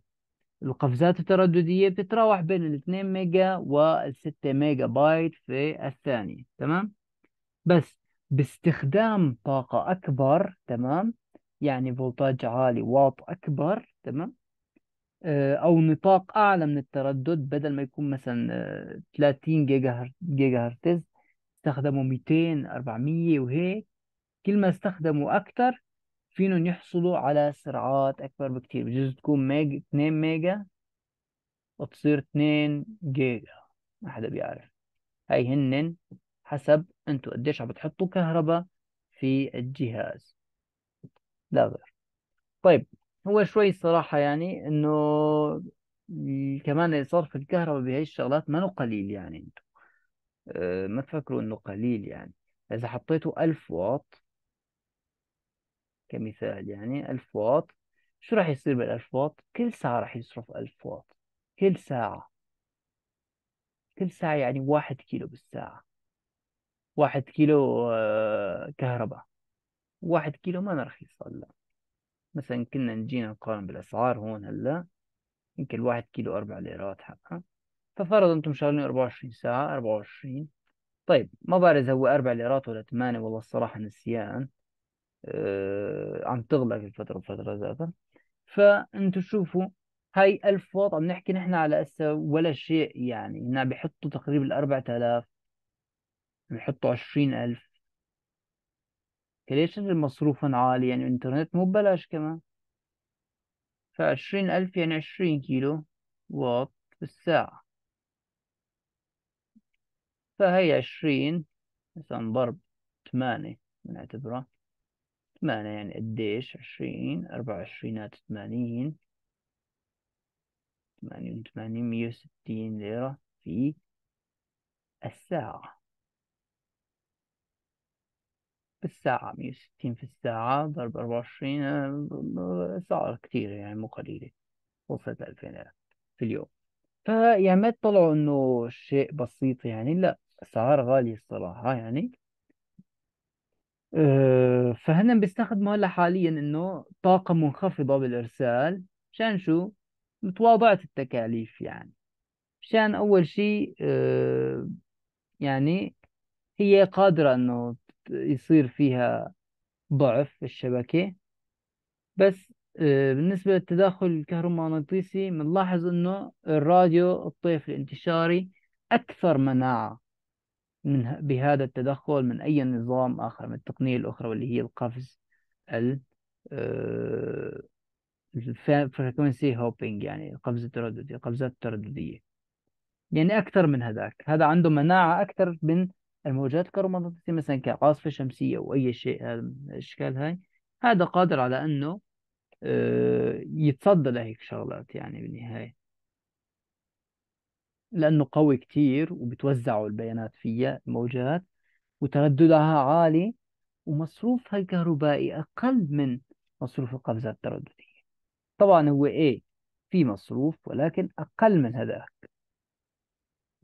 القفزات الترددية بتتراوح بين ال 2 ميجا وال 6 ميجا بايت في الثانية تمام بس باستخدام طاقة أكبر تمام يعني فولتاج عالي واط أكبر تمام آه، أو نطاق أعلى من التردد بدل ما يكون مثلا 30 آه، جيجا جيجا هرتز استخدموا 200 400 وهيك كل ما استخدموا أكثر فينهم يحصلوا على سرعات أكبر بكتير بجوز تكون ميجا 2 ميجا وتصير 2 جيجا ما حدا بيعرف هاي هنن حسب انتو قديش عم بتحطوا كهرباء في الجهاز لا غير طيب هو شوي الصراحة يعني إنه كمان صرف الكهرباء بهي الشغلات ما قليل يعني انتو أه ما تفكروا إنه قليل يعني إذا حطيتوا ألف واط كمثال يعني ألف واط شو راح يصير بالألف واط كل ساعة راح يصرف ألف واط كل ساعة كل ساعة يعني واحد كيلو بالساعة واحد كيلو آه، كهرباء واحد كيلو ما رخيص هلا مثلا كنا نجينا نقارن بالأسعار هون هلا يمكن واحد كيلو أربع ليرات حقها ففرض أنتم شغالين أربعة وعشرين ساعة أربعة وعشرين طيب ما بعرف إذا هو أربع ليرات ولا ثمانية والله الصراحة نسيان آه، عم تغلق الفترة بفترة ذاتها فانتو شوفوا هاي ألف واط عم نحكي نحن على هسه ولا شيء يعني هنا بحطوا تقريبا ال 4000 بحطوا ألف ليش المصروف عالي يعني الانترنت مو ببلاش كمان فعشرين ألف يعني عشرين كيلو واط بالساعة فهي عشرين مثلا ضرب ثمانية بنعتبرها ثمانية يعني قديش عشرين أربعة وعشرينات ثمانين ثمانية وثمانين مية وستين ليرة في الساعة في الساعة مية وستين في الساعة ضرب أربعة وعشرين أسعار آه، كتير يعني مو قليلة وصلت ألفين ليرة في اليوم فيعني ما تطلعوا إنه شيء بسيط يعني لأ أسعار غالية الصراحة يعني آه، فهنا بيستخدموا هلا حاليا انه طاقة منخفضة بالارسال مشان شو؟ متواضعة التكاليف يعني مشان اول شيء آه، يعني هي قادرة انه يصير فيها ضعف في الشبكة بس آه، بالنسبة للتداخل الكهرومغناطيسي بنلاحظ انه الراديو الطيف الانتشاري اكثر مناعة من بهذا التدخل من أي نظام آخر من التقنية الأخرى واللي هي القفز آه، فريكونسي هوبينج يعني القفز الترددي القفزات الترددية يعني أكثر من هذاك هذا عنده مناعة أكثر من الموجات الكهرومغناطيسية مثلا كعاصفة شمسية أو أي شيء الأشكال هاي هذا قادر على أنه آه، يتصدى لهيك شغلات يعني بالنهاية لأنه قوي كتير وبتوزعوا البيانات فيها الموجات وترددها عالي ومصروفها الكهربائي أقل من مصروف القفزة الترددية طبعا هو إيه في مصروف ولكن أقل من هذاك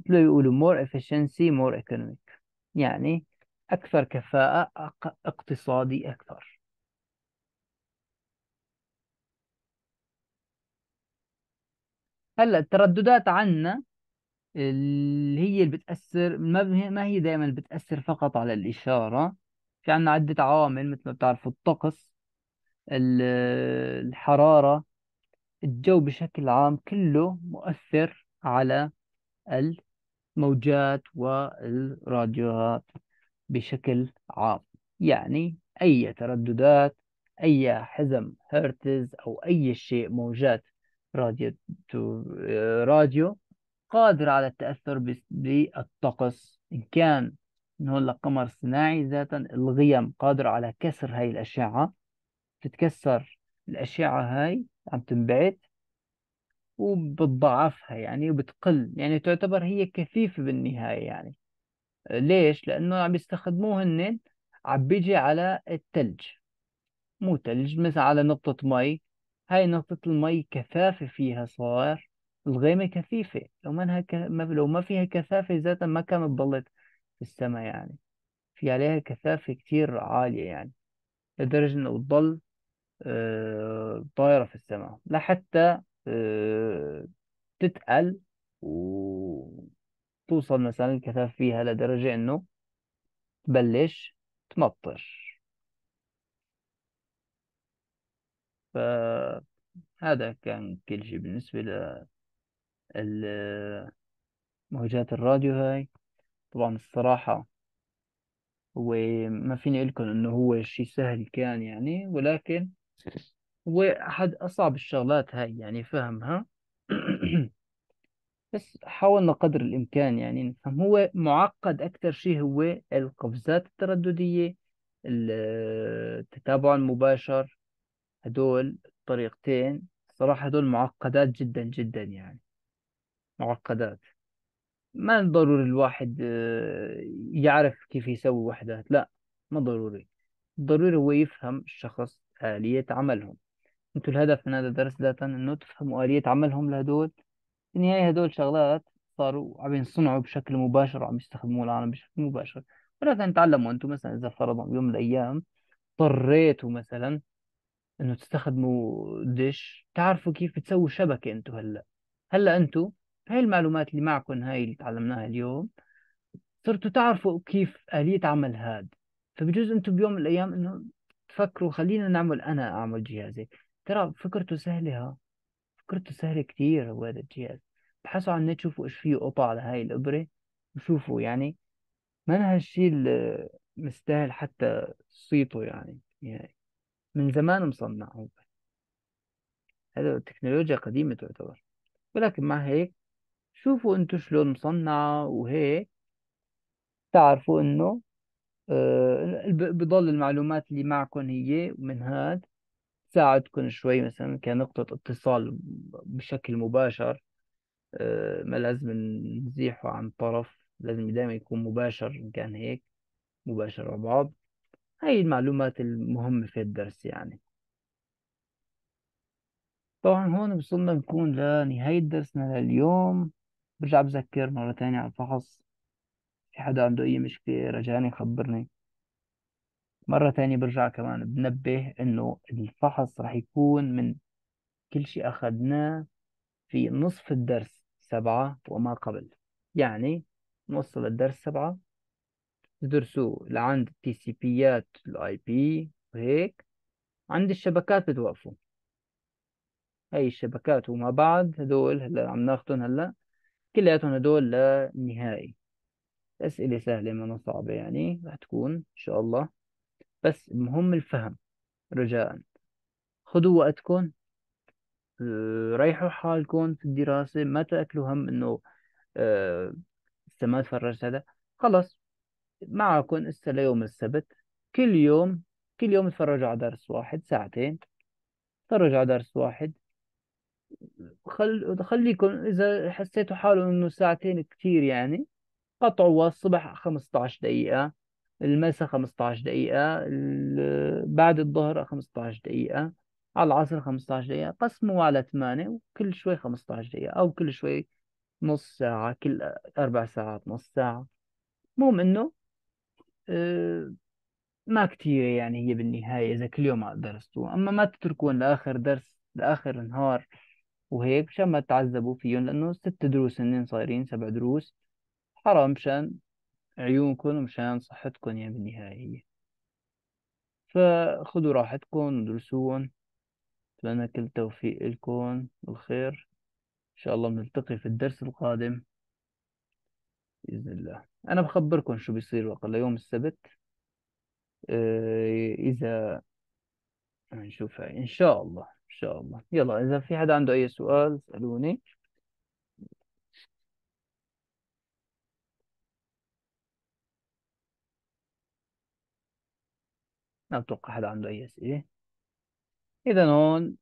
مثل يقولوا more efficiency more economic يعني أكثر كفاءة اقتصادي أكثر هلا الترددات عنا اللي هي اللي بتأثر ما ما هي دائما بتأثر فقط على الإشارة في عنا عدة عوامل مثل ما بتعرفوا الطقس الحرارة الجو بشكل عام كله مؤثر على الموجات والراديوهات بشكل عام يعني أي ترددات أي حزم هرتز أو أي شيء موجات راديو راديو قادر على التأثر بالطقس إن كان نقول لك قمر صناعي ذاتا الغيم قادر على كسر هاي الأشعة بتتكسر الأشعة هاي عم تنبعث وبتضعفها يعني وبتقل يعني تعتبر هي كثيفة بالنهاية يعني ليش؟ لأنه عم يستخدموه هن عم بيجي على التلج مو تلج مثلا على نقطة مي هاي نقطة المي كثافة فيها صار الغيمة كثيفة لو ما ك... ما... لو ما فيها كثافة ذاتها ما كانت ضلت في السماء يعني في عليها كثافة كتير عالية يعني لدرجة إنه تضل آه، طايرة في السماء لحتى آه، تتقل وتوصل مثلا الكثافة فيها لدرجة إنه تبلش تمطر فهذا كان كل شيء بالنسبة ل موجات الراديو هاي طبعا الصراحة هو ما فيني لكم إنه هو شيء سهل كان يعني ولكن هو أحد أصعب الشغلات هاي يعني فهمها *clears throat* بس حاولنا قدر الإمكان يعني نفهم هو معقد أكثر شيء هو القفزات الترددية التتابع المباشر هدول الطريقتين صراحة هدول معقدات جدا جدا يعني معقدات ما ضروري الواحد آه، يعرف كيف يسوي وحدات لا ما ضروري ضروري هو يفهم الشخص آلية عملهم انتو الهدف من هذا الدرس ذاتا انه تفهموا آلية عملهم لهدول في النهاية هدول شغلات صاروا عم ينصنعوا بشكل مباشر وعم يستخدموه العالم بشكل مباشر ولكن تعلموا انتو مثلا اذا فرضا يوم من الايام اضطريتوا مثلا انه تستخدموا دش تعرفوا كيف تسووا شبكة انتو هلا هلا انتو هاي المعلومات اللي معكم هاي اللي تعلمناها اليوم صرتوا تعرفوا كيف آلية عمل هاد فبجوز انتم بيوم من الايام انه تفكروا خلينا نعمل انا اعمل جهازي ترى فكرته سهلة ها فكرته سهلة كتير هو هذا الجهاز ابحثوا عن النت شوفوا ايش فيه قطع على هاي الابرة وشوفوا يعني ما هالشي مستاهل حتى صيته يعني, يعني من زمان مصنع هو هذا تكنولوجيا قديمة تعتبر ولكن مع هيك شوفوا انتو شلون مصنعة وهيك تعرفوا انه آه بضل المعلومات اللي معكم هي من هاد تساعدكم شوي مثلا كنقطة اتصال بشكل مباشر آه ما لازم نزيحه عن طرف لازم دائما يكون مباشر إن كان هيك مباشر مع بعض هاي المعلومات المهمة في الدرس يعني طبعا هون وصلنا نكون لنهاية درسنا لليوم برجع بذكر مرة تانية على الفحص في حدا عنده أي مشكلة رجعني خبرني مرة تانية برجع كمان بنبه إنه الفحص رح يكون من كل شيء أخذناه في نصف الدرس سبعة وما قبل يعني نوصل الدرس سبعة تدرسوه لعند تي سي بيات الاي بي وهيك عند الشبكات بتوقفوا هاي الشبكات وما بعد هدول هلا عم ناخدهم هلا كلياتهم هدول للنهائي أسئلة سهلة ما صعبة يعني رح تكون إن شاء الله بس المهم الفهم رجاء خذوا وقتكم آه، ريحوا حالكم في الدراسة ما تأكلوا هم إنه لسه آه، ما تفرجت هذا خلص معكم لسه ليوم السبت كل يوم كل يوم تفرجوا على درس واحد ساعتين تفرجوا على درس واحد خل... خليكم اذا حسيتوا حاله انه ساعتين كثير يعني قطعوا الصبح 15 دقيقة المساء 15 دقيقة بعد الظهر 15 دقيقة على العصر 15 دقيقة قسموا على 8 وكل شوي 15 دقيقة أو كل شوي نص ساعة كل أربع ساعات نص ساعة المهم إنه آه، ما كتير يعني هي بالنهاية إذا كل يوم درستوا أما ما تتركون لآخر درس لآخر نهار وهيك مشان ما تعذبوا فيهم لأنه ست دروس هن صايرين سبع دروس حرام مشان عيونكم ومشان صحتكم يعني بالنهاية فخذوا راحتكم ودرسوهم أتمنى كل توفيق لكم والخير إن شاء الله بنلتقي في الدرس القادم بإذن الله أنا بخبركم شو بيصير وقت ليوم السبت آه، إذا نشوف إن شاء الله شاء الله يلا إذا في حدا عنده أي سؤال سألوني ما بتوقع حدا عنده أي أسئلة إذا هون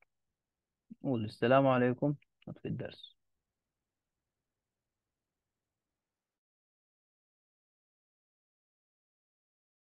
نقول السلام عليكم نطفي الدرس